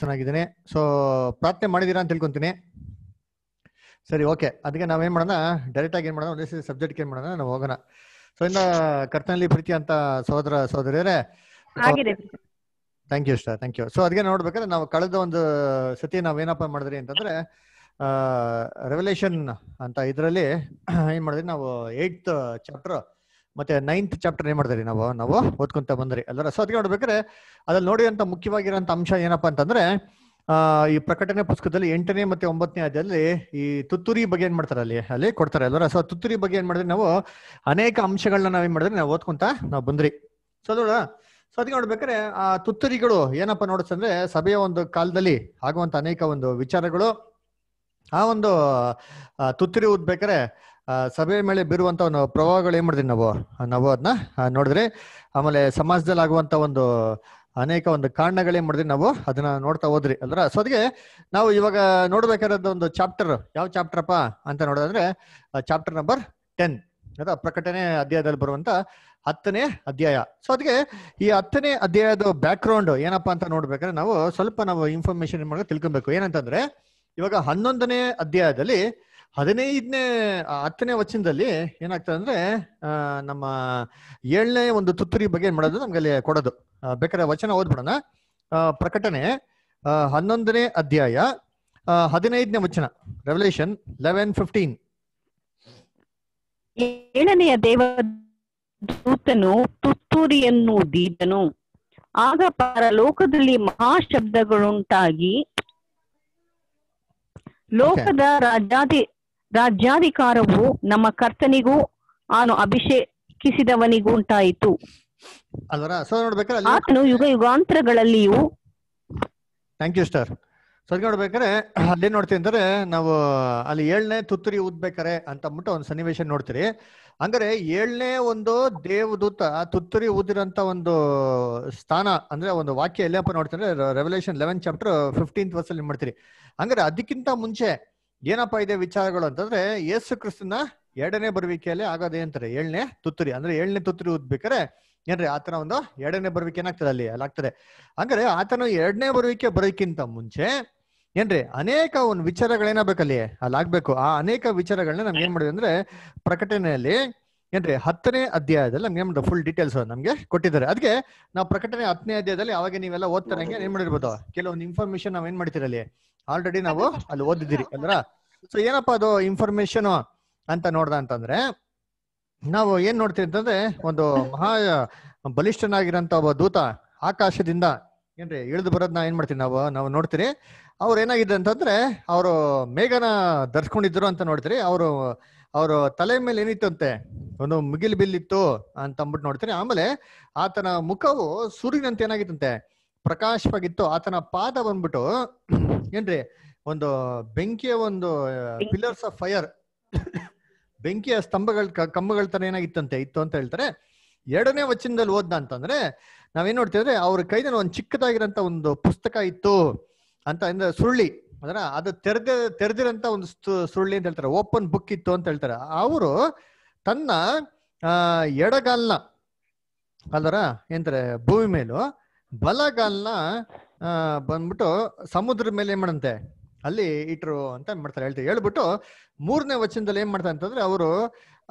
ಚೆನ್ನಾಗಿದ್ದೀನಿ ಸೊ ಪ್ರಾರ್ಥನೆ ಮಾಡಿದ್ದೀರಾ ಅಂತ ತಿಳ್ಕೊತೀನಿ ಸರಿ ಓಕೆ ಅದಕ್ಕೆ ನಾವೇನು ಮಾಡೋಣ ಆಗಿ ಏನು ಮಾಡೋಣ ಒಂದೇ ಸಬ್ಜೆಕ್ಟ್ ಏನು ಮಾಡೋಣ ನಾವು ಹೋಗೋಣ ಸೊ ಇನ್ನು ಕರ್ತನಲ್ಲಿ ಪ್ರೀತಿ ಅಂತ ಸಹೋದರ ಸಹೋದರಿಯರೇ thank you sir thank you so ಅದಕ್ಕೆ ನೋಡ್ಬೇಕಾದ್ರೆ ನಾವು ಕಳೆದ ಒಂದು ಸತಿ ಏನಪ್ಪಾ ಮಾಡಿದ್ರಿ ಅಂತಂದ್ರೆ ರೆವಲ್ಯೂಷನ್ ಅಂತ ಇದರಲ್ಲಿ ಏನ್ ಮಾಡಿದ್ರಿ ನಾವು ಏಯ್ಟ್ ಚಾಪ್ಟರ್ ಮತ್ತೆ ನೈನ್ತ್ ಚಾಪ್ಟರ್ ಏನ್ ಮಾಡಿದ್ರಿ ನಾವು ನಾವು ಓದ್ಕೊಂತ ಬಂದ್ರಿ ಅಲ್ಲ ಸೊ ಅದಕ್ಕೆ ನೋಡ್ಬೇಕಾದ್ರೆ ಅದ್ರಲ್ಲಿ ನೋಡಿದಂತ ಮುಖ್ಯವಾಗಿರೋಂಥ ಅಂಶ ಏನಪ್ಪಾ ಅಂತಂದ್ರೆ ಈ ಪ್ರಕಟಣೆ ಪುಸ್ತಕದಲ್ಲಿ ಎಂಟನೇ ಮತ್ತೆ ಒಂಬತ್ತನೇ ಅದಲ್ಲಿ ಈ ತುತ್ತೂರಿ ಬಗ್ಗೆ ಏನ್ ಮಾಡ್ತಾರೆ ಅಲ್ಲಿ ಅಲ್ಲಿ ಕೊಡ್ತಾರೆ ಅಲ್ವರ ಸೊ ತುತ್ತೂರಿ ಬಗ್ಗೆ ಏನ್ ಮಾಡಿದ್ರೆ ನಾವು ಅನೇಕ ಅಂಶಗಳನ್ನ ನಾವೇನ್ ಮಾಡಿದ್ರೆ ನಾವು ಓದ್ಕೊಂತ ನಾವು ಬಂದ್ರಿ ಸೊ ನೋಡ ಸೊ ಅದಕ್ಕೆ ನೋಡ್ಬೇಕಾದ್ರೆ ಆ ತುತ್ತೂರಿಗಳು ಏನಪ್ಪಾ ಅಂದ್ರೆ ಸಭೆಯ ಒಂದು ಕಾಲದಲ್ಲಿ ಆಗುವಂತ ಅನೇಕ ಒಂದು ವಿಚಾರಗಳು ಆ ಒಂದು ತುತ್ತುರಿ ಓದ್ಬೇಕಾರೆ ಸಭೆ ಮೇಲೆ ಬೀರುವಂತ ಒಂದು ಪ್ರಭಾವಗಳು ಏನ್ ಮಾಡಿದ್ವಿ ನಾವು ನಾವು ಅದನ್ನ ನೋಡಿದ್ರೆ ಆಮೇಲೆ ಸಮಾಜದಲ್ಲಿ ಆಗುವಂತ ಒಂದು ಅನೇಕ ಒಂದು ಕಾರಣಗಳೇನ್ ಮಾಡಿದ್ವಿ ನಾವು ಅದನ್ನ ನೋಡ್ತಾ ಹೋದ್ರಿ ಅಲ್ರ ಸೊ ಅದಕ್ಕೆ ನಾವು ಇವಾಗ ನೋಡ್ಬೇಕಾದ ಒಂದು ಚಾಪ್ಟರ್ ಯಾವ ಅಪ್ಪ ಅಂತ ನೋಡೋದಂದ್ರೆ ಚಾಪ್ಟರ್ ನಂಬರ್ ಟೆನ್ ಅದ ಪ್ರಕಟಣೆ ಅಧ್ಯಾಯದಲ್ಲಿ ಬರುವಂತ ಹತ್ತನೇ ಅಧ್ಯಾಯ ಸೊ ಅದಕ್ಕೆ ಈ ಹತ್ತನೇ ಅಧ್ಯಾಯದ ಬ್ಯಾಕ್ ಗ್ರೌಂಡ್ ಏನಪ್ಪಾ ಅಂತ ನೋಡ್ಬೇಕಾದ್ರೆ ನಾವು ಸ್ವಲ್ಪ ನಾವು ಇನ್ಫಾರ್ಮೇಶನ್ ತಿಳ್ಕೊಬೇಕು ಏನಂತಂದ್ರೆ ಇವಾಗ ಹನ್ನೊಂದನೇ ಅಧ್ಯಾಯದಲ್ಲಿ ಹದಿನೈದನೇ ಹತ್ತನೇ ವಚನದಲ್ಲಿ ಏನಾಗ್ತದೆ ಅಂದ್ರೆ ನಮ್ಮ ಏಳನೇ ಒಂದು ತುತ್ತುರಿ ಬಗ್ಗೆ ಏನ್ ಮಾಡೋದು ನಮ್ಗೆ ಅಲ್ಲಿ ಕೊಡೋದು ಬೇಕಾದ್ರೆ ವಚನ ಓದ್ಬಿಡೋಣ ಪ್ರಕಟಣೆ ಹನ್ನೊಂದನೇ ಅಧ್ಯಾಯ ಹದಿನೈದನೇ ವಚನ ರೆವಲ್ಯೂಷನ್ ಲೆವೆನ್ ಫಿಫ್ಟೀನ್ ಏಳನೆಯ ದೇವದೂತನು ತುತ್ತೂರಿಯನ್ನು ದೀದನು ಆಗ ಲೋಕದಲ್ಲಿ ಮಹಾಶಬ್ದಗಳುಂಟಾಗಿ ಲೋಕದ ರಾಜಾಧಿ ರಾಜ್ಯಾಧಿಕಾರವು ನಮ್ಮ ಕರ್ತನಿಗೂ ಆನು ಅಭಿಷೇಕಿಸಿದವನಿಗೂ ಉಂಟಾಯಿತು ಆತನು ಯುಗ ಯುಗಾಂತರಗಳಲ್ಲಿಯೂ ಥ್ಯಾಂಕ್ ಯು ಸರ್ ಸರಿ ನೋಡ್ಬೇಕಾರೆ ಅಲ್ಲಿ ನೋಡ್ತೀವಿ ಅಂದ್ರೆ ನಾವು ಅಲ್ಲಿ ಏಳನೇ ತುತ್ತುರಿ ಊದ್ಬೇಕಾರೆ ಅಂತ ಅಂದ್ಬಿಟ್ಟು ಒಂದು ಸನ್ನಿವೇಶ ನೋಡ್ತೀರಿ ಅಂದ್ರೆ ಏಳನೇ ಒಂದು ದೇವದೂತ ತುತ್ತುರಿ ಊದಿರಂತ ಒಂದು ಸ್ಥಾನ ಅಂದ್ರೆ ಒಂದು ವಾಕ್ಯ ಎಲ್ಲಪ್ಪ ನೋಡ್ತೀನಿ ರೆವಲ್ಯೂಷನ್ ಲೆವೆನ್ ಚಾಪ್ಟರ್ ಫಿಫ್ಟೀನ್ ವರ್ಸಲ್ಲಿ ಮಾಡ್ತೀರಿ ಹಂಗಾರೆ ಅದಕ್ಕಿಂತ ಮುಂಚೆ ಏನಪ್ಪಾ ಇದೆ ವಿಚಾರಗಳು ಅಂತಂದ್ರೆ ಯೇಸು ಕ್ರಿಸ್ತನ ಎರಡನೇ ಬರುವಿಕೆಯಲ್ಲಿ ಆಗೋದೇ ಅಂತಾರೆ ಏಳನೇ ತುತ್ತುರಿ ಅಂದ್ರೆ ಏಳನೇ ತುತ್ತುರಿ ಓದ್ಬೇಕಾರೆ ಏನ್ರಿ ಆತನ ಒಂದು ಎರಡನೇ ಬರುವಿಕೆ ಏನಾಗ್ತದೆ ಅಲ್ಲಿ ಅಲ್ಲಾಗ್ತದೆ ಹಂಗಾರೆ ಆತನ ಎರಡನೇ ಬರುವಿಕೆ ಬರೋಕ್ಕಿಂತ ಮುಂಚೆ ಏನ್ರಿ ಅನೇಕ ಒಂದು ವಿಚಾರಗಳೇನಾಗ್ಬೇಕಲ್ಲಿ ಅಲ್ಲಿ ಆಗ್ಬೇಕು ಆ ಅನೇಕ ವಿಚಾರಗಳನ್ನ ನಾವು ಏನ್ ಮಾಡಿದ್ವಿ ಅಂದ್ರೆ ಪ್ರಕಟಣೆಯಲ್ಲಿ ಏನ್ರಿ ಹತ್ತನೇ ಅಧ್ಯಾಯದಲ್ಲಿ ನಮ್ಗೆ ಏನ್ ಫುಲ್ ಡೀಟೇಲ್ಸ್ ನಮ್ಗೆ ಕೊಟ್ಟಿದ್ದಾರೆ ಅದಕ್ಕೆ ನಾವು ಪ್ರಕಟಣೆ ಹತ್ತನೇ ಅಧ್ಯಾಯದಲ್ಲಿ ಅವಾಗ ನೀವೆಲ್ಲ ಓದ್ತಾರೆ ಏನ್ ಮಾಡಿರ್ಬೋದು ಕೆಲವೊಂದು ಇನ್ಫಾರ್ಮೇಶನ್ ನಾವ್ ಏನ್ ಮಾಡ್ತಿರಲ್ಲಿ ಆಲ್ರೆಡಿ ನಾವು ಅಲ್ಲಿ ಓದಿದಿರಿ ಅಂದ್ರ ಸೊ ಏನಪ್ಪಾ ಅದು ಇನ್ಫಾರ್ಮೇಶನ್ ಅಂತ ನೋಡ್ದ ಅಂತಂದ್ರೆ ನಾವು ಏನ್ ನೋಡ್ತೀವಿ ಅಂತಂದ್ರೆ ಒಂದು ಮಹಾ ಬಲಿಷ್ಠನಾಗಿರೋಂತ ಒಬ್ಬ ದೂತ ಆಕಾಶದಿಂದ ಏನ್ರಿ ಇಳಿದು ನಾ ಏನ್ ಮಾಡ್ತೀವಿ ನಾವು ನಾವು ನೋಡ್ತೀರಿ ಅವ್ರು ಏನಾಗಿದೆ ಅಂತಂದ್ರೆ ಅವರು ಮೇಘನ ಧರ್ಸ್ಕೊಂಡಿದ್ರು ಅಂತ ನೋಡ್ತೀರಿ ಅವರು ಅವರು ತಲೆ ಮೇಲೆ ಏನಿತ್ತು ಅಂತೆ ಒಂದು ಬಿಲ್ ಬಿಲ್ಲಿತ್ತು ಅಂತ ಅಂದ್ಬಿಟ್ಟು ನೋಡ್ತೀನಿ ಆಮೇಲೆ ಆತನ ಮುಖವು ಸೂರ್ಯನಂತೆ ಏನಾಗಿತ್ತಂತೆ ಪ್ರಕಾಶವಾಗಿತ್ತು ಆತನ ಪಾದ ಬಂದ್ಬಿಟ್ಟು ಏನ್ರಿ ಒಂದು ಬೆಂಕಿಯ ಒಂದು ಪಿಲ್ಲರ್ಸ್ ಆಫ್ ಫೈರ್ ಬೆಂಕಿಯ ಸ್ತಂಭಗಳ ಕಂಬಗಳ ತರ ಏನಾಗಿತ್ತಂತೆ ಇತ್ತು ಅಂತ ಹೇಳ್ತಾರೆ ಎರಡನೇ ವಚನದಲ್ಲಿ ಓದ್ದ ಅಂತಂದ್ರೆ ನಾವೇನ್ ನೋಡ್ತೀವಿ ಅವ್ರ ಕೈದ ಒಂದು ಚಿಕ್ಕದಾಗಿರಂತ ಒಂದು ಪುಸ್ತಕ ಇತ್ತು ಅಂತ ಅಂದ್ರೆ ಸುರುಳಿ ಅದರ ಅದು ತೆರೆದ ತೆರೆದಿರಂತ ಒಂದು ಸುರುಳಿ ಅಂತ ಹೇಳ್ತಾರೆ ಓಪನ್ ಬುಕ್ ಇತ್ತು ಅಂತ ಹೇಳ್ತಾರೆ ಅವರು ತನ್ನ ಎಡಗಾಲ್ನ ಅದರ ಏನಂತಾರೆ ಭೂಮಿ ಮೇಲೂ ಬಲಗಾಲ್ನ ಬಂದ್ಬಿಟ್ಟು ಸಮುದ್ರದ ಮೇಲೆ ಏನ್ ಮಾಡಂತೆ ಅಲ್ಲಿ ಇಟ್ರು ಅಂತ ಮಾಡ್ತಾರೆ ಹೇಳ್ತಾರೆ ಹೇಳ್ಬಿಟ್ಟು ಮೂರನೇ ವಚನದಲ್ಲಿ ಏನ್ ಮಾಡ್ತಾರೆ ಅಂತಂದ್ರೆ ಅವರು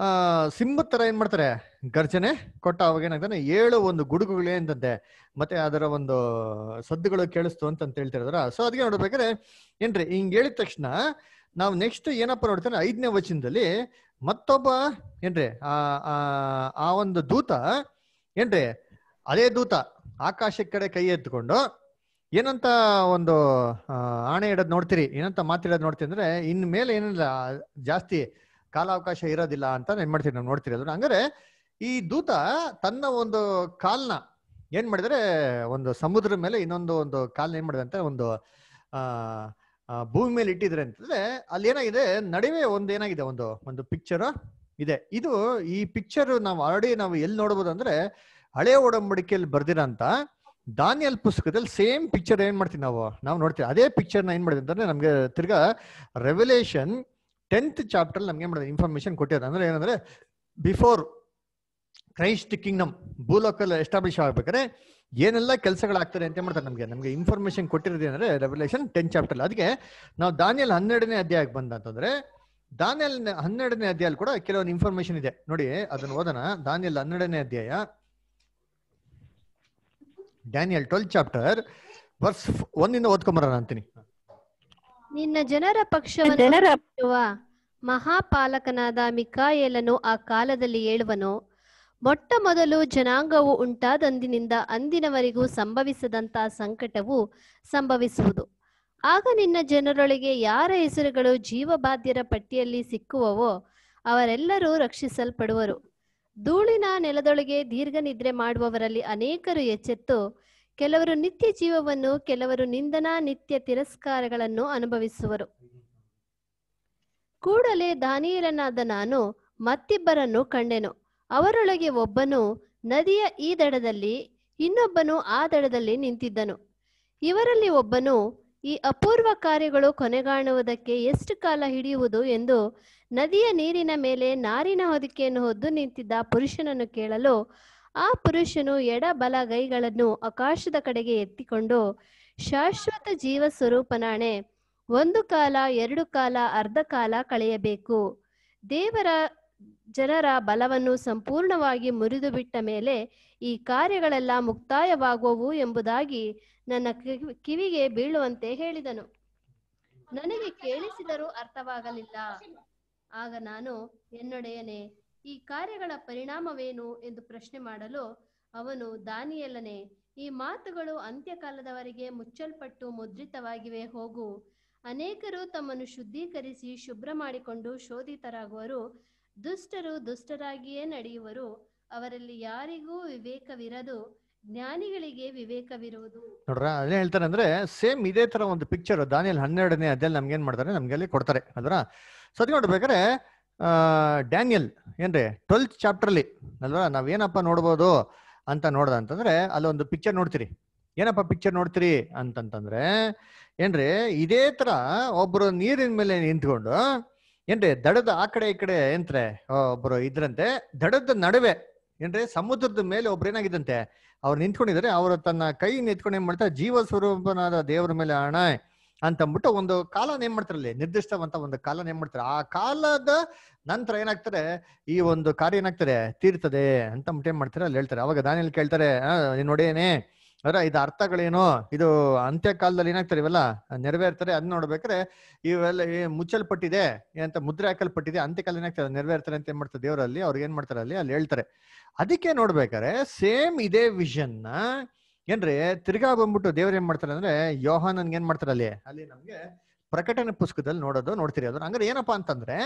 ಆ ಸಿಂಹದ ತರ ಏನ್ ಮಾಡ್ತಾರೆ ಗರ್ಜನೆ ಕೊಟ್ಟ ಅವಾಗ ಏನಾಗ್ತಾನೆ ಏಳು ಒಂದು ಗುಡುಗುಗಳೇ ಅಂತಂತೆ ಮತ್ತೆ ಅದರ ಒಂದು ಸದ್ದುಗಳು ಕೇಳಿಸ್ತು ಅಂತ ಹೇಳ್ತಿರೋದ್ರ ಸೊ ಅದಕ್ಕೆ ನೋಡ್ಬೇಕಾದ್ರೆ ಏನ್ರಿ ಹಿಂಗ್ ಹೇಳಿದ ತಕ್ಷಣ ನಾವು ನೆಕ್ಸ್ಟ್ ಏನಪ್ಪ ನೋಡ್ತಾನೆ ಐದನೇ ವಚನದಲ್ಲಿ ಮತ್ತೊಬ್ಬ ಏನ್ರಿ ಆ ಆ ಒಂದು ದೂತ ಏನ್ರಿ ಅದೇ ದೂತ ಆಕಾಶ ಕಡೆ ಕೈ ಎತ್ಕೊಂಡು ಏನಂತ ಒಂದು ಆಣೆ ಇಡೋದ್ ನೋಡ್ತೀರಿ ಏನಂತ ಮಾತಿಡೋದ್ ನೋಡ್ತೀನಿ ಅಂದ್ರೆ ಮೇಲೆ ಏನಿಲ್ಲ ಜಾಸ್ತಿ ಕಾಲಾವಕಾಶ ಇರೋದಿಲ್ಲ ಅಂತ ಏನ್ ಮಾಡ್ತೀವಿ ನಾವು ನೋಡ್ತೀರಿ ಅದನ್ನ ಹಂಗಾರೆ ಈ ದೂತ ತನ್ನ ಒಂದು ಕಾಲ್ನ ಏನ್ ಮಾಡಿದರೆ ಒಂದು ಸಮುದ್ರದ ಮೇಲೆ ಇನ್ನೊಂದು ಒಂದು ಕಾಲ್ನ ಏನ್ ಅಂತ ಒಂದು ಆ ಭೂಮಿ ಮೇಲೆ ಇಟ್ಟಿದ್ರೆ ಅಂತಂದ್ರೆ ಅಲ್ಲಿ ಏನಾಗಿದೆ ನಡುವೆ ಒಂದು ಏನಾಗಿದೆ ಒಂದು ಒಂದು ಪಿಕ್ಚರ್ ಇದೆ ಇದು ಈ ಪಿಕ್ಚರ್ ನಾವು ಆಲ್ರೆಡಿ ನಾವು ಎಲ್ಲಿ ನೋಡ್ಬೋದು ಅಂದ್ರೆ ಹಳೆ ಒಡಂಬಡಿಕೆಯಲ್ಲಿ ಬರ್ದಿರಂತ ದಾನಿಯಲ್ ಪುಸ್ತಕದಲ್ಲಿ ಸೇಮ್ ಪಿಕ್ಚರ್ ಏನ್ ಮಾಡ್ತೀವಿ ನಾವು ನಾವು ನೋಡ್ತೀವಿ ಅದೇ ಪಿಕ್ಚರ್ನ ಏನ್ ಮಾಡಿದೆ ಅಂತಂದ್ರೆ ನಮ್ಗೆ ತಿರ್ಗಾ ರೆವಲೇಷನ್ ಟೆಂತ್ ಚಾಪ್ಟರ್ ನಮ್ಗೆ ಏನ್ ಇನ್ಫಾರ್ಮೇಶನ್ ಕೊಟ್ಟಿದ್ದಾರೆ ಅಂದ್ರೆ ಏನಂದ್ರೆ before Christ kingdom local establish ಆಗ್ಬೇಕಾದ್ರೆ ಏನೆಲ್ಲ ಕೆಲಸಗಳಾಗ್ತಾರೆ ಅಂತ ಮಾಡ್ತಾರೆ ನಮಗೆ ನಮಗೆ ಇನ್ಫಾರ್ಮೇಶನ್ ಕೊಟ್ಟಿರೋದು ಏನಂದ್ರೆ ರೆವಲ್ಯೂಷನ್ ಟೆನ್ ಚಾಪ್ಟರ್ ಅದಕ್ಕೆ ನಾವು ದಾನಿಯಲ್ ಹನ್ನೆರಡನೇ ಅಧ್ಯಾಯಕ್ಕೆ ಬಂದಂತಂದ್ರೆ ದಾನಿಯಲ್ ಹನ್ನೆರಡನೇ ಅಧ್ಯಾಯಲ್ಲಿ ಕೂಡ ಕೆಲವೊಂದು ಇನ್ಫಾರ್ಮೇಶನ್ ಇದೆ ನೋಡಿ ಅದನ್ನು ಓದೋಣ ದಾನಿಯಲ್ ಹನ್ನೆರಡನೇ ಅಧ್ಯಾಯ ಡ್ಯಾನಿಯಲ್ ಟ್ವೆಲ್ ಚಾಪ್ಟರ್ ವರ್ಸ್ ಒಂದಿಂದ ಓದ್ಕೊಂಬರೋಣ ಅಂತೀನಿ ನಿನ್ನ ಜನರ ಪಕ್ಷವನ್ನು ಮಹಾಪಾಲಕನಾದ ಮಿಕಾಯೇಲನು ಆ ಕಾಲದಲ್ಲಿ ಹೇಳುವನು ಮೊಟ್ಟ ಮೊದಲು ಜನಾಂಗವು ಉಂಟಾದಂದಿನಿಂದ ಅಂದಿನವರೆಗೂ ಸಂಭವಿಸದಂತ ಸಂಕಟವು ಸಂಭವಿಸುವುದು ಆಗ ನಿನ್ನ ಜನರೊಳಗೆ ಯಾರ ಹೆಸರುಗಳು ಜೀವಬಾಧ್ಯರ ಪಟ್ಟಿಯಲ್ಲಿ ಸಿಕ್ಕುವವೋ ಅವರೆಲ್ಲರೂ ರಕ್ಷಿಸಲ್ಪಡುವರು ಧೂಳಿನ ನೆಲದೊಳಗೆ ದೀರ್ಘ ನಿದ್ರೆ ಮಾಡುವವರಲ್ಲಿ ಅನೇಕರು ಎಚ್ಚೆತ್ತು ಕೆಲವರು ನಿತ್ಯ ಜೀವವನ್ನು ಕೆಲವರು ನಿಂದನಾ ನಿತ್ಯ ತಿರಸ್ಕಾರಗಳನ್ನು ಅನುಭವಿಸುವರು ಕೂಡಲೇ ದಾನಿಯರನಾದ ನಾನು ಮತ್ತಿಬ್ಬರನ್ನು ಕಂಡೆನು ಅವರೊಳಗೆ ಒಬ್ಬನು ನದಿಯ ಈ ದಡದಲ್ಲಿ ಇನ್ನೊಬ್ಬನು ಆ ದಡದಲ್ಲಿ ನಿಂತಿದ್ದನು ಇವರಲ್ಲಿ ಒಬ್ಬನು ಈ ಅಪೂರ್ವ ಕಾರ್ಯಗಳು ಕೊನೆಗಾಣುವುದಕ್ಕೆ ಎಷ್ಟು ಕಾಲ ಹಿಡಿಯುವುದು ಎಂದು ನದಿಯ ನೀರಿನ ಮೇಲೆ ನಾರಿನ ಹೊದಿಕೆಯನ್ನು ಹೊದ್ದು ನಿಂತಿದ್ದ ಪುರುಷನನ್ನು ಕೇಳಲು ಆ ಪುರುಷನು ಎಡ ಬಲ ಗೈಗಳನ್ನು ಆಕಾಶದ ಕಡೆಗೆ ಎತ್ತಿಕೊಂಡು ಶಾಶ್ವತ ಜೀವ ಸ್ವರೂಪನಾಣೆ ಒಂದು ಕಾಲ ಎರಡು ಕಾಲ ಅರ್ಧ ಕಾಲ ಕಳೆಯಬೇಕು ದೇವರ ಜನರ ಬಲವನ್ನು ಸಂಪೂರ್ಣವಾಗಿ ಮುರಿದು ಬಿಟ್ಟ ಮೇಲೆ ಈ ಕಾರ್ಯಗಳೆಲ್ಲ ಮುಕ್ತಾಯವಾಗುವವು ಎಂಬುದಾಗಿ ನನ್ನ ಕಿವಿಗೆ ಬೀಳುವಂತೆ ಹೇಳಿದನು ನನಗೆ ಕೇಳಿಸಿದರೂ ಅರ್ಥವಾಗಲಿಲ್ಲ ಆಗ ನಾನು ಎನ್ನೊಡೆಯನೆ ಈ ಕಾರ್ಯಗಳ ಪರಿಣಾಮವೇನು ಎಂದು ಪ್ರಶ್ನೆ ಮಾಡಲು ಅವನು ದಾನಿಯಲ್ಲನೆ ಈ ಮಾತುಗಳು ಅಂತ್ಯಕಾಲದವರೆಗೆ ಮುಚ್ಚಲ್ಪಟ್ಟು ಮುದ್ರಿತವಾಗಿವೆ ಹೋಗು ಅನೇಕರು ತಮ್ಮನ್ನು ಶುದ್ಧೀಕರಿಸಿ ಶುಭ್ರ ಮಾಡಿಕೊಂಡು ಶೋಧಿತರಾಗುವರು ದುಷ್ಟರು ದುಷ್ಟರಾಗಿಯೇ ನಡೆಯುವರು ಅವರಲ್ಲಿ ಯಾರಿಗೂ ವಿವೇಕವಿರದು ಜ್ಞಾನಿಗಳಿಗೆ ವಿವೇಕವಿರುವುದು ನೋಡ್ರ ಅದೇ ಹೇಳ್ತಾರೆ ಅಂದ್ರೆ ಸೇಮ್ ಇದೇ ತರ ಒಂದು ಪಿಕ್ಚರ್ ದಾನಿಯಲ್ಲಿ ಹನ್ನೆರಡನೇ ಅದೇ ನಮ್ಗೆ ಏನ್ ಮಾಡ್ತಾರೆ ನಮ್ಗೆ ಅಲ್ಲಿ ಕೊಡ್ತಾರೆ ಅದರ ಡ್ಯಾನಿಯಲ್ ಏನ್ರಿ ಟ್ವೆಲ್ತ್ ಚಾಪ್ಟರ್ಲಿ ಅಲ್ವಾ ನಾವೇನಪ್ಪ ನೋಡ್ಬೋದು ಅಂತ ನೋಡ್ದ ಅಂತಂದ್ರೆ ಅಲ್ಲೊಂದು ಪಿಕ್ಚರ್ ನೋಡ್ತೀರಿ ಏನಪ್ಪ ಪಿಕ್ಚರ್ ನೋಡ್ತೀರಿ ಅಂತಂತಂದ್ರೆ ಏನ್ರಿ ಇದೇ ತರ ಒಬ್ರು ನೀರಿನ ಮೇಲೆ ನಿಂತ್ಕೊಂಡು ಏನ್ರಿ ದಡದ ಆ ಕಡೆ ಈ ಕಡೆ ಏನ್ರೆ ಒಬ್ರು ಇದ್ರಂತೆ ದಡದ ನಡುವೆ ಏನ್ರಿ ಸಮುದ್ರದ ಮೇಲೆ ಒಬ್ರು ಏನಾಗಿದ್ದಂತೆ ಅವ್ರು ನಿಂತ್ಕೊಂಡಿದ್ದಾರೆ ಅವರು ತನ್ನ ಕೈ ನಿಂತ್ಕೊಂಡು ಏನ್ ಮಾಡ್ತಾರೆ ಜೀವ ಸ್ವರೂಪನಾದ ದೇವರ ಮೇಲೆ ಹಣ ಅಂತ ಅಂದ್ಬಿಟ್ಟು ಒಂದು ಕಾಲ ನೇಮ್ ಮಾಡ್ತಾರಲ್ಲಿ ನಿರ್ದಿಷ್ಟವಂತ ಒಂದು ಕಾಲ ನೇಮ್ ಮಾಡ್ತಾರೆ ಆ ಕಾಲದ ನಂತರ ಏನಾಗ್ತಾರೆ ಈ ಒಂದು ಕಾರ್ಯ ಏನಾಗ್ತಾರೆ ತೀರ್ತದೆ ಅಂತ ಅಂದ್ಬಿಟ್ಟು ಏನ್ ಮಾಡ್ತಾರೆ ಅಲ್ಲಿ ಹೇಳ್ತಾರೆ ಅವಾಗ ದಾನಿಯಲ್ಲಿ ಕೇಳ್ತಾರೆ ನೀನ್ ನೋಡೇನೆ ಅದ್ರ ಇದು ಅರ್ಥಗಳೇನು ಇದು ಅಂತ್ಯ ಕಾಲದಲ್ಲಿ ಏನಾಗ್ತಾರೆ ಇವೆಲ್ಲ ನೆರವೇರ್ತಾರೆ ಅದ್ ನೋಡ್ಬೇಕಾರೆ ಇವೆಲ್ಲ ಮುಚ್ಚಲ್ಪಟ್ಟಿದೆ ಏನಂತ ಮುದ್ರೆ ಹಾಕಲ್ಪಟ್ಟಿದೆ ಅಂತ್ಯಕಾಲ ಏನಾಗ್ತಾರೆ ನೆರವೇರ್ತಾರೆ ಅಂತ ಏನ್ ಮಾಡ್ತಾರೆ ದೇವರಲ್ಲಿ ಅವ್ರಿಗೆ ಏನ್ ಮಾಡ್ತಾರೆ ಅಲ್ಲಿ ಅಲ್ಲಿ ಹೇಳ್ತಾರೆ ಅದಕ್ಕೆ ನೋಡ್ಬೇಕಾರೆ ಸೇಮ್ ಇದೇ ವಿಷನ್ ಏನ್ರಿ ತಿರ್ಗಾ ಬಂದ್ಬಿಟ್ಟು ದೇವ್ರ ಏನ್ ಮಾಡ್ತಾರೆ ಅಂದ್ರೆ ಯೋಹಾನನ್ಗೆ ಏನ್ ಮಾಡ್ತಾರೆ ಅಲ್ಲಿ ಅಲ್ಲಿ ನಮ್ಗೆ ಪ್ರಕಟಣೆ ಪುಸ್ತಕದಲ್ಲಿ ನೋಡೋದು ನೋಡ್ತೀರಿ ಅದನ್ನ ಹಂಗಾರೆ ಏನಪ್ಪಾ ಅಂತಂದ್ರೆ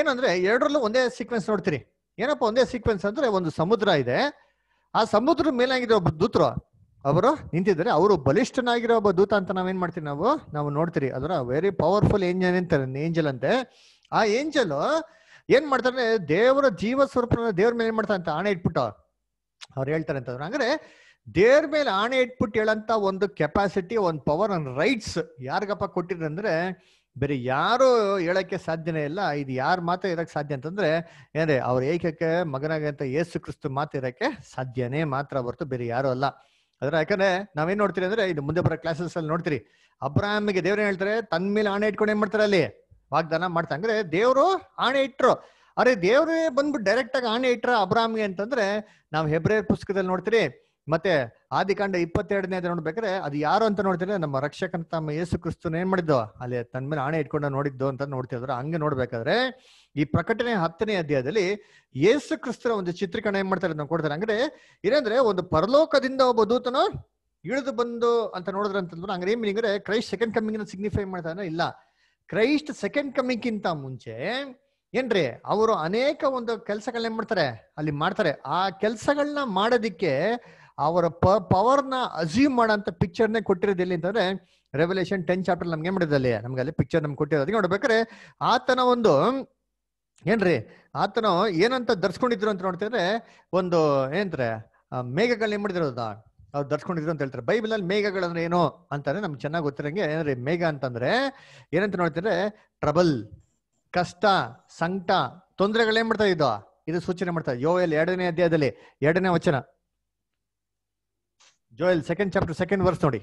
ಏನಂದ್ರೆ ಎರಡರಲ್ಲೂ ಒಂದೇ ಸೀಕ್ವೆನ್ಸ್ ನೋಡ್ತೀರಿ ಏನಪ್ಪಾ ಒಂದೇ ಸೀಕ್ವೆನ್ಸ್ ಅಂದ್ರೆ ಒಂದು ಸಮುದ್ರ ಇದೆ ಆ ಸಮುದ್ರ ಮೇಲಾಗಿರೋ ಒಬ್ಬ ದೂತ್ರ ಅವರು ನಿಂತಿದ್ದಾರೆ ಅವರು ಬಲಿಷ್ಠನಾಗಿರೋ ಒಬ್ಬ ದೂತ ಅಂತ ನಾವೇನ್ ಮಾಡ್ತೀವಿ ನಾವು ನಾವು ನೋಡ್ತೀರಿ ಅದರ ವೆರಿ ಪವರ್ಫುಲ್ ಏಂಜಲ್ ಅಂತಾರೆ ಏಂಜಲ್ ಅಂತೆ ಆ ಏಂಜಲ್ ಏನ್ ಮಾಡ್ತಾರೆ ದೇವರ ಜೀವ ಸ್ವರೂಪ ದೇವ್ರ ಮೇಲೆ ಏನ್ ಮಾಡ್ತಾರೆ ಅಂತ ಆಣೆ ಇಟ್ಬಿಟ್ಟು ಅವ್ರು ಹೇಳ್ತಾರೆ ಅಂತಂದ್ರೆ ಅಂದ್ರೆ ದೇವ್ರ ಮೇಲೆ ಆಣೆ ಇಟ್ಬಿಟ್ಟು ಹೇಳಂತ ಒಂದು ಕೆಪಾಸಿಟಿ ಒಂದು ಪವರ್ ಅಂಡ್ ರೈಟ್ಸ್ ಯಾರಿಗಪ್ಪ ಅಂದ್ರೆ ಬೇರೆ ಯಾರು ಹೇಳಕ್ಕೆ ಸಾಧ್ಯನೇ ಇಲ್ಲ ಇದು ಯಾರು ಮಾತ್ರ ಇರಕ್ಕೆ ಸಾಧ್ಯ ಅಂತಂದ್ರೆ ಏನ್ರಿ ಅವ್ರ ಏಕಕ್ಕೆ ಮಗನಾಗಂತ ಯೇಸು ಕ್ರಿಸ್ತು ಮಾತ್ರ ಇರಕ್ಕೆ ಸಾಧ್ಯನೇ ಮಾತ್ರ ಹೊರತು ಬೇರೆ ಯಾರು ಅಲ್ಲ ಅದ್ರ ಯಾಕಂದ್ರೆ ನಾವೇನ್ ನೋಡ್ತೀರಿ ಅಂದ್ರೆ ಇದು ಮುಂದೆ ಬರೋ ಕ್ಲಾಸಸ್ ಅಲ್ಲಿ ನೋಡ್ತೀರಿ ಅಬ್ರಾಹ್ಮಿಗೆ ದೇವ್ರೇನ್ ಹೇಳ್ತಾರೆ ತನ್ನ ಮೇಲೆ ಆಣೆ ಇಟ್ಕೊಂಡು ಏನ್ ಮಾಡ್ತಾರೆ ಅಲ್ಲಿ ವಾಗ್ದಾನ ಮಾಡ್ತಾರೆ ಅಂದ್ರೆ ದೇವರು ಆಣೆ ಇಟ್ರು ಅರೆ ದೇವ್ರೇ ಬಂದ್ಬಿಟ್ಟು ಡೈರೆಕ್ಟ್ ಆಗಿ ಆಣೆ ಇಟ್ರ ಅಬ್ರಾಹ್ಮಿಗೆ ಅಂತಂದ್ರೆ ನಾವು ಹೆಬ್ರೇ ಪುಸ್ತಕದಲ್ಲಿ ನೋಡ್ತೀರಿ ಮತ್ತೆ ಆದಿಕಾಂಡ ಇಪ್ಪತ್ತೆರಡನೇ ನೋಡ್ಬೇಕಾದ್ರೆ ಅದು ಯಾರು ಅಂತ ನೋಡ್ತಿದ್ರೆ ನಮ್ಮ ರಕ್ಷಕಂತ ನಮ್ಮ ಯೇಸು ಕ್ರಿಸ್ತನ್ ಏನ್ ಮಾಡಿದ್ದು ಅಲ್ಲಿ ತನ್ನ ಮೇಲೆ ಆಣೆ ಇಟ್ಕೊಂಡು ನೋಡಿದ್ದು ಅಂತ ನೋಡ್ತಿದ್ರು ಹಂಗೆ ನೋಡ್ಬೇಕಾದ್ರೆ ಈ ಪ್ರಕಟಣೆ ಹತ್ತನೇ ಅಧ್ಯಾಯದಲ್ಲಿ ಯೇಸು ಕ್ರಿಸ್ತನ ಒಂದು ಚಿತ್ರೀಕರಣ ಏನ್ ಮಾಡ್ತಾರೆ ನಾವು ಕೊಡ್ತಾರೆ ಅಂದ್ರೆ ಏನಂದ್ರೆ ಒಂದು ಪರಲೋಕದಿಂದ ಒಬ್ಬ ದೂತನು ಇಳಿದು ಬಂದು ಅಂತ ನೋಡಿದ್ರೆ ಅಂತಂದ್ರೆ ಹಂಗ್ರೆ ಏನ್ ಮೀನಿಂಗ್ರೆ ಕ್ರೈಸ್ಟ್ ಸೆಕೆಂಡ್ ಕಮ್ಮಿಂಗ್ ಸಿಗ್ನಿಫೈ ಮಾಡ್ತಾರೆ ಇಲ್ಲ ಕ್ರೈಸ್ಟ್ ಸೆಕೆಂಡ್ ಗಿಂತ ಮುಂಚೆ ಏನ್ರಿ ಅವರು ಅನೇಕ ಒಂದು ಕೆಲಸಗಳನ್ನ ಏನ್ ಮಾಡ್ತಾರೆ ಅಲ್ಲಿ ಮಾಡ್ತಾರೆ ಆ ಕೆಲಸಗಳನ್ನ ಮಾಡೋದಿಕ್ಕೆ ಅವರ ಪ ಪವರ್ನ ಅಸ್ಯೂಮ್ ಮಾಡೋಂಥ ಪಿಕ್ಚರ್ನೇ ಕೊಟ್ಟಿರೋದು ಎಲ್ಲಿ ಅಂತಂದ್ರೆ ರೆವಲ್ಯೂಷನ್ ಟೆನ್ ಚಾಪ್ಟರ್ ನಮ್ಗೆ ಮಾಡಿದಲ್ಲಿ ನಮ್ಗೆ ಅಲ್ಲಿ ಪಿಕ್ಚರ್ ನಮ್ಗೆ ಕೊಟ್ಟಿರೋದು ಅದಕ್ಕೆ ನೋಡ್ಬೇಕಾದ್ರೆ ಆತನ ಒಂದು ಏನ್ರಿ ಆತನು ಏನಂತ ಧರ್ಸ್ಕೊಂಡಿದ್ರು ಅಂತ ನೋಡ್ತಿದ್ರೆ ಒಂದು ಏನಂತಾರೆ ಮೇಘಗಳು ಏನ್ ಮಾಡಿದಿರೋದ ಅವ್ರು ಧರ್ಸ್ಕೊಂಡಿದ್ರು ಅಂತ ಹೇಳ್ತಾರೆ ಬೈಬಲ್ ಅಲ್ಲಿ ಮೇಘಗಳಂದ್ರೆ ಏನು ಅಂತಾರೆ ನಮ್ಗೆ ಚೆನ್ನಾಗಿ ಗೊತ್ತಿರಂಗೆ ಏನ್ರಿ ಮೇಘ ಅಂತಂದ್ರೆ ಏನಂತ ನೋಡ್ತಿದ್ರೆ ಟ್ರಬಲ್ ಕಷ್ಟ ಸಂಕಟ ಏನ್ ಮಾಡ್ತಾ ಇದು ಸೂಚನೆ ಯೋ ಎಲ್ಲಿ ಎರಡನೇ ಅಧ್ಯಾಯದಲ್ಲಿ ಎರಡನೇ ವಚನ Joel second chapter second verse ನೋಡಿ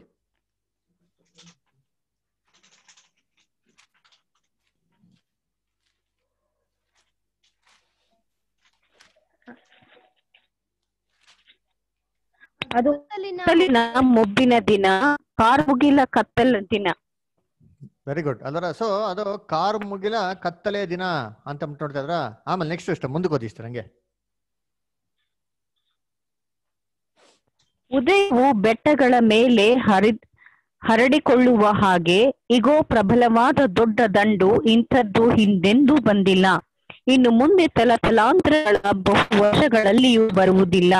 ಅದು ಮೊಬ್ಬಿನ ದಿನ ಕಾರ್ ಮುಗಿಲ ಕತ್ತಲ ದಿನ ವೆರಿ ಗುಡ್ ಅದರ ಸೊ ಅದು ಕಾರ್ ಮುಗಿಲ ಕತ್ತಲೆ ದಿನ ಅಂತ ನೋಡ್ತಾ ಇದ್ರ ಆಮೇಲೆ ನೆಕ್ಸ್ಟ್ ಇಷ್ಟ ಮುಂದಕ್ಕೆ ಓದಿಸ್ತಾರೆ ಹಂಗೆ ಉದಯವು ಬೆಟ್ಟಗಳ ಮೇಲೆ ಹರಿ ಹರಡಿಕೊಳ್ಳುವ ಹಾಗೆ ಇಗೋ ಪ್ರಬಲವಾದ ದೊಡ್ಡ ದಂಡು ಇಂಥದ್ದು ಹಿಂದೆಂದೂ ಬಂದಿಲ್ಲ ಇನ್ನು ಮುಂದೆ ತಲಾ ತಲಾಂತರಗಳ ಬಹು ವರ್ಷಗಳಲ್ಲಿಯೂ ಬರುವುದಿಲ್ಲ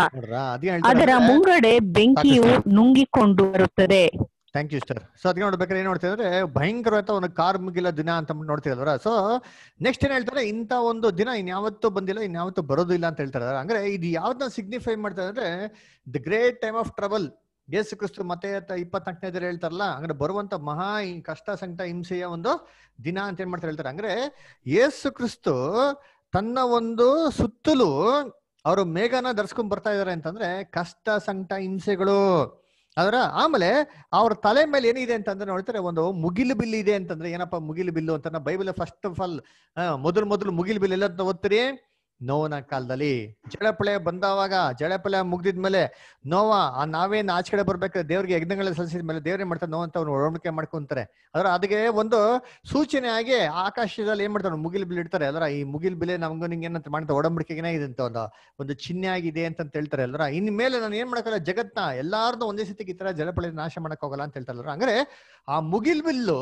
ಅದರ ಮುಂಗಡೆ ಬೆಂಕಿಯು ನುಂಗಿಕೊಂಡು ಬರುತ್ತದೆ ಥ್ಯಾಂಕ್ ಯು ಸರ್ ಸೊ ಅದಕ್ಕೆ ನೋಡ್ಬೇಕಾದ್ರೆ ಏನ್ ನೋಡ್ತಾ ಇದ್ರೆ ಭಯಂಕರವಾದ ಒಂದು ಕಾರ್ ಮುಗಿಲ ದಿನ ಅಂತ ನೋಡ್ತಿರಲ್ವ ಸೊ ನೆಕ್ಸ್ಟ್ ಏನ್ ಹೇಳ್ತಾರೆ ಇಂತ ಒಂದು ದಿನ ಇನ್ಯಾವತ್ತೂ ಬಂದಿಲ್ಲ ಇನ್ಯಾವತ್ತೂ ಬರೋದು ಇಲ್ಲ ಅಂತ ಹೇಳ್ತಾರೆ ಅಂದ್ರೆ ಇದು ಯಾವ್ದನ್ನ ಸಿಗ್ನಿಫೈ ಮಾಡ್ತಾ ಅಂದ್ರೆ the great time of trouble ಯೇಸು ಕ್ರಿಸ್ತು ಮತ್ತೆ ಇಪ್ಪತ್ನಾಲ್ಕನೇ ದಿನ ಹೇಳ್ತಾರಲ್ಲ ಅಂದ್ರೆ ಬರುವಂತ ಮಹಾ ಕಷ್ಟ ಸಂಕಟ ಹಿಂಸೆಯ ಒಂದು ದಿನ ಅಂತ ಏನ್ ಮಾಡ್ತಾರೆ ಹೇಳ್ತಾರೆ ಅಂದ್ರೆ ಯೇಸು ಕ್ರಿಸ್ತು ತನ್ನ ಒಂದು ಸುತ್ತಲೂ ಅವರು ಮೇಘನ ಧರಿಸ್ಕೊಂಡ್ ಬರ್ತಾ ಇದಾರೆ ಅಂತಂದ್ರೆ ಕಷ್ಟ ಸಂಕಟ ಹಿಂಸೆಗಳು ಅದರ ಆಮೇಲೆ ಅವ್ರ ತಲೆ ಮೇಲೆ ಏನಿದೆ ಅಂತಂದ್ರೆ ನೋಡ್ತಾರೆ ಒಂದು ಮುಗಿಲು ಬಿಲ್ ಇದೆ ಅಂತಂದ್ರೆ ಏನಪ್ಪಾ ಮುಗಿಲು ಬಿಲ್ಲು ಅಂತ ಬೈಬಲ್ ಫಸ್ಟ್ ಆಫ್ ಆಲ್ ಮೊದಲು ಮೊದಲು ಮುಗಿಲು ಬಿಲ್ ಎಲ್ಲ ಓದ್ತೀರಿ ನೋವನ ಕಾಲದಲ್ಲಿ ಜಳಪಳೆ ಬಂದವಾಗ ಜಳಪಳೆ ಮುಗ್ದಿದ್ಮೇಲೆ ನೋವ ಆ ನಾವೇನು ಆಚೆ ಕಡೆ ಬರ್ಬೇಕಾದ್ರೆ ದೇವ್ರಿಗೆ ಯಜ್ಞಗಳನ್ನ ಸಲ್ಲಿಸಿದ ಮೇಲೆ ದೇವ್ರೇನ್ ಮಾಡ್ತಾರೆ ನೋವಂತ ಅವ್ರು ಒಡಂಬಿಕೆ ಮಾಡ್ಕೊಂತಾರೆ ಅದ್ರ ಅದಕ್ಕೆ ಒಂದು ಸೂಚನೆ ಆಗಿ ಆಕಾಶದಲ್ಲಿ ಏನ್ ಮಾಡ್ತಾರೆ ಮುಗಿಲ್ ಬಿಲ್ ಇಡ್ತಾರೆ ಎಲ್ಲರ ಈ ಮುಗಿಲ್ ಬಿಲೆ ನಮಗೂ ನಿಂಗೆ ಏನಂತ ಮಾಡ್ತಾರೆ ಒಡಂಬಡಿಕೆಗೇನೇ ಇದೆ ಅಂತ ಒಂದು ಒಂದು ಚಿಹ್ನೆ ಆಗಿದೆ ಅಂತ ಹೇಳ್ತಾರೆ ಎಲ್ಲರ ಇನ್ ಮೇಲೆ ನಾನು ಏನ್ ಮಾಡಕ್ಕಲ್ಲ ಜಗತ್ನ ಎಲ್ಲಾರ್ದು ಒಂದೇ ಸತಿಗೆ ಈ ತರ ಜಲಪಳೆ ನಾಶ ಮಾಡಕ್ ಹೋಗಲ್ಲ ಅಂತ ಹೇಳ್ತಾರಲ್ಲ ಅಂದ್ರೆ ಆ ಮುಗಿಲ್ ಬಿಲ್ಲು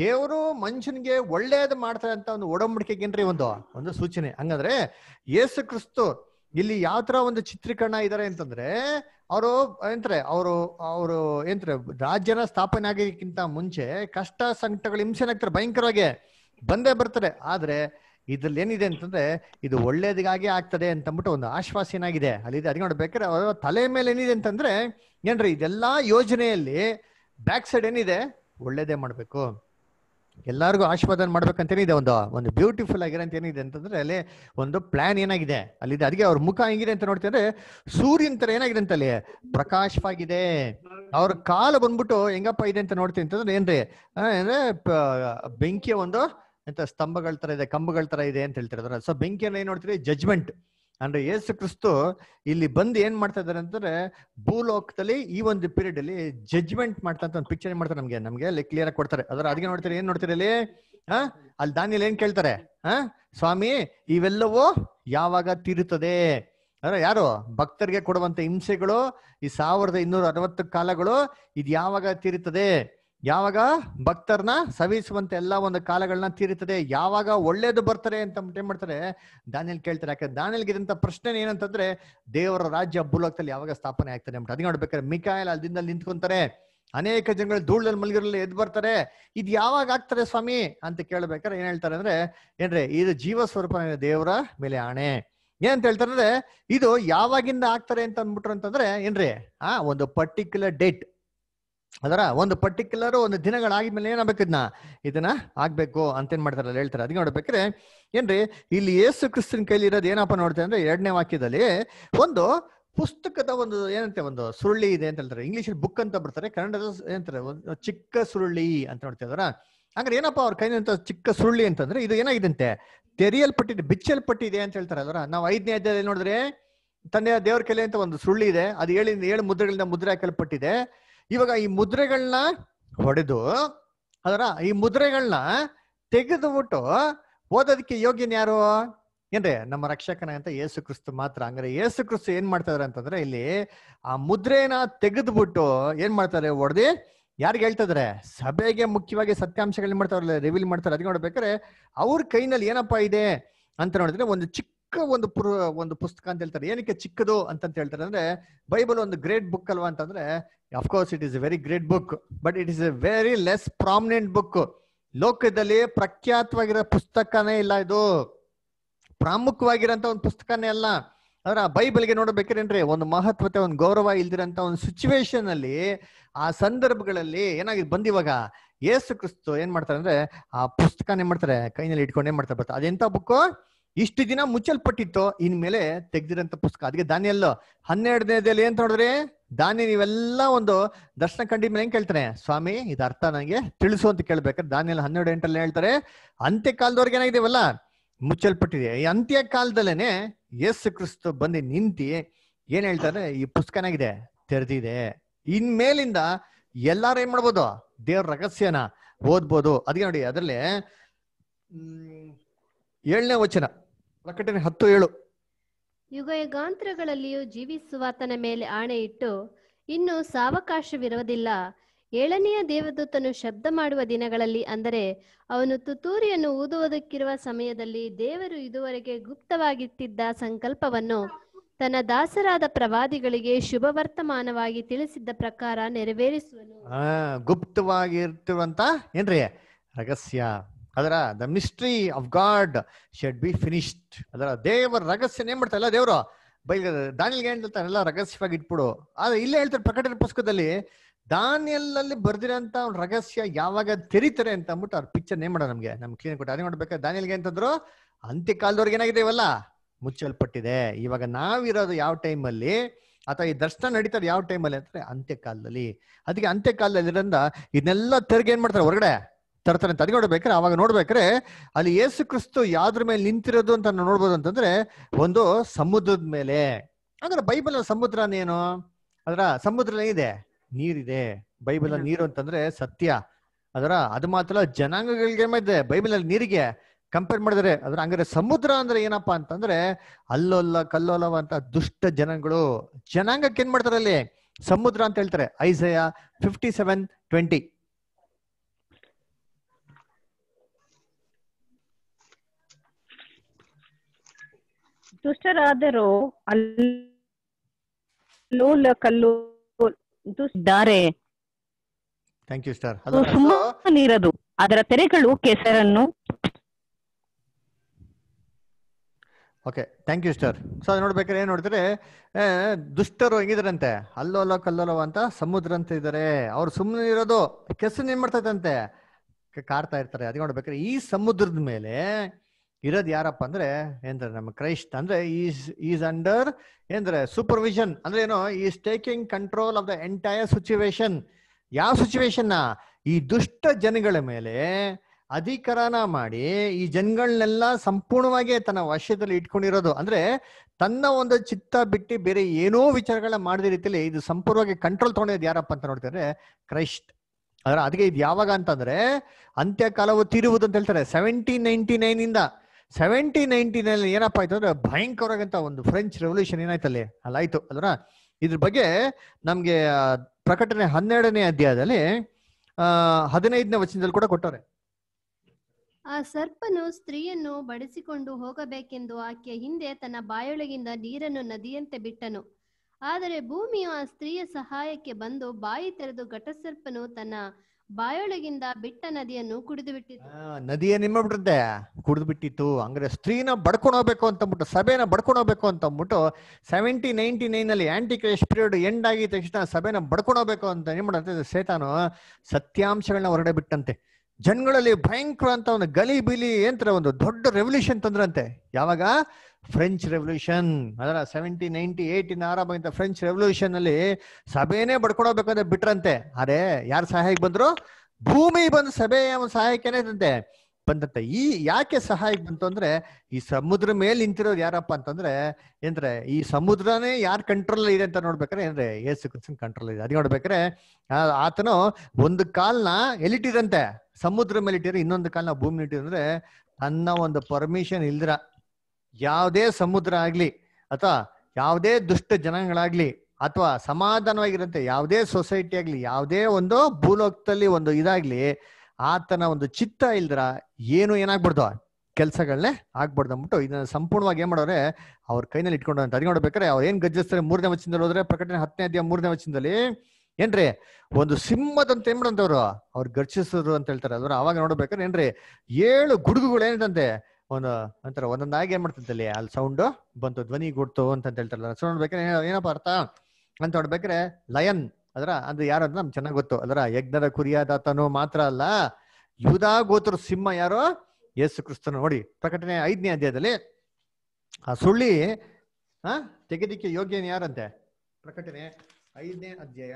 ದೇವರು ಮನುಷ್ಯನಿಗೆ ಒಳ್ಳೇದು ಮಾಡ್ತಾರೆ ಅಂತ ಒಂದು ಒಡಂಬಡಿಕೆಗೇನ್ರಿ ಒಂದು ಒಂದು ಸೂಚನೆ ಹಂಗಂದ್ರೆ ಯೇಸು ಕ್ರಿಸ್ತು ಇಲ್ಲಿ ಯಾವ ತರ ಒಂದು ಚಿತ್ರೀಕರಣ ಇದಾರೆ ಅಂತಂದ್ರೆ ಅವರು ಎಂತ್ರೆ ಅವರು ಅವರು ಎಂತ್ರೆ ರಾಜ್ಯನ ಸ್ಥಾಪನೆ ಆಗಕ್ಕಿಂತ ಮುಂಚೆ ಕಷ್ಟ ಸಂಕಟಗಳು ಹಿಂಸೆನಾಗ್ತಾರೆ ಭಯಂಕರವಾಗಿ ಬಂದೇ ಬರ್ತಾರೆ ಆದ್ರೆ ಇದ್ರಲ್ಲಿ ಏನಿದೆ ಅಂತಂದ್ರೆ ಇದು ಒಳ್ಳೇದಿಗಾಗಿ ಆಗ್ತದೆ ಅಂತಂದ್ಬಿಟ್ಟು ಒಂದು ಆಶ್ವಾಸ ಏನಾಗಿದೆ ಅಲ್ಲಿದೆ ಅದ್ ನೋಡ್ಬೇಕಾದ್ರೆ ಅವರ ತಲೆ ಮೇಲೆ ಏನಿದೆ ಅಂತಂದ್ರೆ ಏನ್ರಿ ಇದೆಲ್ಲಾ ಯೋಜನೆಯಲ್ಲಿ ಬ್ಯಾಕ್ ಸೈಡ್ ಏನಿದೆ ಒಳ್ಳೇದೇ ಮಾಡ್ಬೇಕು ಎಲ್ಲರಿಗೂ ಆಶೀರ್ವಾದ ಮಾಡ್ಬೇಕಂತೇನೆ ಇದೆ ಒಂದು ಒಂದು ಬ್ಯೂಟಿಫುಲ್ ಆಗಿರೋ ಏನಿದೆ ಅಂತಂದ್ರೆ ಅಲ್ಲಿ ಒಂದು ಪ್ಲಾನ್ ಏನಾಗಿದೆ ಅಲ್ಲಿ ಅದಕ್ಕೆ ಅವ್ರ ಮುಖ ಹೆಂಗಿದೆ ಅಂತ ನೋಡ್ತಿದ್ರೆ ಸೂರ್ಯನ ತರ ಏನಾಗಿದೆ ಅಂತ ಅಲ್ಲಿ ಪ್ರಕಾಶವಾಗಿದೆ ಅವ್ರ ಕಾಲ ಬಂದ್ಬಿಟ್ಟು ಹೆಂಗಪ್ಪ ಇದೆ ಅಂತ ನೋಡ್ತೀನಿ ಅಂತಂದ್ರೆ ಏನ್ರಿ ಅಂದ್ರೆ ಬೆಂಕಿಯ ಒಂದು ಎಂತ ಸ್ತಂಭಗಳ ತರ ಇದೆ ಕಂಬಗಳ ತರ ಇದೆ ಅಂತ ಹೇಳ್ತಿರೋದ್ರ ಸೊ ಬೆಂಕಿಯನ್ನ ಏನ್ ನೋಡ್ತೀರಿ ಜಜ್ಮೆಂಟ್ ಅಂದ್ರೆ ಯೇಸು ಕ್ರಿಸ್ತು ಇಲ್ಲಿ ಬಂದು ಏನ್ ಮಾಡ್ತಾ ಇದಾರೆ ಅಂದ್ರೆ ಭೂಲೋಕದಲ್ಲಿ ಈ ಒಂದು ಪೀರಿಯಡ್ ಅಲ್ಲಿ ಜಜ್ಮೆಂಟ್ ಮಾಡ್ತಾ ಅಂತ ಒಂದು ಪಿಕ್ಚರ್ ಏನ್ ಮಾಡ್ತಾರೆ ನಮ್ಗೆ ನಮ್ಗೆ ಕ್ಲಿಯರ್ ಆಗಿ ಕೊಡ್ತಾರೆ ಅದ್ರ ಅದಕ್ಕೆ ನೋಡ್ತಾರೆ ಏನ್ ನೋಡ್ತೀರ ಇಲ್ಲಿ ಹ ಅಲ್ಲಿ ದಾನಿಯಲ್ಲಿ ಏನ್ ಕೇಳ್ತಾರೆ ಹ ಸ್ವಾಮಿ ಇವೆಲ್ಲವೂ ಯಾವಾಗ ತೀರುತ್ತದೆ ಅಂದ್ರೆ ಯಾರು ಭಕ್ತರಿಗೆ ಕೊಡುವಂತ ಹಿಂಸೆಗಳು ಈ ಸಾವಿರದ ಇನ್ನೂರ ಅರವತ್ತು ಕಾಲಗಳು ಇದು ಯಾವಾಗ ತೀರುತ್ತದೆ ಯಾವಾಗ ಭಕ್ತರನ್ನ ಸವಿಸುವಂತ ಎಲ್ಲ ಒಂದು ಕಾಲಗಳನ್ನ ತೀರಿತದೆ ಯಾವಾಗ ಒಳ್ಳೇದು ಬರ್ತಾರೆ ಅಂತ ಏನ್ ಮಾಡ್ತಾರೆ ದಾನಿಯಲ್ಲಿ ಕೇಳ್ತಾರೆ ಯಾಕಂದ್ರೆ ದಾನಿಯಲ್ಗೆ ಇದಂತ ಪ್ರಶ್ನೆ ಏನಂತಂದ್ರೆ ದೇವರ ರಾಜ್ಯ ಭೂಲೋಕದಲ್ಲಿ ಯಾವಾಗ ಸ್ಥಾಪನೆ ಆಗ್ತದೆ ಅಂತ ಅದ್ ನೋಡ್ಬೇಕಾದ್ರೆ ಮಿಕಾಯಲ್ ಅಲ್ಲಿಂದ ನಿಂತ್ಕೊಂತಾರೆ ಅನೇಕ ಜನಗಳು ಧೂಳಲ್ಲಿ ಮಲಗಿರಲ್ಲಿ ಎದ್ ಬರ್ತಾರೆ ಇದು ಯಾವಾಗ ಆಗ್ತಾರೆ ಸ್ವಾಮಿ ಅಂತ ಕೇಳ್ಬೇಕಾದ್ರೆ ಏನ್ ಹೇಳ್ತಾರೆ ಅಂದ್ರೆ ಏನ್ರಿ ಇದು ಜೀವ ಸ್ವರೂಪ ದೇವರ ಮೇಲೆ ಆಣೆ ಏನಂತ ಹೇಳ್ತಾರೆ ಅಂದ್ರೆ ಇದು ಯಾವಾಗಿಂದ ಆಗ್ತಾರೆ ಅಂತ ಅಂದ್ಬಿಟ್ರು ಅಂತಂದ್ರೆ ಏನ್ರಿ ಆ ಒಂದು ಪರ್ಟಿಕ್ಯುಲರ್ ಡೇಟ್ ಅದರ ಒಂದು ಪರ್ಟಿಕ್ಯುಲರ್ ಒಂದು ದಿನಗಳಾಗಿದ್ಮೇಲೆ ಏನಾಗಬೇಕು ಇದನ್ನ ಇದನ್ನ ಆಗ್ಬೇಕು ಅಂತ ಏನ್ ಮಾಡ್ತಾರಲ್ಲ ಹೇಳ್ತಾರೆ ಅದಕ್ಕೆ ನೋಡ್ಬೇಕಾದ್ರೆ ಏನ್ರಿ ಇಲ್ಲಿ ಯೇಸು ಕ್ರಿಸ್ತನ್ ಕೈಲಿ ಇರೋದು ಏನಪ್ಪ ನೋಡ್ತೇವೆ ಅಂದ್ರೆ ಎರಡನೇ ವಾಕ್ಯದಲ್ಲಿ ಒಂದು ಪುಸ್ತಕದ ಒಂದು ಏನಂತೆ ಒಂದು ಸುರುಳಿ ಇದೆ ಅಂತ ಹೇಳ್ತಾರೆ ಇಂಗ್ಲಿಷ್ ಬುಕ್ ಅಂತ ಬರ್ತಾರೆ ಕನ್ನಡದ ಏನಂತಾರೆ ಒಂದು ಚಿಕ್ಕ ಸುರುಳಿ ಅಂತ ನೋಡ್ತಿದಾರ ಹಂಗಾರೆ ಏನಪ್ಪ ಅವ್ರ ಕೈನಂತ ಚಿಕ್ಕ ಸುರುಳಿ ಅಂತಂದ್ರೆ ಇದು ಏನಾಗಿದಂತೆ ತೆರೆಯಲ್ಪಟ್ಟಿದೆ ಬಿಚ್ಚಲ್ಪಟ್ಟಿದೆ ಅಂತ ಹೇಳ್ತಾರೆ ಅದರ ನಾವು ಐದನೇ ಅಧ್ಯಾಯದಲ್ಲಿ ನೋಡಿದ್ರೆ ತಂದೆಯ ದೇವ್ರ ಕಲೆ ಅಂತ ಒಂದು ಸುರುಳಿ ಇದೆ ಅದು ಏಳಿಂದ ಏಳು ಮುದ್ರೆಗಳಿಂದ ಮುದ್ರೆ ಹಾಕಲ್ಪಟ್ಟಿದೆ ಇವಾಗ ಈ ಮುದ್ರೆಗಳನ್ನ ಹೊಡೆದು ಅದರ ಈ ಮುದ್ರೆಗಳನ್ನ ತೆಗೆದು ಬಿಟ್ಟು ಓದೋದಕ್ಕೆ ಯೋಗ್ಯನ ಯಾರು ಏನ್ರಿ ನಮ್ಮ ರಕ್ಷಕನ ಅಂತ ಯೇಸು ಕ್ರಿಸ್ತು ಮಾತ್ರ ಅಂದ್ರೆ ಯೇಸು ಕ್ರಿಸ್ತು ಏನ್ ಮಾಡ್ತಾರೆ ಅಂತಂದ್ರೆ ಇಲ್ಲಿ ಆ ಮುದ್ರೆನ ತೆಗೆದುಬಿಟ್ಟು ಏನ್ ಮಾಡ್ತಾರೆ ಹೊಡೆದಿ ಯಾರಿಗೆ ಹೇಳ್ತಿದ್ರೆ ಸಭೆಗೆ ಮುಖ್ಯವಾಗಿ ಸತ್ಯಾಂಶಗಳನ್ನ ಮಾಡ್ತಾರಲ್ಲ ರಿವೀಲ್ ಮಾಡ್ತಾರೆ ಅದಕ್ಕೆ ನೋಡ್ಬೇಕಾದ್ರೆ ಅವ್ರ ಕೈನಲ್ಲಿ ಏನಪ್ಪಾ ಇದೆ ಅಂತ ನೋಡಿದ್ರೆ ಒಂದು ಚಿಕ್ಕ ಚಿಕ್ಕ ಒಂದು ಪುರ ಒಂದು ಪುಸ್ತಕ ಅಂತ ಹೇಳ್ತಾರೆ ಏನಕ್ಕೆ ಚಿಕ್ಕದು ಅಂತ ಹೇಳ್ತಾರೆ ಅಂದ್ರೆ ಬೈಬಲ್ ಒಂದು ಗ್ರೇಟ್ ಬುಕ್ ಅಲ್ವಾ ಅಂತಂದ್ರೆ of course it is a very great book but it is a very less prominent book ಲೋಕದಲ್ಲಿ ಪ್ರಖ್ಯಾತವಾಗಿರೋ ಪುಸ್ತಕನೇ ಇಲ್ಲ ಇದು ಪ್ರಾಮುಖ್ಯವಾಗಿರೋಂಥ ಒಂದು ಪುಸ್ತಕನೇ ಅಲ್ಲ ಆದ್ರೆ ಆ ಬೈಬಲ್ಗೆ ನೋಡ್ಬೇಕೇನ್ರಿ ಒಂದು ಮಹತ್ವತೆ ಒಂದು ಗೌರವ ಇಲ್ದಿರಂತ ಒಂದು ಸಿಚುವೇಶನ್ ಅಲ್ಲಿ ಆ ಸಂದರ್ಭಗಳಲ್ಲಿ ಏನಾಗಿದೆ ಬಂದಿವಾಗ ಏಸು ಕ್ರಿಸ್ತು ಏನ್ ಮಾಡ್ತಾರೆ ಅಂದ್ರೆ ಆ ಪುಸ್ತಕನ ಏನ್ ಮಾಡ್ತಾರೆ ಕೈನಲ್ಲಿ ಇಟ್ಕೊಂಡು ಏನ್ ಮಾಡ್ತಾರೆ ಬರ್ತಾರೆ ಅದೆಂತ ಬುಕ್ ಇಷ್ಟು ದಿನ ಮುಚ್ಚಲ್ಪಟ್ಟಿತ್ತು ಇನ್ಮೇಲೆ ತೆಗ್ದಿರಂತ ಪುಸ್ತಕ ಅದಕ್ಕೆ ದಾನಿಯಲ್ಲ ಹನ್ನೆರಡನೇದಲ್ಲಿ ಏನ್ ನೋಡಿದ್ರೆ ದಾನಿ ನೀವೆಲ್ಲ ಒಂದು ದರ್ಶನ ಕಂಡಿದ ಮೇಲೆ ಕೇಳ್ತಾನೆ ಸ್ವಾಮಿ ಇದು ಅರ್ಥ ನನಗೆ ತಿಳಿಸು ಅಂತ ಕೇಳ್ಬೇಕಾದ್ರೆ ದಾನಿಯಲ್ಲಿ ಹನ್ನೆರಡು ಎಂಟಲ್ಲಿ ಹೇಳ್ತಾರೆ ಅಂತ್ಯ ಕಾಲದವ್ರಿಗೆ ಮುಚ್ಚಲ್ಪಟ್ಟಿದೆ ಈ ಅಂತ್ಯ ಕಾಲದಲ್ಲೇನೆ ಯೇಸು ಕ್ರಿಸ್ತು ಬಂದು ನಿಂತಿ ಏನ್ ಹೇಳ್ತಾರೆ ಈ ಪುಸ್ತಕ ಏನಾಗಿದೆ ತೆರೆದಿದೆ ಇನ್ಮೇಲಿಂದ ಎಲ್ಲಾರು ಏನ್ ಮಾಡ್ಬೋದು ದೇವ್ರ ರಹಸ್ಯನ ಓದ್ಬೋದು ಅದಕ್ಕೆ ನೋಡಿ ಅದರಲ್ಲಿ ಏಳನೇ ವಚನ ಪ್ರಕಟಣೆ ಹತ್ತು ಏಳು ಯುಗ ಯುಗಾಂತರಗಳಲ್ಲಿಯೂ ಜೀವಿಸುವಾತನ ಮೇಲೆ ಆಣೆ ಇಟ್ಟು ಇನ್ನು ಸಾವಕಾಶವಿರುವುದಿಲ್ಲ ಏಳನೆಯ ದೇವದೂತನು ಶಬ್ದ ಮಾಡುವ ದಿನಗಳಲ್ಲಿ ಅಂದರೆ ಅವನು ತುತೂರಿಯನ್ನು ಊದುವುದಕ್ಕಿರುವ ಸಮಯದಲ್ಲಿ ದೇವರು ಇದುವರೆಗೆ ಗುಪ್ತವಾಗಿಟ್ಟಿದ್ದ ಸಂಕಲ್ಪವನ್ನು ತನ್ನ ದಾಸರಾದ ಪ್ರವಾದಿಗಳಿಗೆ ಶುಭ ವರ್ತಮಾನವಾಗಿ ತಿಳಿಸಿದ್ದ ಪ್ರಕಾರ ನೆರವೇರಿಸುವನು ಗುಪ್ತವಾಗಿ ಏನ್ರಿ ರಹಸ್ಯ ಅದರ the mystery of God should be finished ಅದರ ದೇವರ ರಹಸ್ಯ ಏನ್ ಮಾಡ್ತಾರೆ ಇಲ್ಲ ದೇವರು ಬೈ ದಾನಿಯಲ್ ಏನ್ ಎಲ್ಲ ರಹಸ್ಯವಾಗಿ ಇಟ್ಬಿಡು ಆದ್ರೆ ಇಲ್ಲೇ ಹೇಳ್ತಾರೆ ಪ್ರಕಟಣೆ ಪುಸ್ತಕದಲ್ಲಿ ದಾನಿಯಲ್ಲಲ್ಲಿ ಬರ್ದಿರೋಂಥ ಒಂದು ರಹಸ್ಯ ಯಾವಾಗ ತೆರೀತಾರೆ ಅಂತ ಅಂದ್ಬಿಟ್ಟು ಅವ್ರ ಪಿಕ್ಚರ್ ನೇಮ್ ಮಾಡೋ ನಮಗೆ ನಮ್ಗೆ ಕ್ಲೀನ್ ಕೊಟ್ಟು ಅದೇ ಮಾಡ್ಬೇಕು ದಾನಿಯಲ್ಗೆ ಅಂತಂದ್ರು ಅಂತ್ಯ ಏನಾಗಿದೆವಲ್ಲ ಏನಾಗಿದೆ ಇವಲ್ಲ ಮುಚ್ಚಲ್ಪಟ್ಟಿದೆ ಇವಾಗ ನಾವಿರೋದು ಯಾವ ಟೈಮಲ್ಲಿ ಅಥವಾ ಈ ದರ್ಶನ ನಡೀತಾರೆ ಯಾವ ಟೈಮಲ್ಲಿ ಅಂದ್ರೆ ಅಂತ್ಯಕಾಲದಲ್ಲಿ ಅದಕ್ಕೆ ಅಂತ್ಯಕಾಲದಲ್ಲಿ ಇದನ್ನೆಲ್ಲ ತೆರಿಗೆ ಏನ್ ಮಾಡ್ತಾರೆ ಹೊರಗಡೆ ತರ್ತಾರೆ ಅಂತ ಅದ್ಗಡೆ ಅವಾಗ ನೋಡ್ಬೇಕ್ರೆ ಅಲ್ಲಿ ಯೇಸು ಕ್ರಿಸ್ತು ಯಾವ್ದ್ರ ಮೇಲೆ ನಿಂತಿರೋದು ಅಂತ ನೋಡ್ಬೋದು ಅಂತಂದ್ರೆ ಒಂದು ಸಮುದ್ರದ ಮೇಲೆ ಅಂದ್ರೆ ಬೈಬಲ್ ಸಮುದ್ರ ಏನು ಅದರ ಸಮುದ್ರ ಇದೆ ನೀರಿದೆ ಬೈಬಲ್ ನೀರು ಅಂತಂದ್ರೆ ಸತ್ಯ ಅದರ ಅದು ಮಾತ್ರ ಜನಾಂಗಗಳಿಗೆ ಇದೆ ಬೈಬಲ್ ಅಲ್ಲಿ ನೀರಿಗೆ ಕಂಪೇರ್ ಮಾಡಿದ್ರೆ ಅದ್ರ ಹಂಗಾರೆ ಸಮುದ್ರ ಅಂದ್ರೆ ಏನಪ್ಪಾ ಅಂತಂದ್ರೆ ಅಲ್ಲೊಲ್ಲ ಕಲ್ಲೊಲ್ಲವಂತ ದುಷ್ಟ ಜನಗಳು ಜನಾಂಗಕ್ಕೆ ಏನ್ ಮಾಡ್ತಾರೆ ಅಲ್ಲಿ ಸಮುದ್ರ ಅಂತ ಹೇಳ್ತಾರೆ ಐಸಯ ಫಿಫ್ಟಿ ಸೆವೆನ್ ಟ್ವೆಂಟಿ ದುಷ್ಟರಾದರೂ ಅಲ್ಲೋಲ ಕಲ್ಲೋ ದುಷ್ಟಿದ್ದಾರೆ ಸುಮ್ಮನಿರದು ಅದರ ತೆರೆಗಳು ಕೆಸರನ್ನು okay thank you star so ಅದು ನೋಡ್ಬೇಕಾದ್ರೆ ಏನ್ ನೋಡಿದ್ರೆ ದುಷ್ಟರು ಹೆಂಗಿದ್ರಂತೆ ಅಲ್ಲೋಲ ಕಲ್ಲೋಲವ ಅಂತ ಸಮುದ್ರ ಅಂತ ಇದಾರೆ ಅವ್ರು ಸುಮ್ಮನೆ ಇರೋದು ಕೆಸರು ಏನ್ ಮಾಡ್ತೈತಂತೆ ಕಾಡ್ತಾ ಇರ್ತಾರೆ ಅದೇ ನೋಡ್ಬೇಕಾದ್ರೆ ಈ ಸಮುದ್ರದ ಮೇಲೆ ಇರೋದು ಯಾರಪ್ಪ ಅಂದ್ರೆ ಏನಂದ್ರೆ ನಮ್ಮ ಕ್ರೈಸ್ಟ್ ಅಂದ್ರೆ ಈಸ್ ಈಸ್ ಅಂಡರ್ ಏನಂದ್ರೆ ಸೂಪರ್ವಿಷನ್ ಅಂದ್ರೆ ಏನೋ is taking control of the entire situation ಯಾವ ಸಿಚುವೇಶನ್ನ ಈ ದುಷ್ಟ ಜನಗಳ ಮೇಲೆ ಅಧಿಕಾರನ ಮಾಡಿ ಈ ಜನಗಳನ್ನೆಲ್ಲ ಸಂಪೂರ್ಣವಾಗಿ ತನ್ನ ವಶದಲ್ಲಿ ಇಟ್ಕೊಂಡಿರೋದು ಅಂದ್ರೆ ತನ್ನ ಒಂದು ಚಿತ್ತ ಬಿಟ್ಟು ಬೇರೆ ಏನೋ ವಿಚಾರಗಳನ್ನ ಮಾಡಿದ ರೀತಿಯಲ್ಲಿ ಇದು ಸಂಪೂರ್ಣವಾಗಿ ಕಂಟ್ರೋಲ್ ತಗೊಂಡಿದ್ದು ಯಾರಪ್ಪ ಅಂತ ನೋಡ್ತಾರೆ ಕ್ರೈಸ್ಟ್ ಆದ್ರೆ ಅದಕ್ಕೆ ಇದು ಯಾವಾಗ ಅಂತಂದ್ರೆ ಅಂತ್ಯಕಾಲವು ತೀರುವುದು ಅಂತ ಹೇಳ್ತಾರೆ ಸೆವೆಂಟೀನ್ ನೈನ್ಟಿ ನೈನ್ ಇಂದ ಸೆವೆಂಟಿ ನೈನ್ಟೀನಲ್ಲಿ ಏನಪ್ಪ ಆಯ್ತು ಅಂದ್ರೆ ಭಯಂಕರವಾಗಂತ ಒಂದು ಫ್ರೆಂಚ್ ರೆವಲ್ಯೂಷನ್ ಏನಾಯ್ತು ಅಲ್ಲಿ ಅಲ್ಲಾಯ್ತು ಅದರ ಇದ್ರ ಬಗ್ಗೆ ನಮ್ಗೆ ಪ್ರಕಟಣೆ ಹನ್ನೆರಡನೇ ಅಧ್ಯಾಯದಲ್ಲಿ ಹದಿನೈದನೇ ವಚನದಲ್ಲಿ ಕೂಡ ಕೊಟ್ಟವ್ರೆ ಆ ಸರ್ಪನು ಸ್ತ್ರೀಯನ್ನು ಬಡಿಸಿಕೊಂಡು ಹೋಗಬೇಕೆಂದು ಆಕೆಯ ಹಿಂದೆ ತನ್ನ ಬಾಯೊಳಗಿಂದ ನೀರನ್ನು ನದಿಯಂತೆ ಬಿಟ್ಟನು ಆದರೆ ಭೂಮಿಯು ಆ ಸ್ತ್ರೀಯ ಸಹಾಯಕ್ಕೆ ಬಂದು ಬಾಯಿ ತೆರೆದು ಘಟಸರ್ಪನು ತನ್ನ ಬಾಯೊಳಗಿಂದ ಬಿಟ್ಟ ನದಿಯನ್ನು ಕುಡಿದು ಬಿಟ್ಟಿತ್ತು ನದಿಯ ನಿಮ್ಮ ಬಿಡುತ್ತೆ ಕುಡಿದು ಬಿಟ್ಟಿತ್ತು ಅಂದ್ರೆ ಸ್ತ್ರೀನ ಬಡ್ಕೊಂಡು ಹೋಗ್ಬೇಕು ಅಂತಂದ್ಬಿಟ್ಟು ಸಭೆನ ಬಡ್ಕೊಂಡು ಹೋಗ್ಬೇಕು ಅಂತಂದ್ಬಿಟ್ಟು ಸೆವೆಂಟಿ ನೈನ್ಟಿ ನೈನ್ ಅಲ್ಲಿ ಆಂಟಿ ಕ್ರೈಸ್ಟ್ ಪೀರಿಯಡ್ ಎಂಡ್ ಆಗಿದ ತಕ್ಷಣ ಸಭೆನ ಬಡ್ಕೊಂಡು ಹೋಗ್ಬೇಕು ಅಂತ ಏನ್ ಮಾಡುತ್ತೆ ಸೇತಾನು ಸತ್ಯಾಂಶಗಳನ್ನ ಹೊರಡೆ ಬಿಟ್ಟಂತೆ ಜನಗಳಲ್ಲಿ ಭಯಂಕರ ಅಂತ ಒಂದು ಗಲಿ ಬಿಲಿ ಏನಂತಾರೆ ಒಂದು ದೊಡ್ಡ ರೆವಲ್ಯೂಷನ್ ತಂದ್ರಂತೆ ಯಾವಾಗ ಫ್ರೆಂಚ್ ರೆವಲ್ಯೂಷನ್ ಅದರ ಸೆವೆಂಟಿ ನೈಂಟಿ ಏಯ್ಟಿನ ಆರಂಭ ಫ್ರೆಂಚ್ ರೆವಲ್ಯೂಷನ್ ಅಲ್ಲಿ ಸಭೆನೇ ಬಡ್ಕೊಡೋಬೇಕಂದ್ರೆ ಬಿಟ್ರಂತೆ ಅದೇ ಯಾರು ಸಹಾಯಕ್ಕೆ ಬಂದ್ರು ಭೂಮಿ ಬಂದು ಸಭೆ ಒಂದು ಸಹಾಯಕ್ಕೆ ಇದಂತೆ ಬಂದಂತೆ ಈ ಯಾಕೆ ಸಹಾಯಕ್ಕೆ ಬಂತು ಅಂದ್ರೆ ಈ ಸಮುದ್ರ ಮೇಲೆ ನಿಂತಿರೋದು ಯಾರಪ್ಪ ಅಂತಂದ್ರೆ ಏನಂದ್ರೆ ಈ ಸಮುದ್ರನೇ ಯಾರು ಕಂಟ್ರೋಲ್ ಇದೆ ಅಂತ ನೋಡ್ಬೇಕಾರೆ ಏನಂದ್ರೆ ಏಸು ಕಂಟ್ರೋಲ್ ಇದೆ ಅದ್ ನೋಡ್ಬೇಕಾರೆ ಆತನು ಒಂದು ಕಾಲ್ನ ಎಲಿಟಿದಂತೆ ಸಮುದ್ರ ಮೇಲೆ ಇಟ್ಟಿದ್ರೆ ಇನ್ನೊಂದು ಕಾಲ ನಾವು ಭೂಮಿ ಇಟ್ಟಿದ್ರೆ ತನ್ನ ಒಂದು ಪರ್ಮಿಷನ್ ಇಲ್ದಿರ ಯಾವುದೇ ಸಮುದ್ರ ಆಗ್ಲಿ ಅಥವಾ ಯಾವುದೇ ದುಷ್ಟ ಜನಗಳಾಗ್ಲಿ ಅಥವಾ ಸಮಾಧಾನವಾಗಿರಂತೆ ಯಾವುದೇ ಸೊಸೈಟಿ ಆಗ್ಲಿ ಯಾವುದೇ ಒಂದು ಭೂಲೋಕದಲ್ಲಿ ಒಂದು ಇದಾಗ್ಲಿ ಆತನ ಒಂದು ಚಿತ್ತ ಇಲ್ದ್ರ ಏನು ಏನಾಗ್ಬಿಡ್ದು ಕೆಲಸಗಳನ್ನೇ ಆಗ್ಬಾರ್ದು ಅಂದ್ಬಿಟ್ಟು ಇದನ್ನ ಸಂಪೂರ್ಣವಾಗಿ ಏನ್ ಮಾಡೋರೆ ಅವ್ರ ಕೈನಲ್ಲಿ ಇಟ್ಕೊಂಡು ಅಂತ ಅದ್ ನೋಡ್ಬೇಕಾರೆ ಅವ್ರು ಏನ್ ಗಜ್ಜಿಸ್ತಾರೆ ಮೂರನೇ ವಚನದಲ್ಲಿ ಹೋದ್ರೆ ಪ್ರಕಟಣೆ ಹತ್ತನೇ ಅಧ್ಯಾಯ ಮೂರನೇ ವಚನದಲ್ಲಿ ಏನ್ರಿ ಒಂದು ಸಿಂಹದಂತ ಏನ್ ಅವ್ರು ಗರ್ಜಿಸಿದ್ರು ಅಂತ ಹೇಳ್ತಾರೆ ಅದ್ರ ಅವಾಗ ನೋಡ್ಬೇಕಾದ್ರೆ ಏನ್ರಿ ಏಳು ಗುಡುಗುಗಳು ಏನಿದಂತೆ ಒಂದು ಅಂತಾರ ಒಂದೊಂದಾಗಿ ಏನ್ ಮಾಡ್ತಂತಲ್ಲಿ ಅಲ್ಲಿ ಸೌಂಡ್ ಬಂತು ಧ್ವನಿ ಗುಡ್ತು ಅಂತ ಹೇಳ್ತಾರಲ್ಲ ಸೌಂಡ್ ನೋಡ್ಬೇಕಾದ್ರೆ ಏನಪ್ಪ ಅರ್ಥ ಅಂತ ನೋಡ್ಬೇಕ್ರೆ ಲಯನ್ ಅದರ ಅದು ಯಾರು ಅಂತ ನಮ್ಗೆ ಚೆನ್ನಾಗಿ ಗೊತ್ತು ಅದರ ಯಜ್ಞದ ಕುರಿಯಾದಾತನು ಮಾತ್ರ ಅಲ್ಲ ಯುಧಾ ಗೋತ್ರ ಸಿಂಹ ಯಾರು ಯೇಸು ಕ್ರಿಸ್ತನು ನೋಡಿ ಪ್ರಕಟಣೆ ಐದನೇ ಅಧ್ಯಾಯದಲ್ಲಿ ಆ ಸುಳ್ಳಿ ಹ ತೆಗೆದಿಕ್ಕೆ ಯೋಗ್ಯನ ಯಾರಂತೆ ಪ್ರಕಟಣೆ ಐದನೇ ಅಧ್ಯಾಯ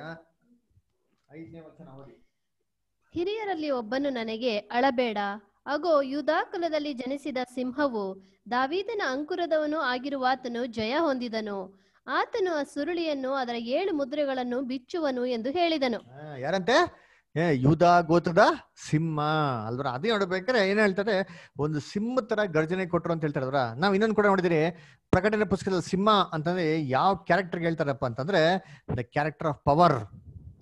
ಹಿರಿಯರಲ್ಲಿ ಒಬ್ಬನು ನನಗೆ ಅಳಬೇಡ ಅಗೋ ಯುದಾಕುಲದಲ್ಲಿ ಜನಿಸಿದ ಸಿಂಹವು ದಾವೀದನ ಅಂಕುರದವನು ಆಗಿರುವಾತನು ಜಯ ಹೊಂದಿದನು ಆತನು ಆ ಸುರುಳಿಯನ್ನು ಅದರ ಏಳು ಮುದ್ರೆಗಳನ್ನು ಬಿಚ್ಚುವನು ಎಂದು ಹೇಳಿದನು ಯಾರಂತೆ ಯುದಾ ಗೋತ್ರದ ಸಿಂಹ ಅಲ್ವರ ಅದೇ ನೋಡ್ಬೇಕಾದ್ರೆ ಏನ್ ಹೇಳ್ತಾರೆ ಒಂದು ಸಿಂಹ ತರ ಗರ್ಜನೆ ಕೊಟ್ಟರು ಅಂತ ಹೇಳ್ತಾರೆ ನಾವ್ ಇನ್ನೊಂದು ಕೂಡ ನೋಡಿದಿರಿ ಪ್ರಕಟಣೆ ಪುಸ್ತಕದಲ್ಲಿ ಸಿಂಹ ಅಂತಂದ್ರೆ ಯಾವ ಕ್ಯಾರೆಕ್ಟರ್ ಹೇಳ್ತಾರಪ್ಪ ಅಂತಂದ್ರೆ ದ ಕ್ಯಾರೆಕ್ಟರ್ ಆಫ್ ಪವರ್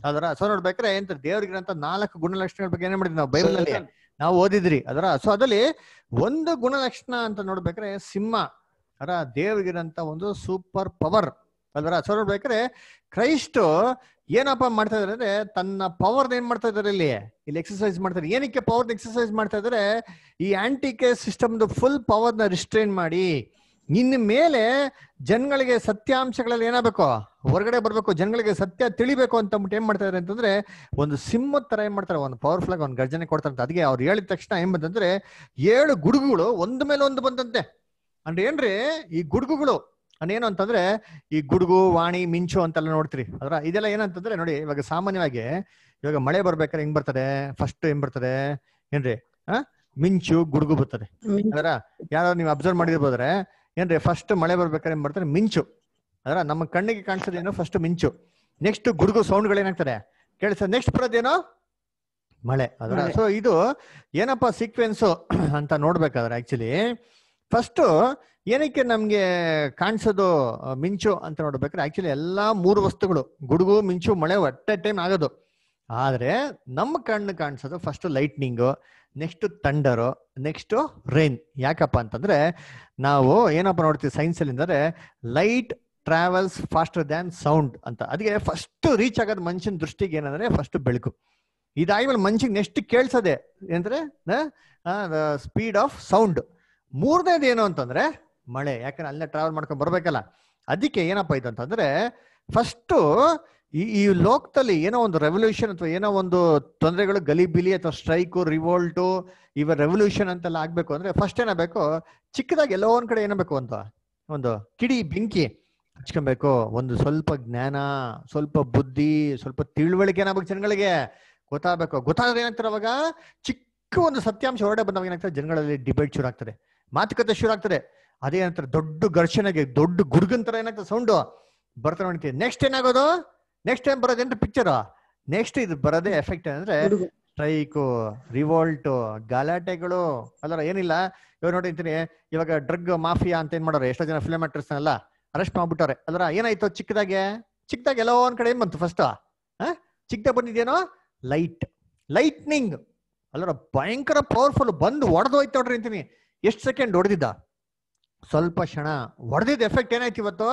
ಅದರ ಸೊ ನೋಡ್ಬೇಕ್ರೆ ಎಂತ ದೇವರಿಗಿರಂತ ನಾಲ್ಕು ಗುಣಲಕ್ಷಣಗಳ ಬಗ್ಗೆ ಏನ್ ಮಾಡಿದ್ವಿ ನಾವು ಬೈಬಲ್ ಅಲ್ಲಿ ನಾವು ಓದಿದ್ರಿ ಅದರ ಸೊ ಅದಲ್ಲಿ ಒಂದು ಗುಣಲಕ್ಷಣ ಅಂತ ನೋಡ್ಬೇಕ್ರೆ ಸಿಂಹ ಅದರ ದೇವರಿಗಿರಂತ ಒಂದು ಸೂಪರ್ ಪವರ್ ಅದರ ಸೊ ನೋಡ್ಬೇಕ್ರೆ ಕ್ರೈಸ್ಟ್ ಏನಪ್ಪ ಮಾಡ್ತಾ ಇದಾರೆ ಅಂದ್ರೆ ತನ್ನ ಪವರ್ ಏನ್ ಮಾಡ್ತಾ ಇದಾರೆ ಇಲ್ಲಿ ಇಲ್ಲಿ ಎಕ್ಸಸೈಸ್ ಮಾಡ್ತಾರೆ ಏನಕ್ಕೆ ಪವರ್ ಎಕ್ಸಸೈಸ್ ಮಾಡ್ತಾ ಇದಾರೆ ಈ ಆಂಟಿಕೆ ಸಿಸ್ಟಮ್ದು ಫುಲ್ ಪವರ್ನ ರಿಸ್ಟ್ರೈನ್ ಮಾಡಿ ಇನ್ನು ಮೇಲೆ ಜನಗಳಿಗೆ ಸತ್ಯಾಂಶಗಳಲ್ಲಿ ಏನಾಗಬೇಕು ಹೊರಗಡೆ ಬರಬೇಕು ಜನಗಳಿಗೆ ಸತ್ಯ ತಿಳಿಬೇಕು ಅಂತ ಅಂದ್ಬಿಟ್ಟು ಏನ್ ಮಾಡ್ತಾ ಇದಾರೆ ಅಂತಂದ್ರೆ ಒಂದು ಸಿಂಹದ ತರ ಏನ್ ಮಾಡ್ತಾರೆ ಒಂದು ಪವರ್ಫುಲ್ ಆಗಿ ಒಂದು ಗರ್ಜನೆ ಕೊಡ್ತಾರೆ ಅಂತ ಅದಕ್ಕೆ ಅವ್ರು ಹೇಳಿದ ತಕ್ಷಣ ಏನ್ ಬಂತಂದ್ರೆ ಏಳು ಗುಡುಗುಗಳು ಒಂದ್ ಮೇಲೆ ಒಂದು ಬಂತಂತೆ ಅಂದ್ರೆ ಏನ್ರಿ ಈ ಗುಡುಗುಗಳು ಏನು ಅಂತಂದ್ರೆ ಈ ಗುಡುಗು ವಾಣಿ ಮಿಂಚು ಅಂತೆಲ್ಲ ನೋಡ್ತೀರಿ ಅದರ ಇದೆಲ್ಲ ಏನಂತಂದ್ರೆ ನೋಡಿ ಇವಾಗ ಸಾಮಾನ್ಯವಾಗಿ ಇವಾಗ ಮಳೆ ಬರ್ಬೇಕಾದ್ರೆ ಹೆಂಗ್ ಬರ್ತದೆ ಫಸ್ಟ್ ಏನ್ ಬರ್ತದೆ ಏನ್ರಿ ಆ ಮಿಂಚು ಗುಡುಗು ಬರ್ತದೆ ಅದರ ಯಾರು ನೀವು ಅಬ್ಸರ್ವ್ ಮಾಡಿದ್ರೆ ಏನ್ರಿ ಫಸ್ಟ್ ಮಳೆ ಬರ್ಬೇಕಾದ್ರೆ ಏನ್ ಬರ್ತಾರೆ ಮಿಂಚು ಅದರ ನಮ್ಮ ಕಣ್ಣಿಗೆ ಏನೋ ಫಸ್ಟ್ ಮಿಂಚು ನೆಕ್ಸ್ಟ್ ಗುಡುಗು ಸೌಂಡ್ಗಳು ಏನಾಗ್ತದೆ ಕೇಳಿಸ ನೆಕ್ಸ್ಟ್ ಬರೋದೇನೋ ಮಳೆ ಅದರ ಸೊ ಇದು ಏನಪ್ಪ ಸೀಕ್ವೆನ್ಸು ಅಂತ ನೋಡ್ಬೇಕಾದ್ರೆ ಆಕ್ಚುಲಿ ಫಸ್ಟು ಏನಕ್ಕೆ ನಮಗೆ ಕಾಣಿಸೋದು ಮಿಂಚು ಅಂತ ನೋಡ್ಬೇಕಾದ್ರೆ ಆಕ್ಚುಲಿ ಎಲ್ಲಾ ಮೂರು ವಸ್ತುಗಳು ಗುಡುಗು ಮಿಂಚು ಮಳೆ ಒಟ್ಟೆ ಟೈಮ್ ಆಗೋದು ಆದರೆ ನಮ್ಮ ಕಣ್ಣು ಕಾಣಿಸೋದು first lightning next thunder next rain ಯಾಕಪ್ಪ ಅಂತಂದ್ರೆ ನಾವು ಏನಪ್ಪ ನೋಡ್ತೀವಿ ಸೈನ್ಸಲ್ಲಿ ಅಂದರೆ light travels faster than sound ಅಂತ ಅದಕ್ಕೆ ಫಸ್ಟ್ ರೀಚ್ ಆಗೋದು ಮನುಷ್ಯನ ದೃಷ್ಟಿಗೆ ಏನಂದ್ರೆ ಫಸ್ಟ್ ಬೆಳಕು ಇದಾದ್ಮೇಲೆ ಮನುಷ್ಯನ್ ನೆಕ್ಸ್ಟ್ ಕೇಳಿಸೋದೆ ಏನಂದ್ರೆ ಸ್ಪೀಡ್ ಆಫ್ ಸೌಂಡ್ ಮೂರನೇದು ಏನು ಅಂತಂದ್ರೆ ಮಳೆ ಯಾಕಂದ್ರೆ ಅಲ್ಲೇ ಟ್ರಾವೆಲ್ ಮಾಡ್ಕೊಂಡು ಬರ್ಬೇಕಲ್ಲ ಅದಕ್ಕೆ ಏನಪ್ಪ ಇದು ಅಂತಂದ್ರೆ ಫಸ್ಟ್ ಈ ಈ ಲೋಕದಲ್ಲಿ ಏನೋ ಒಂದು ರೆವಲ್ಯೂಷನ್ ಅಥವಾ ಏನೋ ಒಂದು ತೊಂದರೆಗಳು ಗಲಿಬಿಲಿ ಅಥವಾ ಸ್ಟ್ರೈಕು ರಿವೋಲ್ಟು ಇವ ರೆವಲ್ಯೂಷನ್ ಅಂತೆಲ್ಲ ಆಗ್ಬೇಕು ಅಂದ್ರೆ ಫಸ್ಟ್ ಏನಾಗಬೇಕು ಚಿಕ್ಕದಾಗಿ ಎಲ್ಲೋ ಒಂದ್ ಕಡೆ ಏನಬೇಕು ಅಂತ ಒಂದು ಕಿಡಿ ಬೆಂಕಿ ಹಚ್ಕೊಬೇಕು ಒಂದು ಸ್ವಲ್ಪ ಜ್ಞಾನ ಸ್ವಲ್ಪ ಬುದ್ಧಿ ಸ್ವಲ್ಪ ತಿಳುವಳಿಕೆ ಏನಾಗಬೇಕು ಜನಗಳಿಗೆ ಗೊತ್ತಾಗಬೇಕು ಗೊತ್ತಾದ್ರೆ ಏನಾಗ್ತಾರೆ ಅವಾಗ ಚಿಕ್ಕ ಒಂದು ಸತ್ಯಾಂಶ ಹೊರಡೆ ಬಂದಾಗ ಏನಾಗ್ತದೆ ಜನಗಳಲ್ಲಿ ಡಿಬೇಟ್ ಶುರು ಆಗ್ತದೆ ಮಾತುಕತೆ ಶುರು ಆಗ್ತದೆ ಏನಂತಾರೆ ದೊಡ್ಡ ಘರ್ಷಣೆಗೆ ದೊಡ್ಡ ತರ ಏನಾಗ್ತದೆ ಸೌಂಡು ಬರ್ತಾರೆ ನೋಡ್ತೀವಿ ನೆಕ್ಸ್ಟ್ ಏನಾಗೋದು ನೆಕ್ಸ್ಟ್ ಟೈಮ್ ಏನಂತ ಪಿಕ್ಚರ್ ನೆಕ್ಸ್ಟ್ ಇದು ಬರೋದೇ ಎಫೆಕ್ಟ್ ಏನಂದ್ರೆ ಸ್ಟ್ರೈಕು ರಿವೋಲ್ಟ್ ಗಲಾಟೆಗಳು ಅದರ ಏನಿಲ್ಲ ಇವಾಗ ಅಂತೀನಿ ಇವಾಗ ಡ್ರಗ್ ಮಾಫಿಯಾ ಅಂತ ಏನ್ ಮಾಡೋರು ಎಷ್ಟೋ ಜನ ಫಿಲಮ್ ಅಲ್ಲ ಅರೆಸ್ಟ್ ಮಾಡ್ಬಿಟ್ಟವ್ರೆ ಅದರ ಏನಾಯ್ತು ಚಿಕ್ಕದಾಗೆ ಚಿಕ್ಕದಾಗ ಎಲ್ಲೋ ಒಂದ್ ಕಡೆ ಏನ್ ಬಂತು ಫಸ್ಟ್ ಚಿಕ್ಕದಾಗ ಬಂದಿದ್ದೇನೋ ಲೈಟ್ ಲೈಟ್ನಿಂಗ್ ಅಲ್ಲರ ಭಯಂಕರ ಪವರ್ಫುಲ್ ಬಂದು ಒಡೆದು ಹೋಯ್ತು ನೋಡ್ರಿ ಅಂತೀನಿ ಎಷ್ಟು ಸೆಕೆಂಡ್ ಹೊಡೆದಿದ್ದ ಸ್ವಲ್ಪ ಕ್ಷಣ ಹೊಡೆದಿದ್ದ ಎಫೆಕ್ಟ್ ಏನಾಯ್ತು ಇವತ್ತು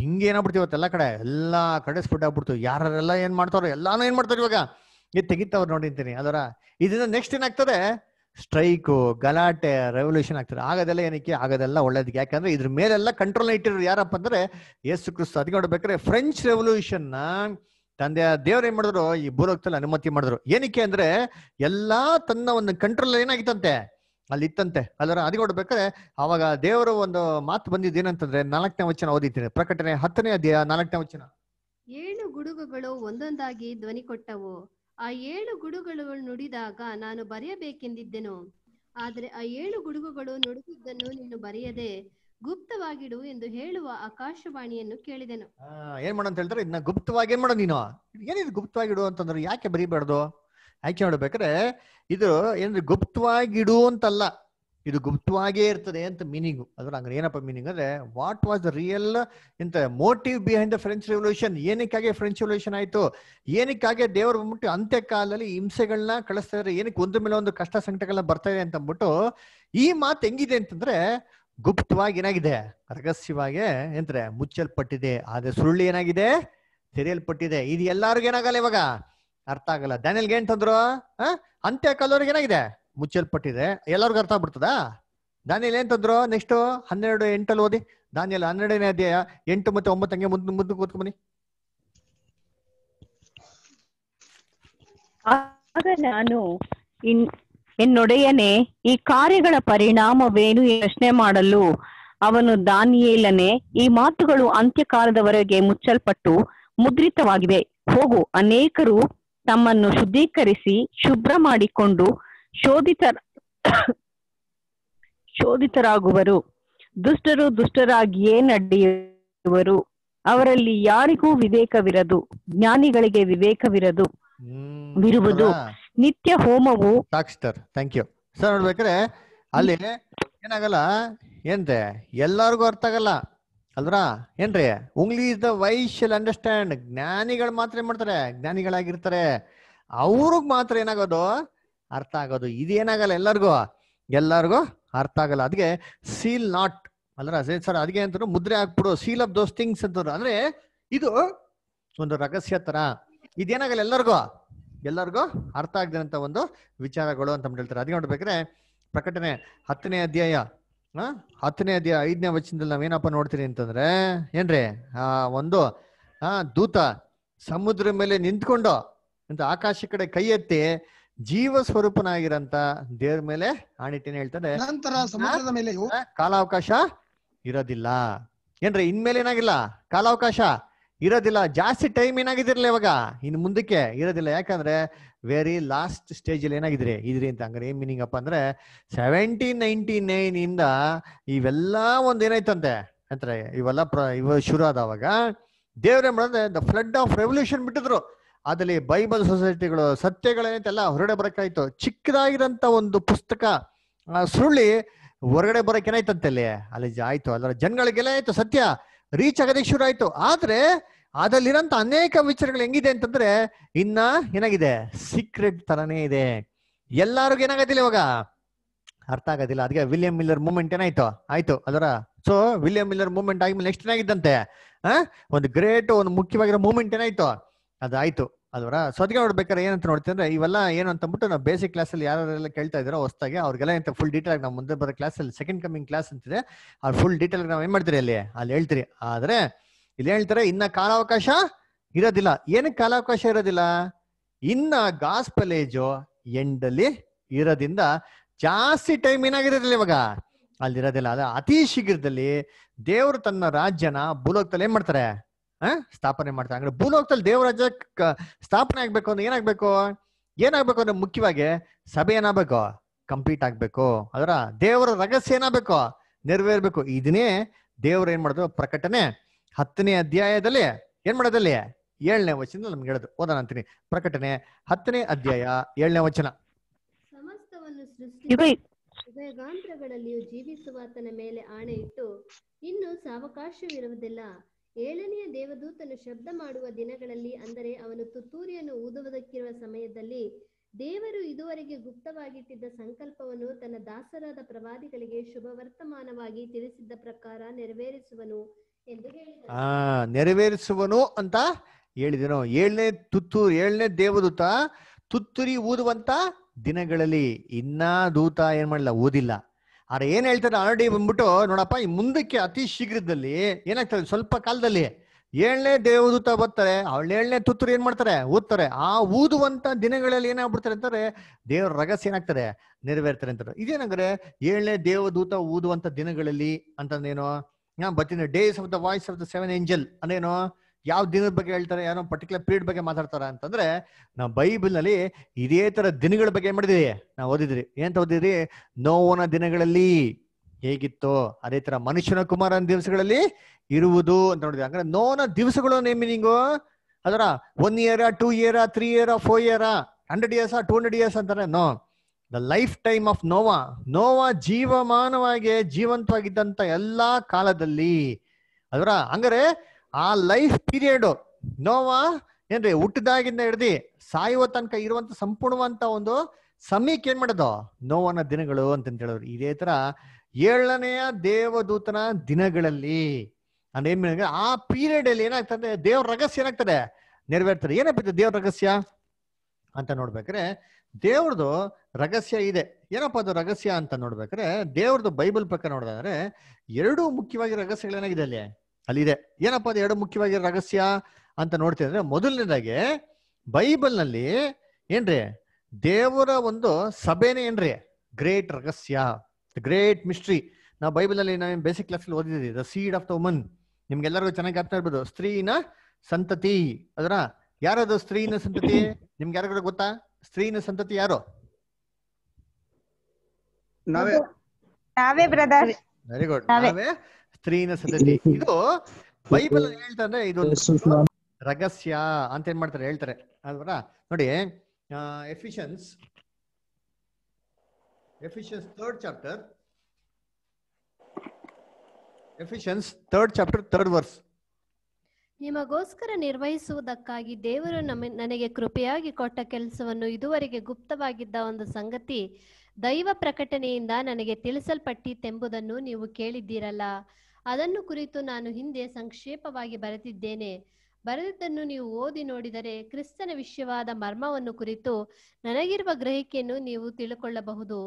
ಹಿಂಗೆ ಏನಾಗ್ಬಿಡ್ತು ಇವತ್ತು ಎಲ್ಲ ಕಡೆ ಎಲ್ಲ ಕಡೆ ಸ್ಫುಟ್ ಆಗ್ಬಿಡ್ತು ಯಾರೆಲ್ಲ ಏನ್ ಮಾಡ್ತಾರೋ ಎಲ್ಲಾನು ಏನ್ ಮಾಡ್ತಾರೆ ಇವಾಗ ಇದು ನೋಡಿ ನೋಡಿಂತೀನಿ ಅದರ ಇದರಿಂದ ನೆಕ್ಸ್ಟ್ ಏನಾಗ್ತದೆ ಸ್ಟ್ರೈಕು ಗಲಾಟೆ ರೆವಲ್ಯೂಷನ್ ಆಗ್ತಾರೆ ಆಗದೆಲ್ಲ ಏನಕ್ಕೆ ಆಗದೆಲ್ಲ ಒಳ್ಳೇದಕ್ಕೆ ಯಾಕಂದ್ರೆ ಇದ್ರ ಮೇಲೆಲ್ಲ ಕಂಟ್ರೋಲ್ ಇಟ್ಟಿರೋರು ಯಾರಪ್ಪ ಅಂದ್ರೆ ಯೇಸು ಕ್ರಿಸ್ತು ಅದಕ್ಕೆ ನೋಡ್ಬೇಕಾದ್ರೆ ಫ್ರೆಂಚ್ ರೆವಲ್ಯೂಷನ್ನ ತಂದೆ ದೇವ್ರು ಏನ್ ಮಾಡಿದ್ರು ಈ ಭೂಲೋಕದಲ್ಲಿ ಅನುಮತಿ ಮಾಡಿದ್ರು ಏನಕ್ಕೆ ಅಂದ್ರೆ ಎಲ್ಲಾ ತನ್ನ ಒಂದು ಕಂಟ್ರೋಲ್ ಏನಾಗಿತ್ತಂತೆ ಅಲ್ಲಿ ಇತ್ತಂತೆ ಅದರ ಅದಿ ನೋಡ್ಬೇಕಾದ್ರೆ ಅವಾಗ ದೇವರು ಒಂದು ಮಾತು ಬಂದಿದ್ದು ಏನಂತಂದ್ರೆ ನಾಲ್ಕನೇ ವಚನ ಓದಿದ್ದೀನಿ ಪ್ರಕಟಣೆ ಹತ್ತನೇ ನಾಲ್ಕನೇ ವಚನ ಏಳು ಗುಡುಗುಗಳು ಒಂದೊಂದಾಗಿ ಧ್ವನಿ ಕೊಟ್ಟವು ಆ ಏಳು ಗುಡುಗಳು ನುಡಿದಾಗ ನಾನು ಬರೆಯಬೇಕೆಂದಿದ್ದೆನು ಆದರೆ ಆ ಏಳು ಗುಡುಗುಗಳು ನುಡಿದಿದ್ದನ್ನು ನೀನು ಬರೆಯದೆ ಗುಪ್ತವಾಗಿಡು ಎಂದು ಹೇಳುವ ಆಕಾಶವಾಣಿಯನ್ನು ಕೇಳಿದೆನು ಏನ್ ಮಾಡೋ ಅಂತ ಹೇಳಿದ್ರೆ ಇದನ್ನ ಗುಪ್ತವಾಗಿ ಏನ್ ಮಾಡೋ ನೀನು ಏನಿದು ಗುಪ್ತವಾಗಿಡು ಅಂತಂದ್ರೆ ಯಾಕೆ ಬರೀಬಾರ್ದು ಆಯ್ಕೆ ಮಾಡ್ಬೇಕಾದ್ರೆ ಇದು ಏನಂದ್ರೆ ಗುಪ್ತವಾಗಿಡು ಅಂತಲ್ಲ ಇದು ಗುಪ್ತವಾಗೇ ಇರ್ತದೆ ಅಂತ ಮೀನಿಂಗ್ ಅದ್ರ ಹಂಗಾರೆ ಏನಪ್ಪ ಮೀನಿಂಗ್ ಅಂದ್ರೆ ವಾಟ್ ವಾಸ್ ದ ರಿಯಲ್ ಇಂತ motive behind the French revolution ಏನಕ್ಕಾಗಿ ಫ್ರೆಂಚ್ ರೆವಲ್ಯೂಷನ್ ಆಯ್ತು ಏನಕ್ಕಾಗಿ ದೇವರು ಬಂದ್ಬಿಟ್ಟು ಅಂತ್ಯ ಕಾಲದಲ್ಲಿ ಹಿಂಸೆಗಳನ್ನ ಕಳಿಸ್ತಾ ಇದ್ರೆ ಏನಕ್ಕೆ ಒಂದ್ ಮೇಲೆ ಒಂದು ಕಷ್ಟ ಸಂಕಟಗಳನ್ನ ಬರ್ತಾ ಇದೆ ಅಂತ ಅಂದ್ಬಿಟ್ಟು ಈ ಮಾತು ಹೆಂಗಿದೆ ಅಂತಂದ್ರೆ ಗುಪ್ತವಾಗಿ ಏನಾಗಿದೆ ರಹಸ್ಯವಾಗಿ ಎಂತಾರೆ ಮುಚ್ಚಲ್ಪಟ್ಟಿದೆ ಆದ್ರೆ ಸುಳ್ಳು ಏನಾಗಿದೆ ತೆರೆಯಲ್ಪಟ್ಟಿದೆ ಇದು ಎಲ್ಲಾರಿಗೂ ಏನಾಗಲ್ಲ ಇವಾಗ ಅರ್ಥ ಆಗಲ್ಲ ಡ್ಯಾನಿಯಲ್ಗೆ ಏನ್ ತಂದ್ರು ಅಂತ್ಯ ಏನಾಗಿದೆ ಮುಚ್ಚಲ್ಪಟ್ಟಿದೆ ಎಲ್ಲರಿಗೂ ಅರ್ಥ ಆಗ್ಬಿಡ್ತದ ದಾನಿಯಲ್ಲಿ ಅಂತಂದ್ರು ನೆಕ್ಸ್ಟ್ ಹನ್ನೆರಡು ಎಂಟಲ್ಲಿ ಓದಿ ದಾನಿಯಲ್ಲಿ ಹನ್ನೆರಡನೇ ಅಧ್ಯಾಯ ಎಂಟು ಮತ್ತೆ ಒಂಬತ್ತು ಹಂಗೆ ಮುಂದೆ ಮುಂದೆ ಬನ್ನಿ ಆಗ ನಾನು ಇನ್ ಈ ಕಾರ್ಯಗಳ ಪರಿಣಾಮವೇನು ಪ್ರಶ್ನೆ ಮಾಡಲು ಅವನು ದಾನಿಯೇಲನೆ ಈ ಮಾತುಗಳು ಅಂತ್ಯಕಾಲದವರೆಗೆ ಮುಚ್ಚಲ್ಪಟ್ಟು ಮುದ್ರಿತವಾಗಿವೆ ಹೋಗು ಅನೇಕರು ತಮ್ಮನ್ನು ಶುದ್ಧೀಕರಿಸಿ ಶುಭ್ರ ಮಾಡಿಕೊಂಡು ಶೋಧಿತರ ಶೋಧಿತರಾಗುವರು ದುಷ್ಟರು ದುಷ್ಟರಾಗಿಯೇ ನಡೆಯುವರು ಅವರಲ್ಲಿ ಯಾರಿಗೂ ವಿವೇಕವಿರದು ಜ್ಞಾನಿಗಳಿಗೆ ವಿವೇಕವಿರದು ವಿರುವುದು ನಿತ್ಯ ಹೋಮವು ಸರ್ ಥ್ಯಾಂಕ್ ಯು ಸರ್ ನೋಡ್ಬೇಕ್ರೆ ಅಲ್ಲಿ ಏನಾಗಲ್ಲ ಏನ್ರಿ ಎಲ್ಲಾರ್ಗು ಅರ್ಥ ಆಗಲ್ಲ ಅಲ್ದ್ರಾ ಏನ್ರಿ ಉಂಗ್ಲಿ is the wise shall understand ಜ್ಞಾನಿಗಳು ಮಾತ್ರ ಏನ್ ಮಾಡ್ತಾರೆ ಜ್ಞಾನಿಗಳಾಗಿರ್ತಾರೆ ಅವ್ರಿಗೆ ಮಾತ್ರ ಏನಾಗೋದು ಅರ್ಥ ಆಗೋದು ಇದೇನಾಗಲ್ಲ ಎಲ್ಲರಿಗೂ ಎಲ್ಲರಿಗೂ ಅರ್ಥ ಆಗಲ್ಲ ಅದಕ್ಕೆ ಸೀಲ್ ನಾಟ್ ಅಲ್ಲ ಸರ್ ಅದಕ್ಕೆ ಅಂತಾರು ಮುದ್ರೆ ಹಾಕ್ಬಿಡು ಸೀಲ್ ಆಫ್ ದೋಸ್ ಥಿಂಗ್ಸ್ ಅಂತಾರೆ ಅಂದ್ರೆ ಇದು ಒಂದು ರಹಸ್ಯ ತರ ಇದೇನಾಗಲ್ಲ ಎಲ್ಲರಿಗೂ ಎಲ್ಲರಿಗೂ ಅರ್ಥ ಆಗದಂತ ಒಂದು ವಿಚಾರಗಳು ಅಂತ ಹೇಳ್ತಾರೆ ಅದಕ್ಕೆ ನೋಡ್ಬೇಕ್ರೆ ಪ್ರಕಟಣೆ ಹತ್ತನೇ ಅಧ್ಯಾಯ ಹತ್ತನೇ ಅಧ್ಯಾಯ ಐದನೇ ವಚನದಲ್ಲಿ ನಾವೇನಪ್ಪ ನೋಡ್ತೀರಿ ಅಂತಂದ್ರೆ ಏನ್ರಿ ಆ ಒಂದು ಆ ದೂತ ಸಮುದ್ರ ಮೇಲೆ ನಿಂತ್ಕೊಂಡು ಅಂತ ಆಕಾಶ ಕಡೆ ಕೈ ಎತ್ತಿ ಜೀವ ಸ್ವರೂಪನಾಗಿರಂತ ದೇವ್ರ ಮೇಲೆ ಆಣಿಟ್ಟಿನ ಹೇಳ್ತಾರೆ ನಂತರ ಸಮುದ್ರದ ಮೇಲೆ ಕಾಲಾವಕಾಶ ಇರೋದಿಲ್ಲ ಏನ್ರಿ ಇನ್ಮೇಲೆ ಏನಾಗಿಲ್ಲ ಕಾಲಾವಕಾಶ ಇರೋದಿಲ್ಲ ಜಾಸ್ತಿ ಟೈಮ್ ಏನಾಗಿದಿರಲ್ಲ ಇವಾಗ ಇನ್ ಮುಂದಕ್ಕೆ ಇರೋದಿಲ್ಲ ಯಾಕಂದ್ರೆ ವೆರಿ ಲಾಸ್ಟ್ ಸ್ಟೇಜ್ ಅಲ್ಲಿ ಏನಾಗಿದ್ರಿ ಇದ್ರಿ ಅಂತ ಅಂದ್ರೆ ಏನ್ ಮೀನಿಂಗ್ ಅಪ್ಪ ಅಂದ್ರೆ ಸೆವೆಂಟೀನ್ ನೈನ್ಟಿ ನೈನ್ ಇಂದ ಇವೆಲ್ಲ ಒಂದ್ ಏನಾಯ್ತಂತೆ ಅಂತಾರೆ ಇವೆಲ್ಲ ಪ್ರ ಇವ ಶುರು ಆದವಾಗ ದೇವ್ರ ಮಾಡಿದ್ರೆ ದ ಫ್ಲಡ್ ಆಫ್ ರೆವಲ್ಯೂಷನ್ ಬಿಟ್ಟಿದ್ರು ಅದರಲ್ಲಿ ಬೈಬಲ್ ಸೊಸೈಟಿಗಳು ಸತ್ಯಗಳೇನೆಲ್ಲ ಹೊರಗಡೆ ಬರಕಾಯ್ತು ಚಿಕ್ಕದಾಗಿರಂತ ಒಂದು ಪುಸ್ತಕ ಸುರುಳಿ ಹೊರಗಡೆ ಬರಕೇನಾಯ್ತಂತೆ ಅಲ್ಲಿ ಅಲ್ಲಿ ಆಯ್ತು ಅದರ ಜನಗಳಿಗೆಲ್ಲ ಆಯ್ತು ಸತ್ಯ ರೀಚ್ ಆಗೋದಕ್ಕೆ ಶುರು ಆಯ್ತು ಆದ್ರೆ ಅದಲ್ಲಿರಂತ ಅನೇಕ ವಿಚಾರಗಳು ಹೆಂಗಿದೆ ಅಂತಂದ್ರೆ ಇನ್ನ ಏನಾಗಿದೆ ಸೀಕ್ರೆಟ್ ತರನೇ ಇದೆ ಎಲ್ಲರಿಗೂ ಏನಾಗೋದಿಲ್ಲ ಇವಾಗ ಅರ್ಥ ಆಗೋದಿಲ್ಲ ಅದಕ್ಕೆ ವಿಲಿಯಂ ಮಿಲ್ಲರ್ ಮೂಮೆಂಟ್ ಏನಾಯ್ತು ಆಯ್ತು ಅದರ ಸೊ ವಿಲಿಯಂ ಮಿಲ್ಲರ್ ಮೂಮೆಂಟ್ ಆಗಿ ನೆಕ್ಸ್ಟ್ ಏನಾಗಿದ್ದಂತೆ ಒಂದು ಗ್ರೇಟ್ ಒಂದು ಮುಖ್ಯವಾಗಿರೋ ಮೂಮೆಂಟ್ ಏನಾಯ್ತು ಅದಾಯ್ತು ಅದರ ಸೊ ಅದಕ್ಕೆ ನೋಡ್ಬೇಕಾದ್ರೆ ಏನಂತ ನೋಡ್ತೀವಿ ಇವೆಲ್ಲ ಏನು ಅಂತ ಅಂದ್ಬಿಟ್ಟು ನಾವು ಬೇಸಿಕ್ ಕ್ಲಾಸಲ್ಲಿ ಯಾರೆಲ್ಲ ಕೇಳ್ತಾ ಇದ್ದೀರೋ ಹೊಸ್ದಾಗಿ ಅವ್ರಿಗೆಲ್ಲ ಎಂತ ಫುಲ್ ಡೀಟೇಲ್ ನಾವು ಮುಂದೆ ಬರೋ ಕ್ಲಾಸಲ್ಲಿ ಸೆಕೆಂಡ್ ಕಮಿಂಗ್ ಕ್ಲಾಸ್ ಅಂತಿದೆ ಅವ್ರು ಫುಲ್ ಡೀಟೇಲ್ ನಾವು ಏನು ಮಾಡ್ತೀರಿ ಅಲ್ಲಿ ಅಲ್ಲಿ ಹೇಳ್ತೀರಿ ಆದ್ರೆ ಇಲ್ಲಿ ಹೇಳ್ತಾರೆ ಇನ್ನ ಕಾಲಾವಕಾಶ ಇರೋದಿಲ್ಲ ಏನಕ್ಕೆ ಕಾಲಾವಕಾಶ ಇರೋದಿಲ್ಲ ಇನ್ನ ಪಲೇಜು ಎಂಡಲ್ಲಿ ಇರೋದಿಂದ ಜಾಸ್ತಿ ಟೈಮ್ ಏನಾಗಿರೋದಿಲ್ಲ ಇವಾಗ ಅಲ್ಲಿರೋದಿಲ್ಲ ಅದ ಅತಿ ಶೀಘ್ರದಲ್ಲಿ ದೇವರು ತನ್ನ ರಾಜ್ಯನ ಭೂಲೋಕದಲ್ಲಿ ಏನ್ ಮಾಡ್ತಾರೆ ಸ್ಥಾಪನೆ ಮಾಡ್ತಾರೆ ಅಂದ್ರೆ ಭೂಲೋಕದಲ್ಲಿ ದೇವರಾಜ ಸ್ಥಾಪನೆ ಆಗ್ಬೇಕು ಅಂದ್ರೆ ಏನಾಗ್ಬೇಕು ಏನಾಗ್ಬೇಕು ಅಂದ್ರೆ ಮುಖ್ಯವಾಗಿ ಸಭೆ ಏನಾಗ್ಬೇಕು ಕಂಪ್ಲೀಟ್ ಆಗ್ಬೇಕು ಅದರ ದೇವರ ರಹಸ್ಯ ಏನಾಗಬೇಕು ನೆರವೇರ್ಬೇಕು ಇದನ್ನೇ ದೇವರು ಏನ್ ಮಾಡುದು ಪ್ರಕಟಣೆ ಹತ್ತನೇ ಅಧ್ಯಾಯದಲ್ಲಿ ಏನ್ ಮಾಡೋದಲ್ಲಿ ಏಳನೇ ವಚನ ನಮ್ಗೆ ಹೇಳುದು ಓದೋಣ ಅಂತೀನಿ ಪ್ರಕಟಣೆ ಹತ್ತನೇ ಅಧ್ಯಾಯ ಏಳನೇ ವಚನ ಸಮಸ್ತವನ್ನು ಜೀವಿಸುವ ಮೇಲೆ ಆಣೆ ಇಟ್ಟು ಇನ್ನು ಸಾವಕಾಶವಿರುವುದಿಲ್ಲ ಏಳನೆಯ ದೇವದೂತನು ಶಬ್ದ ಮಾಡುವ ದಿನಗಳಲ್ಲಿ ಅಂದರೆ ಅವನು ತುತ್ತೂರಿಯನ್ನು ಊದುವುದಕ್ಕಿರುವ ಸಮಯದಲ್ಲಿ ದೇವರು ಇದುವರೆಗೆ ಗುಪ್ತವಾಗಿಟ್ಟಿದ್ದ ಸಂಕಲ್ಪವನ್ನು ತನ್ನ ದಾಸರಾದ ಪ್ರವಾದಿಗಳಿಗೆ ಶುಭ ವರ್ತಮಾನವಾಗಿ ತಿಳಿಸಿದ್ದ ಪ್ರಕಾರ ನೆರವೇರಿಸುವನು ಎಂದು ಹೇಳಿದ ನೆರವೇರಿಸುವನು ಅಂತ ಹೇಳಿದನು ಏಳನೇ ತುತ್ತೂರು ಏಳನೇ ದೇವದೂತ ತುತ್ತೂರಿ ಊದುವಂತ ದಿನಗಳಲ್ಲಿ ಇನ್ನ ದೂತ ಏನ್ ಮಾಡಲ್ಲ ಊದಿಲ್ಲ ಆದ್ರೆ ಏನ್ ಹೇಳ್ತಾರೆ ಆಲ್ರೆಡಿ ಬಂದ್ಬಿಟ್ಟು ನೋಡಪ್ಪ ಈ ಮುಂದಕ್ಕೆ ಅತಿ ಶೀಘ್ರದಲ್ಲಿ ಏನಾಗ್ತದೆ ಸ್ವಲ್ಪ ಕಾಲದಲ್ಲಿ ಏಳನೇ ದೇವದೂತ ಬರ್ತಾರೆ ಅವಳು ಏಳನೇ ತುತ್ತರು ಏನ್ ಮಾಡ್ತಾರೆ ಓದ್ತಾರೆ ಆ ಊದುವಂತ ದಿನಗಳಲ್ಲಿ ಏನಾಗ್ಬಿಡ್ತಾರೆ ಅಂತಾರೆ ದೇವರ ರಗಸ್ ಏನಾಗ್ತಾರೆ ನೆರವೇರ್ತಾರೆ ಅಂತಾರೆ ಇದೇನಾಗ್ರೆ ಏಳನೇ ದೇವದೂತ ಊದುವಂತ ದಿನಗಳಲ್ಲಿ ಅಂತಂದೇನೋ ಬರ್ತೀನಿ days of the voice of the seven angel ಅಂದೇನು ಯಾವ ದಿನದ ಬಗ್ಗೆ ಹೇಳ್ತಾರೆ ಏನೋ ಪರ್ಟಿಕ್ಯುಲರ್ ಪೀರಿಯಡ್ ಬಗ್ಗೆ ಮಾತಾಡ್ತಾರ ಅಂತಂದ್ರೆ ನಾವು ಬೈಬಲ್ನಲ್ಲಿ ಇದೇ ತರ ದಿನಗಳ ಬಗ್ಗೆ ಮಾಡಿದೀವಿ ನಾವು ಓದಿದ್ರಿ ಏನಂತ ಓದಿದ್ರಿ ನೋವನ ದಿನಗಳಲ್ಲಿ ಹೇಗಿತ್ತು ಅದೇ ತರ ಮನುಷ್ಯನ ಕುಮಾರನ ದಿವಸಗಳಲ್ಲಿ ಇರುವುದು ಅಂತ ನೋಡಿದ್ವಿ ಅಂದ್ರೆ ನೋವನ ದಿವಸಗಳು ನೇ ಮೀನಿಂಗು ಅದರ one year two year three year four year hundred years two hundred years ಅಂತಾರೆ no the lifetime of Noah Noah ಜೀವಮಾನವಾಗಿ ಜೀವಂತವಾಗಿದ್ದಂತ ಎಲ್ಲಾ ಕಾಲದಲ್ಲಿ ಅದರ ಹಂಗಾರೆ ಆ ಲೈಫ್ ಪೀರಿಯಡ್ ನೋವಾ ಏನ್ರಿ ಹುಟ್ಟಿದಾಗಿಂದ ಹಿಡ್ದು ಸಾಯುವ ತನಕ ಇರುವಂತ ಸಂಪೂರ್ಣವಂತ ಒಂದು ಸಮೀಕ್ ಏನ್ ಮಾಡೋದು ನೋವನ ದಿನಗಳು ಅಂತಂತ ಹೇಳೋರು ಇದೇ ತರ ಏಳನೆಯ ದೇವದೂತನ ದಿನಗಳಲ್ಲಿ ಅಂದ್ರೆ ಏನ್ ಆ ಪೀರಿಯಡ್ ಅಲ್ಲಿ ಏನಾಗ್ತದೆ ದೇವ್ರ ರಹಸ್ಯ ಏನಾಗ್ತದೆ ನೆರವೇರ್ತದೆ ಏನಪ್ಪ ದೇವ್ರ ರಹಸ್ಯ ಅಂತ ನೋಡ್ಬೇಕ್ರೆ ದೇವ್ರದು ರಹಸ್ಯ ಇದೆ ಏನಪ್ಪ ಅದು ರಹಸ್ಯ ಅಂತ ನೋಡ್ಬೇಕ್ರೆ ದೇವ್ರದು ಬೈಬಲ್ ಪ್ರಕಾರ ನೋಡಿದ್ರೆ ಎರಡು ಮುಖ್ಯವಾಗಿ ರಹಸ್ಯಗಳೇನಾಗಿದೆ ಅಲ್ಲಿ ಅಲ್ಲಿದೆ ಏನಪ್ಪಾ ಅದು ಎರಡು ಮುಖ್ಯವಾಗಿ ರಹಸ್ಯ ಅಂತ ನೋಡ್ತಿದ್ರೆ ಮೊದಲನೇದಾಗಿ ಬೈಬಲ್ನಲ್ಲಿ ಏನ್ರಿ ದೇವರ ಒಂದು ಸಭೆನೆ ಏನ್ರಿ ಗ್ರೇಟ್ ರಹಸ್ಯ ಗ್ರೇಟ್ ಮಿಸ್ಟ್ರಿ ನಾವು ಬೈಬಲಲ್ಲಿ ನಾವು ಬೇಸಿಕ್ ಕ್ಲಾಸಲ್ಲಿ ಓದಿದ್ದೀವಿ the seed of the woman ನಿಮ್ಗೆಲ್ಲರಿಗೂ ಚೆನ್ನಾಗಿ ಅರ್ಥ ಇರ್ಬೋದು ಸ್ತ್ರೀನ ಸಂತತಿ ಅದರ ಯಾರದು ಸ್ತ್ರೀನ ಸಂತತಿ ನಿಮ್ಗೆ ಯಾರ ಗೊತ್ತಾ ಸ್ತ್ರೀನ ಸಂತತಿ ಯಾರು ನಾವೇ ವೆರಿ ಗುಡ್ ನಾವೇ ಸ್ತ್ರೀನ ಸತತಿ ಇದು ಬೈಬಲ್ ಹೇಳ್ತಾರೆ ಇದು ರಹಸ್ಯ ಅಂತ ಏನ್ ಮಾಡ್ತಾರೆ ಹೇಳ್ತಾರೆ ಅಲ್ವರ ನೋಡಿ Ephesians Ephesians third chapter Ephesians third chapter third verse ನಿಮಗೋಸ್ಕರ ನಿರ್ವಹಿಸುವುದಕ್ಕಾಗಿ ದೇವರು ನನಗೆ ಕೃಪೆಯಾಗಿ ಕೊಟ್ಟ ಕೆಲಸವನ್ನು ಇದುವರೆಗೆ ಗುಪ್ತವಾಗಿದ್ದ ಒಂದು ಸಂಗತಿ ದೈವ ಪ್ರಕಟಣೆಯಿಂದ ನನಗೆ ತಿಳಿಸಲ್ಪಟ್ಟಿತ್ತೆಂಬುದನ್ನು ನೀವು ಕೇಳಿದ್ದೀರಲ್ಲ ಅದನ್ನು ಕುರಿತು ನಾನು ಹಿಂದೆ ಸಂಕ್ಷೇಪವಾಗಿ ಬರೆದಿದ್ದೇನೆ ಬರೆದಿದ್ದನ್ನು ನೀವು ಓದಿ ನೋಡಿದರೆ ಕ್ರಿಸ್ತನ ವಿಷಯವಾದ ಮರ್ಮವನ್ನು ಕುರಿತು ನನಗಿರುವ ಗ್ರಹಿಕೆಯನ್ನು ನೀವು ತಿಳ್ಕೊಳ್ಳಬಹುದು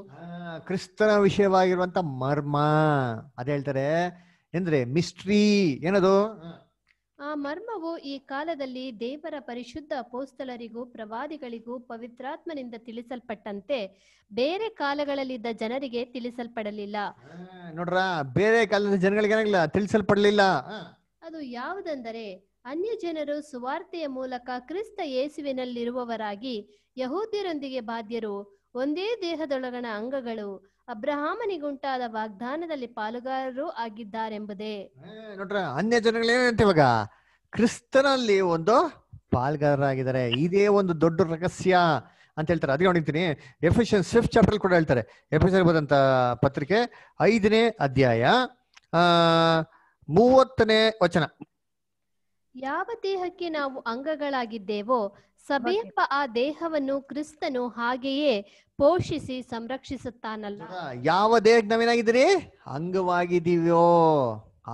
ಕ್ರಿಸ್ತನ ವಿಷಯವಾಗಿರುವಂತ ಮರ್ಮ ಅದೇಳ್ತಾರೆ ಹೇಳ್ತಾರೆ ಮಿಸ್ಟ್ರಿ ಏನದು ಆ ಮರ್ಮವು ಈ ಕಾಲದಲ್ಲಿ ದೇವರ ಪರಿಶುದ್ಧ ಅಪೋಸ್ತಲರಿಗೂ ಪ್ರವಾದಿಗಳಿಗೂ ಪವಿತ್ರಾತ್ಮನಿಂದ ತಿಳಿಸಲ್ಪಟ್ಟಂತೆ ಬೇರೆ ಕಾಲಗಳಲ್ಲಿದ್ದ ಜನರಿಗೆ ತಿಳಿಸಲ್ಪಡಲಿಲ್ಲ ನೋಡ್ರ ಬೇರೆ ಕಾಲದ ಜನಗಳಿಗೆ ತಿಳಿಸಲ್ಪಡಲಿಲ್ಲ ಅದು ಯಾವುದೆಂದರೆ ಅನ್ಯ ಜನರು ಸುವಾರ್ತೆಯ ಮೂಲಕ ಕ್ರಿಸ್ತ ಯೇಸುವಿನಲ್ಲಿರುವವರಾಗಿ ಯಹೂದ್ಯರೊಂದಿಗೆ ಬಾಧ್ಯರು ಒಂದೇ ದೇಹದೊಳಗಣ ಅಂಗಗಳು ಅಬ್ರಹಾಮನಿಗುಂಟಾದ ವಾಗ್ದಾನದಲ್ಲಿ ಪಾಲುಗಾರರು ಆಗಿದ್ದಾರೆಂಬುದೇ ನೋಡ್ರ ಅನ್ಯ ಜನಗಳು ಇವಾಗ ಕ್ರಿಸ್ತನಲ್ಲಿ ಒಂದು ಪಾಲ್ಗಾರರಾಗಿದ್ದಾರೆ ಇದೇ ಒಂದು ದೊಡ್ಡ ರಹಸ್ಯ ಅಂತ ಹೇಳ್ತಾರೆ ಅದೇ ನೋಡಿರ್ತೀನಿ ಎಫಿಷನ್ ಸ್ವಿಫ್ಟ್ ಚಾಪ್ಟರ್ ಕೂಡ ಹೇಳ್ತಾರೆ ಎಫಿಷನ್ ಬಂದಂತ ಪತ್ರಿಕೆ ಐದನೇ ಅಧ್ಯಾಯ ಮೂವತ್ತನೇ ವಚನ ಯಾವ ದೇಹಕ್ಕೆ ನಾವು ಅಂಗಗಳಾಗಿದ್ದೇವೋ ಸಭೆಯಪ್ಪ ಆ ದೇಹವನ್ನು ಕ್ರಿಸ್ತನು ಹಾಗೆಯೇ ಪೋಷಿಸಿ ಸಂರಕ್ಷಿಸುತ್ತಾನಲ್ಲ ಯಾವ ದೇಹ ನಾವೇನಾಗಿದ್ದೀರಿ ಅಂಗವಾಗಿದೀವ್ಯೋ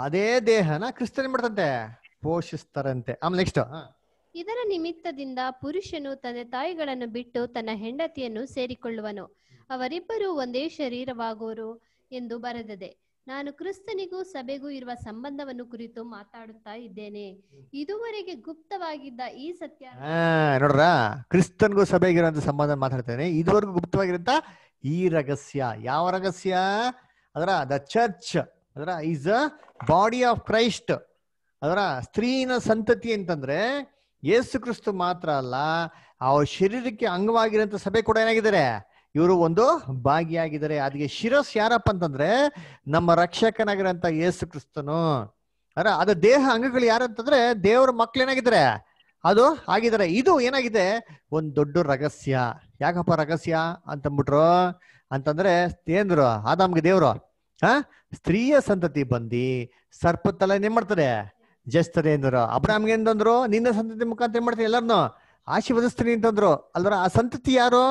ಅದೇ ದೇಹನ ಕ್ರಿಸ್ತನ್ ಮಾಡತಂತೆ ಪೋಷಿಸ್ತಾರಂತೆ ಆಮೇಲೆ ನೆಕ್ಸ್ಟ್ ಇದರ ನಿಮಿತ್ತದಿಂದ ಪುರುಷನು ತನ್ನ ತಾಯಿಗಳನ್ನು ಬಿಟ್ಟು ತನ್ನ ಹೆಂಡತಿಯನ್ನು ಸೇರಿಕೊಳ್ಳುವನು ಅವರಿಬ್ಬರು ಒಂದೇ ಶರೀರವಾಗುವರು ಎಂದು ಬರೆದಿದೆ ನಾನು ಕ್ರಿಸ್ತನಿಗೂ ಸಭೆಗೂ ಇರುವ ಸಂಬಂಧವನ್ನು ಕುರಿತು ಮಾತಾಡುತ್ತಾ ಇದ್ದೇನೆ ಇದುವರೆಗೆ ಗುಪ್ತವಾಗಿದ್ದ ಈ ಸತ್ಯ ನೋಡ್ರ ಕ್ರಿಸ್ತನ್ಗೂ ಸಭೆಗಿರುವಂತ ಸಂಬಂಧ ಮಾತಾಡ್ತೇನೆ ಇದುವರೆಗೂ ಗುಪ್ತವಾಗಿರಂತ ಈ ರಹಸ್ಯ ಯಾವ ರಹಸ್ಯ ಅದರ ದ ಚರ್ಚ್ ಅದರ is a body of Christ ಅದರ ಸ್ತ್ರೀನ ಸಂತತಿ ಅಂತಂದ್ರೆ ಯೇಸು ಕ್ರಿಸ್ತು ಮಾತ್ರ ಅಲ್ಲ ಅವ್ರ ಶರೀರಕ್ಕೆ ಅಂಗವಾಗಿರುವಂತ ಸಭೆ ಕೂಡ ಏನಾಗಿದ್ದಾರೆ ಇವರು ಒಂದು ಭಾಗಿಯಾಗಿದ್ದಾರೆ ಅದಕ್ಕೆ ಶಿರಸ್ ಯಾರಪ್ಪ ಅಂತಂದ್ರೆ ನಮ್ಮ ರಕ್ಷಕನಾಗಿರೋಂಥ ಯೇಸು ಕ್ರಿಸ್ತನು ಅರ ಅದು ದೇಹ ಅಂಗಗಳು ಯಾರಂತಂದ್ರೆ ದೇವರ ಏನಾಗಿದ್ದಾರೆ ಅದು ಆಗಿದ್ದಾರೆ ಇದು ಏನಾಗಿದೆ ಒಂದು ದೊಡ್ಡ ರಹಸ್ಯ ಯಾಕಪ್ಪ ರಹಸ್ಯ ಅಂತಂದ್ಬಿಟ್ರು ಅಂತಂದ್ರೆ ಏನ್ರು ಆದಾಮ್ಗೆ ದೇವ್ರು ಹಾ ಸ್ತ್ರೀಯ ಸಂತತಿ ಬಂದಿ ಸರ್ಪ ಏನು ಮಾಡ್ತಾರೆ ಜಸ್ತಾರೆ ಎಂದರು ಅಬ್ರಾಮ್ಗೆ ಎಂದಂದ್ರು ನಿನ್ನ ಸಂತತಿ ಮುಖಾಂತರ ಏನ್ ಮಾಡ್ತಾರೆ ಎಲ್ಲಾರನು ಆಶೀರ್ವದಿಸ್ತೀನಿ ಅಂತಂದ್ರು ಅಲ್ದ್ರ ಆ ಸಂತತಿ ಯಾರು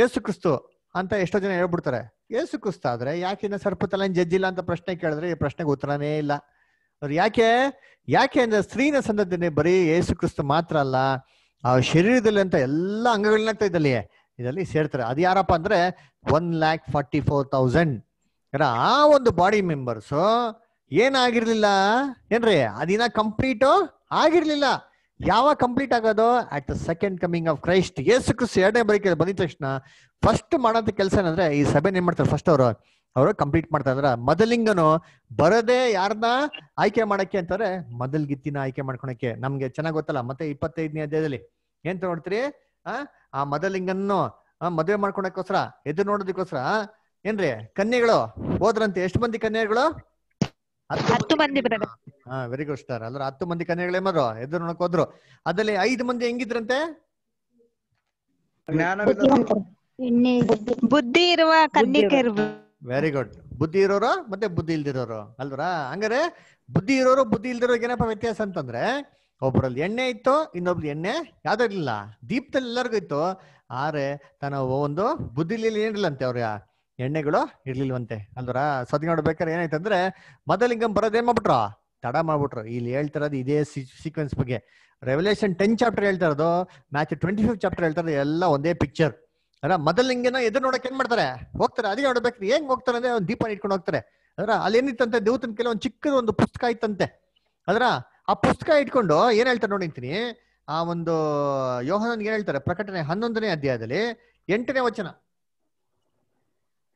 ಯೇಸು ಕ್ರಿಸ್ತು ಅಂತ ಎಷ್ಟೋ ಜನ ಹೇಳ್ಬಿಡ್ತಾರೆ ಯೇಸು ಕ್ರಿಸ್ತ ಆದ್ರೆ ಯಾಕೆ ಇನ್ನ ಸರ್ಪತಲನ್ ಜಜ್ಜಿಲ್ಲ ಅಂತ ಪ್ರಶ್ನೆ ಕೇಳಿದ್ರೆ ಈ ಪ್ರಶ್ನೆಗೆ ಉತ್ತರನೇ ಇಲ್ಲ ಅವ್ರು ಯಾಕೆ ಯಾಕೆ ಅಂದ್ರೆ ಸ್ತ್ರೀನ ಸಂದರ್ಭದಲ್ಲಿ ಬರೀ ಏಸು ಕ್ರಿಸ್ತ ಮಾತ್ರ ಅಲ್ಲ ಆ ಶರೀರದಲ್ಲಿ ಅಂತ ಎಲ್ಲ ಅಂಗಗಳನ್ನ ಇದ್ದಲ್ಲಿಯೇ ಇದರಲ್ಲಿ ಸೇರ್ತಾರೆ ಅದು ಯಾರಪ್ಪ ಅಂದ್ರೆ one lakh forty four thousand ಆ ಒಂದು ಬಾಡಿ ಮೆಂಬರ್ಸ್ ಏನಾಗಿರ್ಲಿಲ್ಲ ಏನ್ರಿ ಅದಿನ ಕಂಪ್ಲೀಟು ಆಗಿರ್ಲಿಲ್ಲ ಯಾವಾಗ ಕಂಪ್ಲೀಟ್ ಆಗೋದು at the second coming of Christ ಯೇಸು ಕ್ರಿಸ್ತು ಎರಡನೇ ಬರೀಕೆ ಬಂದ ತಕ್ಷಣ ಫಸ್ಟ್ ಮಾಡೋಂಥ ಕೆಲಸ ಏನಂದ್ರೆ ಈ ಸಭೆ ಏನ್ ಮಾಡ್ತಾರೆ ಫಸ್ಟ್ ಅವರು ಅವರು ಕಂಪ್ಲೀಟ್ ಮಾಡ್ತಾ ಇದ್ರ ಮೊದಲಿಂಗನು ಬರದೇ ಯಾರನ್ನ ಆಯ್ಕೆ ಮಾಡಕ್ಕೆ ಅಂತಾರೆ ಗಿತ್ತಿನ ಆಯ್ಕೆ ಮಾಡ್ಕೊಳಕ್ಕೆ ನಮ್ಗೆ ಚೆನ್ನಾಗ್ ಗೊತ್ತಲ್ಲ ಮತ್ತೆ ಇಪ್ಪತ್ತೈದನೇ ಅಧ್ಯಾಯದಲ್ಲಿ ಏನ್ ನೋಡ್ತೀರಿ ಆ ಮೊದಲಿಂಗನ್ನು ಮದುವೆ ಮಾಡ್ಕೊಳಕ್ಕೋಸ್ಕರ ಎದುರು ನೋಡೋದಕ್ಕೋಸ್ಕರ ಏನ್ರಿ ಕನ್ಯೆಗಳು ಹೋದ್ರಂತೆ ಎಷ್ಟು ಮಂದಿ ಕನ್ಯೆಗಳು ಮಂದಿ ಹಾ ವೆರಿ ಗುಡ್ ಸ್ಟಾರ್ ಅಂದ್ರೆ ಹತ್ತು ಮಂದಿ ಕನ್ಯಗಳೇ ಮರು ಎದುರು ನೋಡಕ್ ಹೋದ್ರು ಅದ್ರಲ್ಲಿ ಐದು ಮಂದಿ ಹೆಂಗಿದ್ರಂತೆ ಬುದ್ಧಿ ಇರುವ ವೆರಿ ಗುಡ್ ಬುದ್ಧಿ ಇರೋರು ಮತ್ತೆ ಬುದ್ಧಿ ಇಲ್ದಿರೋರು ಅಲ್ವರಾ ಹಂಗಾರೆ ಬುದ್ಧಿ ಇರೋರು ಬುದ್ಧಿ ಇಲ್ದಿರೋ ಏನಪ್ಪ ವ್ಯತ್ಯಾಸ ಅಂತಂದ್ರೆ ಒಬ್ರಲ್ಲಿ ಎಣ್ಣೆ ಇತ್ತು ಇನ್ನೊಬ್ರು ಎಣ್ಣೆ ಯಾವ್ದು ಇರ್ಲಿಲ್ಲ ದೀಪದಲ್ಲಿ ಎಲ್ಲರಿಗೂ ಇತ್ತು ಆದ್ರೆ ತನ್ನ ಒಂದು ಬುದ್ಧಿಲಿ ಏನಿಲ್ಲ ಅಂತೆ ಅವ್ರ ಎಣ್ಣೆಗಳು ಇರ್ಲಿಲ್ವಂತೆ ಅಂದ್ರ ಸದ್ಯ ನೋಡ್ಬೇಕಾದ್ರೆ ಏನಾಯ್ತಂದ್ರೆ ಅಂದ್ರೆ ಮದಲಿಂಗಂ ಬರೋದೇನ್ ಮಾಡ್ಬಿಟ್ರು ತಡ ಮಾಡ್ಬಿಟ್ರು ಇಲ್ಲಿ ಹೇಳ್ತಿರೋದು ಇದೇ ಸೀಕ್ವೆನ್ಸ್ ಬಗ್ಗೆ ರೆವಲ್ಯೂಷನ್ ಟೆನ್ ಚಾಪ್ಟರ್ ಹೇಳ್ತಾ ಇರೋದು ಮ್ಯಾಚ್ ಟ್ವೆಂಟಿ ಫಿಫ್ತ್ ಚಾಪ್ಟರ್ ಹೇಳ್ತಾ ಇರೋದು ಎಲ್ಲ ಒಂದೇ ಪಿಕ್ಚರ್ ಅದ್ರ ಮದಲಿಂಗನ ಎದುರು ನೋಡಕ್ ಏನ್ ಮಾಡ್ತಾರೆ ಹೋಗ್ತಾರೆ ಅದೇ ನೋಡ್ಬೇಕು ಹೆಂಗ್ ಹೋಗ್ತಾರೆ ಅಂದ್ರೆ ಒಂದು ದೀಪ ಇಟ್ಕೊಂಡು ಹೋಗ್ತಾರೆ ಅದ್ರ ಅಲ್ಲಿ ಏನಿತ್ತಂತೆ ದೇವತನ ಕೆಲ ಒಂದು ಚಿಕ್ಕದ ಒಂದು ಪುಸ್ತಕ ಇತ್ತಂತೆ ಅದ್ರ ಆ ಪುಸ್ತಕ ಇಟ್ಕೊಂಡು ಏನ್ ಹೇಳ್ತಾರೆ ನೋಡಿಂತೀನಿ ಆ ಒಂದು ಯೋಹನ ಏನ್ ಹೇಳ್ತಾರೆ ಪ್ರಕಟಣೆ ಹನ್ನೊಂದನೇ ಅಧ್ಯಾಯದಲ್ಲಿ ಎಂಟನೇ ವಚನ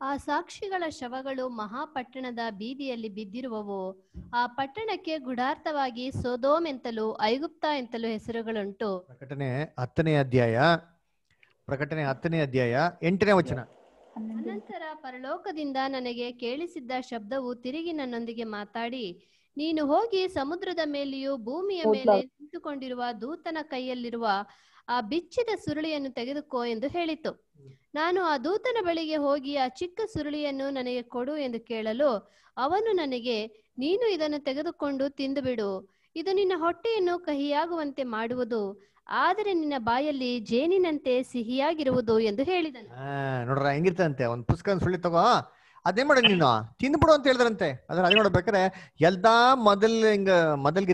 ಆ ಸಾಕ್ಷಿಗಳ ಶವಗಳು ಮಹಾಪಟ್ಟಣದ ಬೀದಿಯಲ್ಲಿ ಬಿದ್ದಿರುವವು ಆ ಪಟ್ಟಣಕ್ಕೆ ಗುಡಾರ್ಥವಾಗಿ ಸೋದೋಮ್ ಎಂತಲೂ ಐಗುಪ್ತ ಎಂತಲೂ ಹೆಸರುಗಳುಂಟು ಪ್ರಕಟಣೆ ಹತ್ತನೇ ಅಧ್ಯಾಯ ಪ್ರಕಟಣೆ ಹತ್ತನೇ ಅಧ್ಯಾಯ ಎಂಟನೇ ವಚನ ಅನಂತರ ಪರಲೋಕದಿಂದ ನನಗೆ ಕೇಳಿಸಿದ್ದ ಶಬ್ದವು ತಿರುಗಿ ನನ್ನೊಂದಿಗೆ ಮಾತಾಡಿ ನೀನು ಹೋಗಿ ಸಮುದ್ರದ ಮೇಲೆಯೂ ಭೂಮಿಯ ಮೇಲೆ ನಿಂತುಕೊಂಡಿರುವ ದೂತನ ಕೈಯಲ್ಲಿರುವ ಆ ಬಿಚ್ಚಿದ ಸುರುಳಿಯನ್ನು ತೆಗೆದುಕೋ ಎಂದು ಹೇಳಿತು ನಾನು ಆ ದೂತನ ಬಳಿಗೆ ಹೋಗಿ ಆ ಚಿಕ್ಕ ಸುರುಳಿಯನ್ನು ನನಗೆ ಕೊಡು ಎಂದು ಕೇಳಲು ಅವನು ನನಗೆ ನೀನು ಇದನ್ನು ತೆಗೆದುಕೊಂಡು ತಿಂದು ಬಿಡು ಇದು ನಿನ್ನ ಹೊಟ್ಟೆಯನ್ನು ಕಹಿಯಾಗುವಂತೆ ಮಾಡುವುದು ಆದರೆ ನಿನ್ನ ಬಾಯಲ್ಲಿ ಜೇನಿನಂತೆ ಸಿಹಿಯಾಗಿರುವುದು ಎಂದು ಹೇಳಿದನು ನೋಡ್ರ ಹೆಂಗಿರ್ತಂತೆ ಒಂದ್ ಪುಸ್ತಕ ಸುಳ್ಳಿ ತಗೋ ಅದೇ ಮಾಡ ನೀನು ತಿಂದ್ಬಿಡು ಅಂತ ಹೇಳಿದ್ರಂತೆ ಅದ್ರ ಅದೇ ನೋಡ್ಬೇಕಾದ್ರೆ ಎಲ್ದಾ ಮೊದಲ್ ಹಿಂಗ ಮೊದಲ್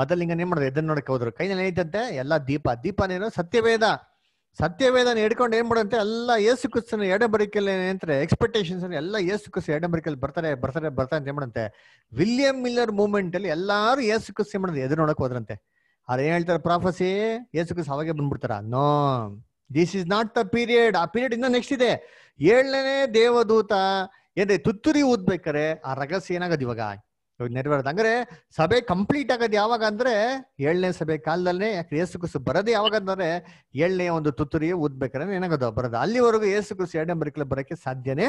ಮದಲಿಂಗನ ಏನ್ ಮಾಡಿದ್ರು ಎದನ್ನ ನೋಡಕ್ಕೆ ಹೋದ್ರು ಕೈನಲ್ಲಿ ಏನೈತಂತೆ ಎಲ್ಲಾ ದೀಪ ದೀಪನೇನು ಸತ್ಯವೇದ ಸತ್ಯವೇದನ ಹಿಡ್ಕೊಂಡು ಏನ್ ಮಾಡೋಂತೆ ಎಲ್ಲ ಏಸು ಕ್ರಿಸ್ತನ ಎಡಂಬರಿಕೆಯಲ್ಲಿ ಏನಂತಾರೆ ಎಕ್ಸ್ಪೆಕ್ಟೇಷನ್ಸ್ ಎಲ್ಲ ಏಸು ಕ್ರಿಸ್ತ ಎಡಂಬರಿಕೆಯಲ್ಲಿ ಬರ್ತಾರೆ ಬರ್ತಾರೆ ಬರ್ತಾರೆ ಅಂತ ಏನ್ ಮಾಡಂತೆ ವಿಲಿಯಂ ಮಿಲ್ಲರ್ ಮೂವ್ಮೆಂಟ್ ಅಲ್ಲಿ ಎಲ್ಲಾರು ಏಸು ಕುಸ್ ಏನ್ ಎದುರು ನೋಡಕ್ ಹೋದ್ರಂತೆ ಅದೇ ಏನ್ ಹೇಳ್ತಾರೆ ಪ್ರಾಫಸಿ ಏಸು ಅವಾಗೆ ಬಂದ್ಬಿಡ್ತಾರ no this is not the period ಆ ಪೀರಿಯಡ್ ಇನ್ನೂ ನೆಕ್ಸ್ಟ್ ಇದೆ ಏಳನೇ ದೇವದೂತ ಏನ್ರಿ ತುತ್ತುರಿ ಊದ್ಬೇಕಾರೆ ಆ ರಗಸ್ ಏನಾಗದ್ ಇವಾಗ ನೆರವೇರೋದು ಅಂದ್ರೆ ಸಭೆ ಕಂಪ್ಲೀಟ್ ಆಗೋದು ಯಾವಾಗ ಅಂದ್ರೆ ಏಳನೇ ಸಭೆ ಕಾಲದಲ್ಲೇ ಯಾಕೆ ಯೇಸು ಕುಸು ಬರೋದು ಯಾವಾಗ ಅಂದ್ರೆ ಏಳನೇ ಒಂದು ತುತ್ತುರಿಯ ಓದ್ಬೇಕಾದ್ರೆ ಏನಾಗೋದು ಬರೋದು ಅಲ್ಲಿವರೆಗೂ ಯೇಸು ಕುಸು ಎರಡನೇ ಮರಿಕಲ್ ಬರೋಕ್ಕೆ ಸಾಧ್ಯನೇ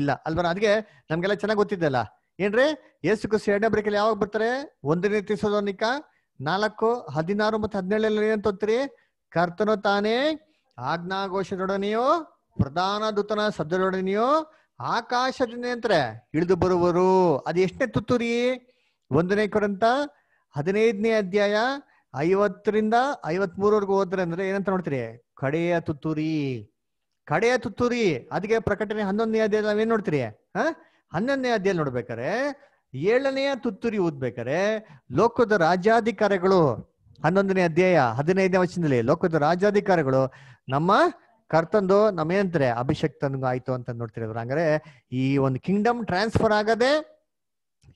ಇಲ್ಲ ಅಲ್ವಾ ಅದಕ್ಕೆ ನಮ್ಗೆಲ್ಲ ಚೆನ್ನಾಗಿ ಗೊತ್ತಿದ್ದಲ್ಲ ಏನ್ರಿ ಯೇಸು ಕುಸು ಎರಡನೇ ಬರಕಲ್ಲಿ ಯಾವಾಗ ಬರ್ತಾರೆ ಒಂದನೇ ತಿಸೋದನಿಕ ನಾಲ್ಕು ಹದಿನಾರು ಮತ್ತು ಹದಿನೇಳಲ್ಲಿ ಏನಂತ ಓದ್ತೀರಿ ಕರ್ತನ ತಾನೇ ಆಜ್ಞಾಘೋಷದೊಡನೆಯೋ ಪ್ರಧಾನ ದೂತನ ಶಬ್ದದೊಡನೆಯೋ ಆಕಾಶದಿಂದ ಇಳಿದು ಬರುವರು ಅದು ಎಷ್ಟನೇ ತುತ್ತೂರಿ ಒಂದನೇ ಕುರಂತ ಹದಿನೈದನೇ ಅಧ್ಯಾಯ ಐವತ್ತರಿಂದ ಐವತ್ ಮೂರವರೆಗೂ ಹೋದ್ರೆ ಅಂದ್ರೆ ಏನಂತ ನೋಡ್ತೀರಿ ಕಡೆಯ ತುತ್ತುರಿ ಕಡೆಯ ತುತ್ತೂರಿ ಅದಕ್ಕೆ ಪ್ರಕಟಣೆ ಹನ್ನೊಂದನೇ ಅಧ್ಯಾಯ ನಾವೇನ್ ನೋಡ್ತೀರಿ ಹ ಹನ್ನೊಂದನೇ ಅಧ್ಯಾಯ ನೋಡ್ಬೇಕಾರೆ ಏಳನೆಯ ತುತ್ತುರಿ ಓದ್ಬೇಕಾರೆ ಲೋಕದ ರಾಜ್ಯಾಧಿಕಾರಿಗಳು ಹನ್ನೊಂದನೇ ಅಧ್ಯಾಯ ಹದಿನೈದನೇ ವಚನದಲ್ಲಿ ಲೋಕದ ರಾಜ್ಯಾಧಿಕಾರಿಗಳು ನಮ್ಮ ಕರ್ತಂದು ನಮೇಂದ್ರೆ ಅಭಿಷೇಕ್ ಆಯ್ತು ಅಂತ ನೋಡ್ತಿರೋದ್ರ ಹಂಗಾರೆ ಈ ಒಂದು ಕಿಂಗ್ಡಮ್ ಟ್ರಾನ್ಸ್ಫರ್ ಆಗದೆ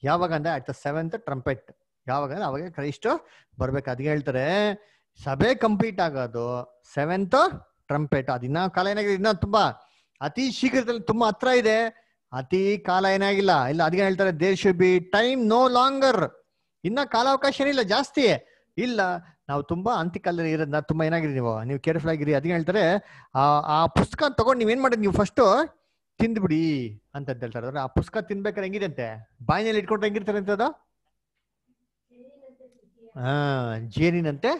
ಯಾವಾಗ ಅಂದ್ರೆ ಅಟ್ ಸೆವೆಂತ್ ಟ್ರಂಪೆಟ್ ಯಾವಾಗ ಅಂದ್ರೆ ಅವಾಗ ಕ್ರೈಸ್ಟ್ ಬರ್ಬೇಕು ಅದ್ ಹೇಳ್ತಾರೆ ಸಭೆ ಕಂಪ್ಲೀಟ್ ಆಗೋದು ಸೆವೆಂತ್ ಟ್ರಂಪೆಟ್ ಅದಿನ್ನ ಕಾಲ ಏನಾಗಿದೆ ಇನ್ನ ತುಂಬಾ ಅತಿ ಶೀಘ್ರದಲ್ಲಿ ತುಂಬಾ ಹತ್ರ ಇದೆ ಅತಿ ಕಾಲ ಏನಾಗಿಲ್ಲ ಇಲ್ಲ ಅದಕ್ಕೆ ಹೇಳ್ತಾರೆ there should be time no longer ಇನ್ನ ಕಾಲಾವಕಾಶ ಏನಿಲ್ಲ ಜಾಸ್ತಿ ಇಲ್ಲ ನಾವು ತುಂಬಾ ಅಂತ್ಯಕಾಲದಲ್ಲಿ ಇರೋದನ್ನ ತುಂಬಾ ಏನಾಗಿರಿ ನೀವು ನೀವು ಕೇರ್ಫುಲ್ ಆಗಿರಿ ಅದಕ್ಕೆ ಹೇಳ್ತಾರೆ ಆ ಪುಸ್ತಕ ತಗೊಂಡು ನೀವೇನ್ ಮಾಡಿದ್ ನೀವು ಫಸ್ಟ್ ತಿಂದ್ಬಿಡಿ ಅಂತ ಹೇಳ್ತಾರೆ ಆ ಪುಸ್ತಕ ತಿನ್ಬೇಕಾರೆ ಹೆಂಗಿದೆ ಅಂತೆ ಬಾಯಿನಲ್ಲಿ ಇಟ್ಕೊಂಡ್ರೆ ಹೆಂಗಿರ್ತಾರೆ ಅಂತ ಅದು ಜೇನಿನಂತೆ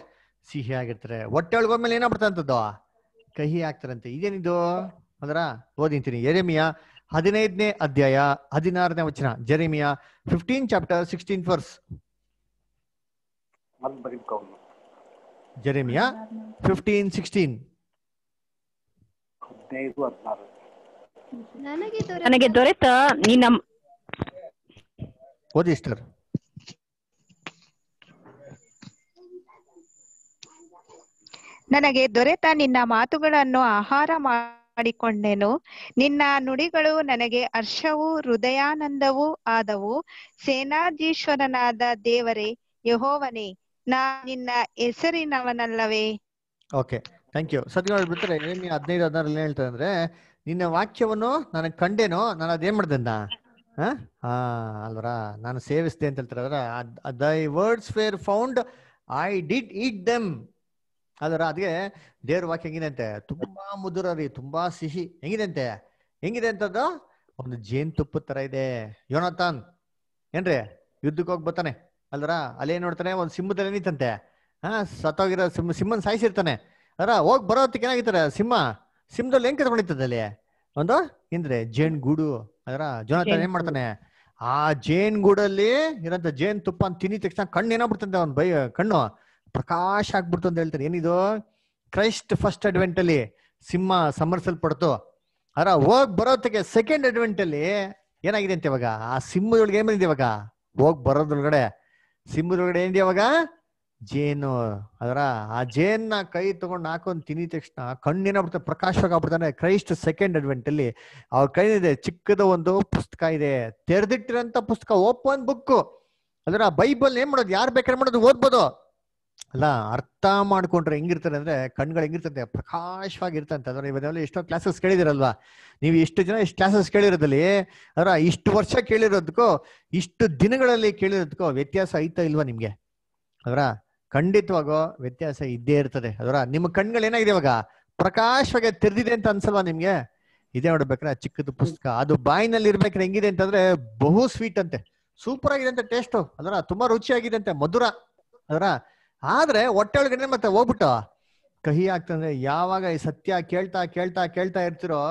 ಸಿಹಿ ಆಗಿರ್ತಾರೆ ಹೊಟ್ಟೆ ಒಳಗೋದ್ಮೇಲೆ ಅಂತದ್ದು ಕಹಿ ಆಗ್ತಾರಂತೆ ಇದೇನಿದು ಅದರ ಓದಿಂತೀನಿ ಎರೆಮಿಯ ಹದಿನೈದನೇ ಅಧ್ಯಾಯ ಹದಿನಾರನೇ ವಚನ Jeremiah fifteen chapter sixteen verse Jeremiah ನನಗೆ ದೊರೆತ ನಿನ್ನ ಓದಿ ಸ್ಟರ್ ನನಗೆ ದೊರೆತ ನಿನ್ನ ಮಾತುಗಳನ್ನು ಆಹಾರ ಮಾಡಿಕೊಂಡೆನು ನಿನ್ನ ನುಡಿಗಳು ನನಗೆ ಹರ್ಷವೂ ಹೃದಯಾನಂದವೂ ಆದವು ಸೇನಾಧೀಶ್ವರನಾದ ದೇವರೇ ಯಹೋವನೇ ನಾ ನಿನ್ನ ಹೆಸರಿನವನಲ್ಲವೇ ಓಕೆ ಥ್ಯಾಂಕ್ ಯು ಸದ್ಯಗಳು ಬಿಡ್ತಾರೆ ಏಮಿ ಹದಿನೈದು ಹದಿನಾರಲ್ಲಿ ಹೇಳ್ತಾರೆ ಅಂದ್ರೆ ನಿನ್ನ ವಾಕ್ಯವನ್ನು ನನಗೆ ಕಂಡೇನೋ ನಾನು ಅದೇನ್ ಮಾಡ್ದನ್ನ ಹಾ ಅಲ್ವರ ನಾನು ಸೇವಿಸ್ದೆ ಅಂತ ಹೇಳ್ತಾರೆ ಅದರ thy words were found I did eat them ಅದರ ಅದೇ ದೇವ್ರ ವಾಕ್ಯ ಹೆಂಗಿದೆ ತುಂಬಾ ಮುದುರ ರೀ ತುಂಬಾ ಸಿಹಿ ಅಂತೆ ಹೆಂಗಿದೆ ಅಂತದ್ದು ಒಂದು ಜೇನ್ ತುಪ್ಪ ತರ ಇದೆ ಯೋನತಾನ್ ಏನ್ರಿ ಯುದ್ಧಕ್ಕೆ ಹೋಗಿ ಬರ್ತಾನೆ ಅಲ್ರ ಅಲ್ಲೇ ನೋಡ್ತಾನೆ ಒಂದು ಸಿಂಹದಲ್ಲಿ ನಿಂತಂತೆ ಹಾ ಸತ್ತೋಗಿರೋ ಸಿಂಹ ಸಿಂಹನ್ ಸಾಯಿಸಿರ್ತಾನೆ ಅದ್ರ ಹೋಗ್ ಬರೋ ಹೊತ್ತಿಗೆ ಏನಾಗಿತ್ತಾರೆ ಸಿಂಹ ಸಿಂಹದಲ್ಲಿ ಹೆಂಗ್ ಅಲ್ಲಿ ಒಂದು ಹಿಂದ್ರೆ ಜೇನ್ ಗೂಡು ಅದರ ಜೋನ ಏನ್ ಮಾಡ್ತಾನೆ ಆ ಜೇನ್ ಗೂಡಲ್ಲಿ ಇರೋಂತ ಜೇನ್ ತುಪ್ಪ ತಿನ್ನಿದ ತಕ್ಷಣ ಕಣ್ಣು ಏನಾಗ್ಬಿಡ್ತಂತೆ ಅವ್ನ ಬೈ ಕಣ್ಣು ಪ್ರಕಾಶ ಆಗ್ಬಿಡ್ತು ಅಂತ ಹೇಳ್ತಾರೆ ಏನಿದು ಕ್ರೈಸ್ಟ್ ಫಸ್ಟ್ ಅಡ್ವೆಂಟ್ ಅಲ್ಲಿ ಸಿಂಹ ಸಮರ್ಸಲ್ಪಡ್ತು ಅರ ಹೋಗ್ ಬರೋದಕ್ಕೆ ಸೆಕೆಂಡ್ ಅಡ್ವೆಂಟ್ ಅಲ್ಲಿ ಏನಾಗಿದೆ ಅಂತ ಇವಾಗ ಆ ಸಿಂಹದೊಳಗೆ ಏನ್ ಬಂದಿದೆ ಇವಾಗ ಹೋಗ್ ಬರೋದ್ರೊಳಗಡೆ ಸಿಂಬದೊಳಗಡೆ ಏನಿದೆ ಅವಾಗ ಜೇನು ಅದರ ಆ ಜೇನ್ನ ಕೈ ತಗೊಂಡು ಹಾಕೊಂಡು ತಿಂದಿದ ತಕ್ಷಣ ಕಣ್ಣೇನಾಗ್ಬಿಡ್ತಾನೆ ಪ್ರಕಾಶವಾಗಿ ಆಗ್ಬಿಡ್ತಾನೆ ಕ್ರೈಸ್ಟ್ ಸೆಕೆಂಡ್ ಅಡ್ವೆಂಟ್ ಅಲ್ಲಿ ಅವ್ರ ಕೈನಿದೆ ಚಿಕ್ಕದ ಒಂದು ಪುಸ್ತಕ ಇದೆ ತೆರೆದಿಟ್ಟಿರಂತ ಪುಸ್ತಕ ಓಪನ್ ಬುಕ್ ಅದರ ಬೈಬಲ್ ಏನ್ ಮಾಡೋದು ಯಾರು ಬೇಕಾದ್ರೆ ಮಾಡೋದು ಓದ್ಬೋದು ಅಲ್ಲ ಅರ್ಥ ಮಾಡ್ಕೊಂಡ್ರೆ ಹೆಂಗಿರ್ತಾರೆ ಅಂದ್ರೆ ಕಣ್ಗಳು ಹೆಂಗಿರ್ತಂತೆ ಇರ್ತಂತೆ ಅಂದ್ರೆ ಇವನ್ನೆಲ್ಲ ಎಷ್ಟೋ ಕ್ಲಾಸಸ್ ಕೇಳಿದಿರಲ್ವಾ ನೀವು ಎಷ್ಟು ಜನ ಇಷ್ಟು ಕ್ಲಾಸಸ್ ಕೇಳಿರೋದಲ್ಲಿ ಅದರ ಇಷ್ಟು ವರ್ಷ ಕೇಳಿರೋದಕ್ಕೂ ಇಷ್ಟು ದಿನಗಳಲ್ಲಿ ಕೇಳಿರೋದಕ್ಕೋ ವ್ಯತ್ಯಾಸ ಐತಾ ಇಲ್ವಾ ನಿಮ್ಗೆ ಅದರ ಖಂಡಿತವಾಗೋ ವ್ಯತ್ಯಾಸ ಇದ್ದೇ ಇರ್ತದೆ ಅದರ ನಿಮ್ಮ ಕಣ್ಗಳು ಏನಾಗಿದೆ ಇವಾಗ ಪ್ರಕಾಶವಾಗಿ ತೆರೆದಿದೆ ಅಂತ ಅನ್ಸಲ್ವಾ ನಿಮ್ಗೆ ಇದೇ ನೋಡ್ಬೇಕಾದ್ರೆ ಚಿಕ್ಕದ ಪುಸ್ತಕ ಅದು ಬಾಯಿನಲ್ಲಿ ಇರ್ಬೇಕ್ರೆ ಹೆಂಗಿದೆ ಅಂತಂದ್ರೆ ಬಹು ಸ್ವೀಟ್ ಅಂತೆ ಸೂಪರ್ ಆಗಿದೆ ಅಂತ ಟೇಸ್ಟ್ ಅದರ ತುಂಬಾ ರುಚಿಯಾಗಿದೆ ಅಂತೆ ಮಧುರ ಅದರ ಆದ್ರೆ ಹೊಟ್ಟೆ ಒಳಗಡೆ ಮತ್ತೆ ಹೋಗ್ಬಿಟ್ಟು ಕಹಿ ಆಗ್ತಂದ್ರೆ ಯಾವಾಗ ಈ ಸತ್ಯ ಕೇಳ್ತಾ ಕೇಳ್ತಾ ಕೇಳ್ತಾ ಇರ್ತಿರೋ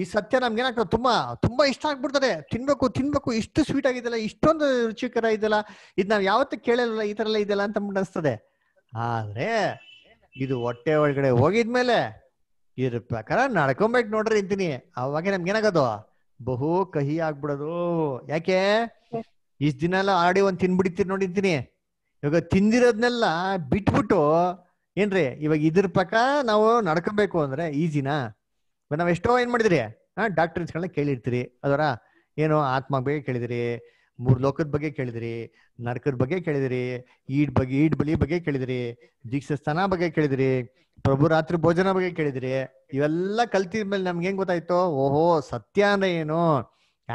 ಈ ಸತ್ಯ ನಮ್ಗೆ ಏನಾಗ್ತದೆ ತುಂಬಾ ತುಂಬಾ ಇಷ್ಟ ಆಗ್ಬಿಡ್ತದೆ ತಿನ್ಬೇಕು ತಿನ್ಬೇಕು ಇಷ್ಟು ಸ್ವೀಟ್ ಆಗಿದೆಲ್ಲ ಇಷ್ಟೊಂದು ರುಚಿಕರ ಇದೆಲ್ಲ ಇದ್ ನಾವ್ ಯಾವತ್ತೂ ಕೇಳಲ್ಲ ಈ ತರಲ್ಲ ಎಲ್ಲ ಇದೆಲ್ಲ ಅಂತ ಅನ್ಸ್ತದೆ ಆದ್ರೆ ಇದು ಹೊಟ್ಟೆ ಒಳಗಡೆ ಹೋಗಿದ್ಮೇಲೆ ಇದ್ರ ಪ್ರಕಾರ ನಡ್ಕೊಂಬೇಕು ನೋಡ್ರಿ ಇಂತೀನಿ ಅವಾಗ ನಮ್ಗೆ ಏನಾಗದು ಬಹು ಕಹಿ ಆಗ್ಬಿಡೋದು ಯಾಕೆ ಇಷ್ಟ ದಿನ ಎಲ್ಲ ಆಡಿ ಒಂದ್ ತಿನ್ಬಿಡಿತೀರಿ ಇಂತೀನಿ ಇವಾಗ ತಿಂದಿರೋದ್ನೆಲ್ಲ ಬಿಟ್ಬಿಟ್ಟು ಏನ್ರಿ ಇವಾಗ ಇದ್ರ ಪಕ್ಕ ನಾವು ನಡ್ಕೊಬೇಕು ಅಂದ್ರೆ ಈಸಿನಾ ನಾವ್ ಎಷ್ಟೋ ಏನ್ ಮಾಡಿದ್ರಿ ಹಾ ಗಳನ್ನ ಕೇಳಿರ್ತೀರಿ ಅದರ ಏನು ಆತ್ಮ ಬಗ್ಗೆ ಕೇಳಿದಿರಿ ಮೂರ್ ಲೋಕದ ಬಗ್ಗೆ ಕೇಳಿದ್ರಿ ನರ್ಕದ ಬಗ್ಗೆ ಕೇಳಿದಿರಿ ಈಡ್ ಬಗ್ಗೆ ಈಡ್ ಬಲಿ ಬಗ್ಗೆ ಕೇಳಿದ್ರಿ ದೀಕ್ಷ ಸ್ಥಾನ ಬಗ್ಗೆ ಕೇಳಿದ್ರಿ ಪ್ರಭು ರಾತ್ರಿ ಭೋಜನ ಬಗ್ಗೆ ಕೇಳಿದಿರಿ ಇವೆಲ್ಲ ಮೇಲೆ ನಮ್ಗೆ ಹೆಂಗ್ ಗೊತ್ತಾಯ್ತು ಓಹೋ ಸತ್ಯ ಅಂದ್ರೆ ಏನು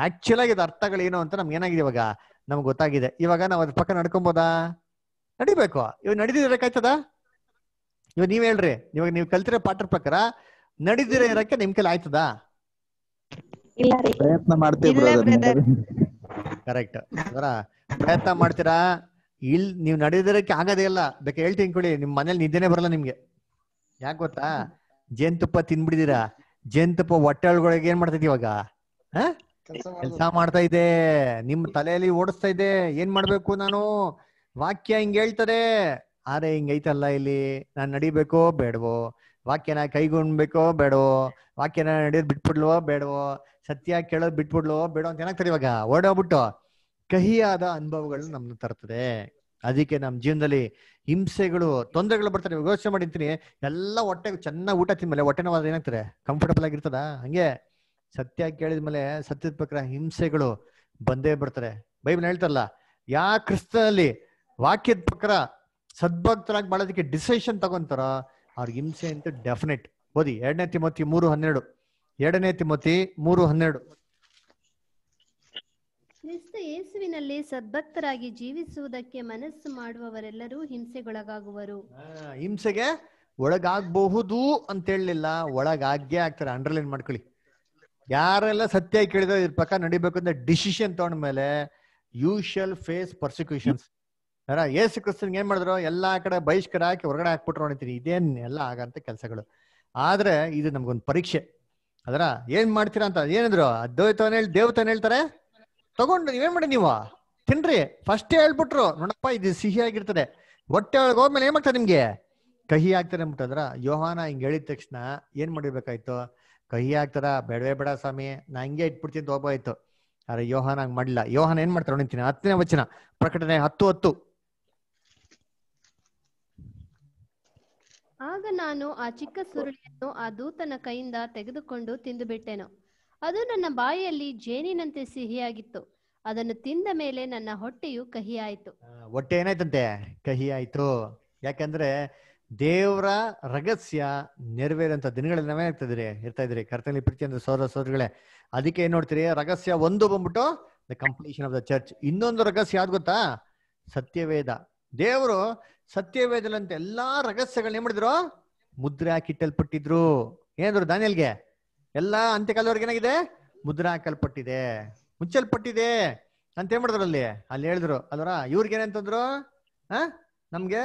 ಆಕ್ಚುಲ್ ಆಗಿ ಅರ್ಥಗಳೇನು ಅಂತ ನಮ್ಗೆ ಏನಾಗಿದೆ ಇವಾಗ ನಮ್ಗೆ ಗೊತ್ತಾಗಿದೆ ಇವಾಗ ನಾವ್ ಅದ್ರ ಪಕ್ಕ ನಡ್ಕೊಬೋದಾ ನಡಿಬೇಕು ಇವಾಗ ನಡಿದಿರಕ್ಕಾಯ್ತದ ಇವಾಗ ನೀವ್ ಹೇಳ್ರಿ ಇವಾಗ ನೀವು ಕಲ್ತಿರೋ ಪಾಠ ಪ್ರಕಾರ ನಡಿದಿರ ಇರಕ್ಕೆ ನಿಮ್ ಕೈಲಿ ಆಯ್ತದ ಪ್ರಯತ್ನ ಮಾಡ್ತೀವಿ ಕರೆಕ್ಟ್ ಪ್ರಯತ್ನ ಮಾಡ್ತೀರಾ ಇಲ್ ನೀವ್ ನಡಿದಿರಕ್ಕೆ ಆಗೋದೇ ಇಲ್ಲ ಬೇಕಾ ಹೇಳ್ತೀನಿ ಕೊಡಿ ನಿಮ್ ಮನೇಲಿ ನಿದ್ದೆನೆ ಬರಲ್ಲ ನಿಮ್ಗೆ ಯಾಕೆ ಗೊತ್ತಾ ಜೇನ್ತುಪ್ಪ ತಿನ್ಬಿಡಿದಿರಾ ಜೇನ್ತುಪ್ಪ ಹೊಟ್ಟೆ ಒಳಗೊಳಗೆ ಏನ್ ಮಾಡ್ತೈತಿ ಇವಾಗ ಕೆಲಸ ಮಾಡ್ತಾ ಇದೆ ನಿಮ್ ತಲೆಯಲ್ಲಿ ಓಡಿಸ್ತಾ ಇದೆ ಏನ್ ಮಾಡ್ಬೇಕು ನಾನು ವಾಕ್ಯ ಹಿಂಗ್ ಹೇಳ್ತದೆ ಆದ್ರೆ ಹಿಂಗೈತಲ್ಲ ಇಲ್ಲಿ ನಾನ್ ನಡಿಬೇಕೋ ಬೇಡವೋ ವಾಕ್ಯನ ಕೈಗೊಂಡ್ಬೇಕೋ ಬೇಡವೋ ವಾಕ್ಯನ ನಡೆಯೋದು ಬಿಟ್ಬಿಡ್ಲೋ ಬೇಡವೋ ಸತ್ಯ ಕೇಳೋದ್ ಬಿಟ್ಬಿಡ್ಲೋ ಬೇಡೋ ಅಂತ ಏನಾಗ್ತಾರೆ ಇವಾಗ ಓಡೋಗ್ಬಿಟ್ಟು ಕಹಿಯಾದ ಅನುಭವಗಳು ನಮ್ನ ತರ್ತದೆ ಅದಕ್ಕೆ ನಮ್ಮ ಜೀವನದಲ್ಲಿ ಹಿಂಸೆಗಳು ತೊಂದರೆಗಳು ಬರ್ತಾರೆ ಯೋಚನೆ ಮಾಡಿರ್ತೀನಿ ಎಲ್ಲ ಹೊಟ್ಟೆ ಚೆನ್ನಾಗಿ ಊಟ ತಿನ್ಮೇಲೆ ಹೊಟ್ಟೆನವಾದ ಏನಾಗ್ತಾರೆ ಕಂಫರ್ಟಬಲ್ ಆಗಿರ್ತದ ಹಂಗೆ ಸತ್ಯ ಕೇಳಿದ್ಮೇಲೆ ಸತ್ಯದ ಪ್ರಕಾರ ಹಿಂಸೆಗಳು ಬಂದೇ ಬರ್ತಾರೆ ಬೈಬಲ್ ಹೇಳ್ತಾರಲ್ಲ ಯಾ ಕ್ರಿಸ್ತನಲ್ಲಿ ವಾಕ್ಯದ ಪ್ರಕಾರ ಸದ್ಭಕ್ತರಾಗಿ ಬಾಳೋದಕ್ಕೆ ಡಿಸಿಷನ್ ತಗೊಂತಾರ ಅವ್ರಿಗೆ ಹಿಂಸೆ ಅಂತ ಡೆಫಿನೆಟ್ ಓದಿ ಎರಡನೇ ತಿಮ್ಮತಿ ಮೂರು ಹನ್ನೆರಡು ಎರಡನೇ ತಿಮ್ಮತಿ ಮೂರು ಹನ್ನೆರಡು ಯೇಸುವಿನಲ್ಲಿ ಸದ್ಭಕ್ತರಾಗಿ ಜೀವಿಸುವುದಕ್ಕೆ ಮನಸ್ಸು ಮಾಡುವವರೆಲ್ಲರೂ ಹಿಂಸೆಗೊಳಗಾಗುವರು ಹಿಂಸೆಗೆ ಒಳಗಾಗಬಹುದು ಅಂತ ಹೇಳಲಿಲ್ಲ ಒಳಗಾಗ್ಯ ಆಗ್ತಾರೆ ಅಂಡರ್ಲೈನ್ ಮಾಡ್ಕೊಳ್ಳಿ ಯಾರೆಲ್ಲ ಸತ್ಯ ಕೇಳಿದ್ರೆ ಇದ್ರ ಪ್ರಕಾರ ನಡಿಬೇಕು ಅಂತ ಡಿಸಿಷನ್ ತಗೊಂಡ್ಮೇಲೆ ಯು ಶಲ್ ಫೇಸ್ ಪರ್ಸಿಕ್ಯೂಷನ್ಸ್ ಏಸು ಕ್ರಿಸ್ತನ್ಗೆ ಏನ್ ಮಾಡಿದ್ರು ಎಲ್ಲಾ ಕಡೆ ಬಹಿಷ್ಕರ ಹಾಕಿ ಹೊರಗಡೆ ಹಾಕ್ಬಿಟ್ರು ಅಂತೀನಿ ಇದೇನ್ ಎಲ್ಲ ಆಗಂತ ಕೆಲಸಗಳು ಆದ್ರೆ ಇದು ನಮ್ಗೊಂದು ಪರೀಕ್ಷೆ ಅದರ ಏನ್ ಮಾಡ್ತೀರಾ ಅಂತ ಏನಿದ್ರು ಅದ್ವೈತ ಹೇಳಿ ದೇವತಾನ ಹೇಳ್ತಾರೆ ತಗೊಂಡು ನೀವೇನ್ ಮಾಡಿ ನೀವು ತಿನ್ರಿ ಫಸ್ಟ್ ಹೇಳ್ಬಿಟ್ರು ನೋಡಪ್ಪ ಇದು ಸಿಹಿ ಆಗಿರ್ತದೆ ಹೊಟ್ಟೆ ಒಳಗೆ ಹೋದ್ಮೇಲೆ ಏನ್ ಮಾಡ್ತಾರೆ ನಿಮ್ಗೆ ಕಹಿ ಆಗ್ತಾರೆ ಅಂದ್ಬಿಟ್ಟದ್ರ ಯೋಹಾನ ಹಿಂಗ್ ಹೇಳಿದ ತಕ್ಷಣ ಏನ್ ಮಾಡಿರ್ಬೇಕಾಯ್ತು ಕಹಿ ಆಗ್ತಾರ ಬೇಡವೇ ಬೇಡ ಸ್ವಾಮಿ ನಾ ಹಿಂಗೆ ಇಟ್ಬಿಡ್ತೀನಿ ಆಯ್ತು ಅರೆ ಯೋಹಾನ ಹಂಗ್ ಮಾಡ್ಲಿಲ್ಲ ಯೋಹಾನ ಏನ್ ಮಾಡ್ತಾರೆ ನೋಡ್ತೀನಿ ಹತ್ತನೇ ವಚನ ಪ್ರಕಟಣೆ ಹತ್ತು ಹತ್ತು ಆಗ ನಾನು ಆ ಚಿಕ್ಕ ಸುರುಳಿಯನ್ನು ಆ ದೂತನ ಕೈಯಿಂದ ತೆಗೆದುಕೊಂಡು ಬಿಟ್ಟೆನು ಅದು ನನ್ನ ಬಾಯಲ್ಲಿ ಜೇನಿನಂತೆ ಸಿಹಿಯಾಗಿತ್ತು ಅದನ್ನು ತಿಂದ ಮೇಲೆ ನನ್ನ ಹೊಟ್ಟೆಯು ಕಹಿಯಾಯಿತು ಹೊಟ್ಟೆ ಏನಾಯ್ತಂತೆ ಕಹಿ ಆಯ್ತು ಯಾಕಂದ್ರೆ ದೇವರ ರಹಸ್ಯ ನೆರವೇರಂತ ದಿನಗಳಲ್ಲಿ ನಾವೇ ಆಗ್ತಾ ಇದ್ರಿ ಇರ್ತಾ ಇದ್ರಿ ಕರ್ತನಲ್ಲಿ ಪ್ರೀತಿ ಅಂದ್ರೆ ಸೌರ ಅದಕ್ಕೆ ಏನ್ ನೋಡ್ತೀರಿ ರಹಸ್ಯ ಒಂದು ಬಂದ್ಬಿಟ್ಟು the completion of the church ಇನ್ನೊಂದು ರಹಸ್ಯ ಯಾವ್ದು ಗೊತ್ತಾ ಸತ್ಯವೇದ ದೇವರು ಸತ್ಯವೇದಲಂತ ಎಲ್ಲಾ ರಹಸ್ಯಗಳನ್ನ ಏನ್ ಮಾಡಿದ್ರು ಮುದ್ರೆ ಹಾಕಿಟ್ಟಲ್ಪಟ್ಟಿದ್ರು ಏನಂದ್ರು ದಾನಿಯಲ್ಗೆ ಎಲ್ಲಾ ಅಂತ್ಯಕಾಲದವರೆಗೆ ಏನಾಗಿದೆ ಮುದ್ರೆ ಹಾಕಲ್ಪಟ್ಟಿದೆ ಮುಚ್ಚಲ್ಪಟ್ಟಿದೆ ಅಂತ ಏನ್ ಮಾಡಿದ್ರು ಅಲ್ಲಿ ಅಲ್ಲಿ ಹೇಳಿದ್ರು ಅಲ್ವರ ಇವ್ರಿಗೆ ಏನಂತಂದ್ರು ಹ ನಮ್ಗೆ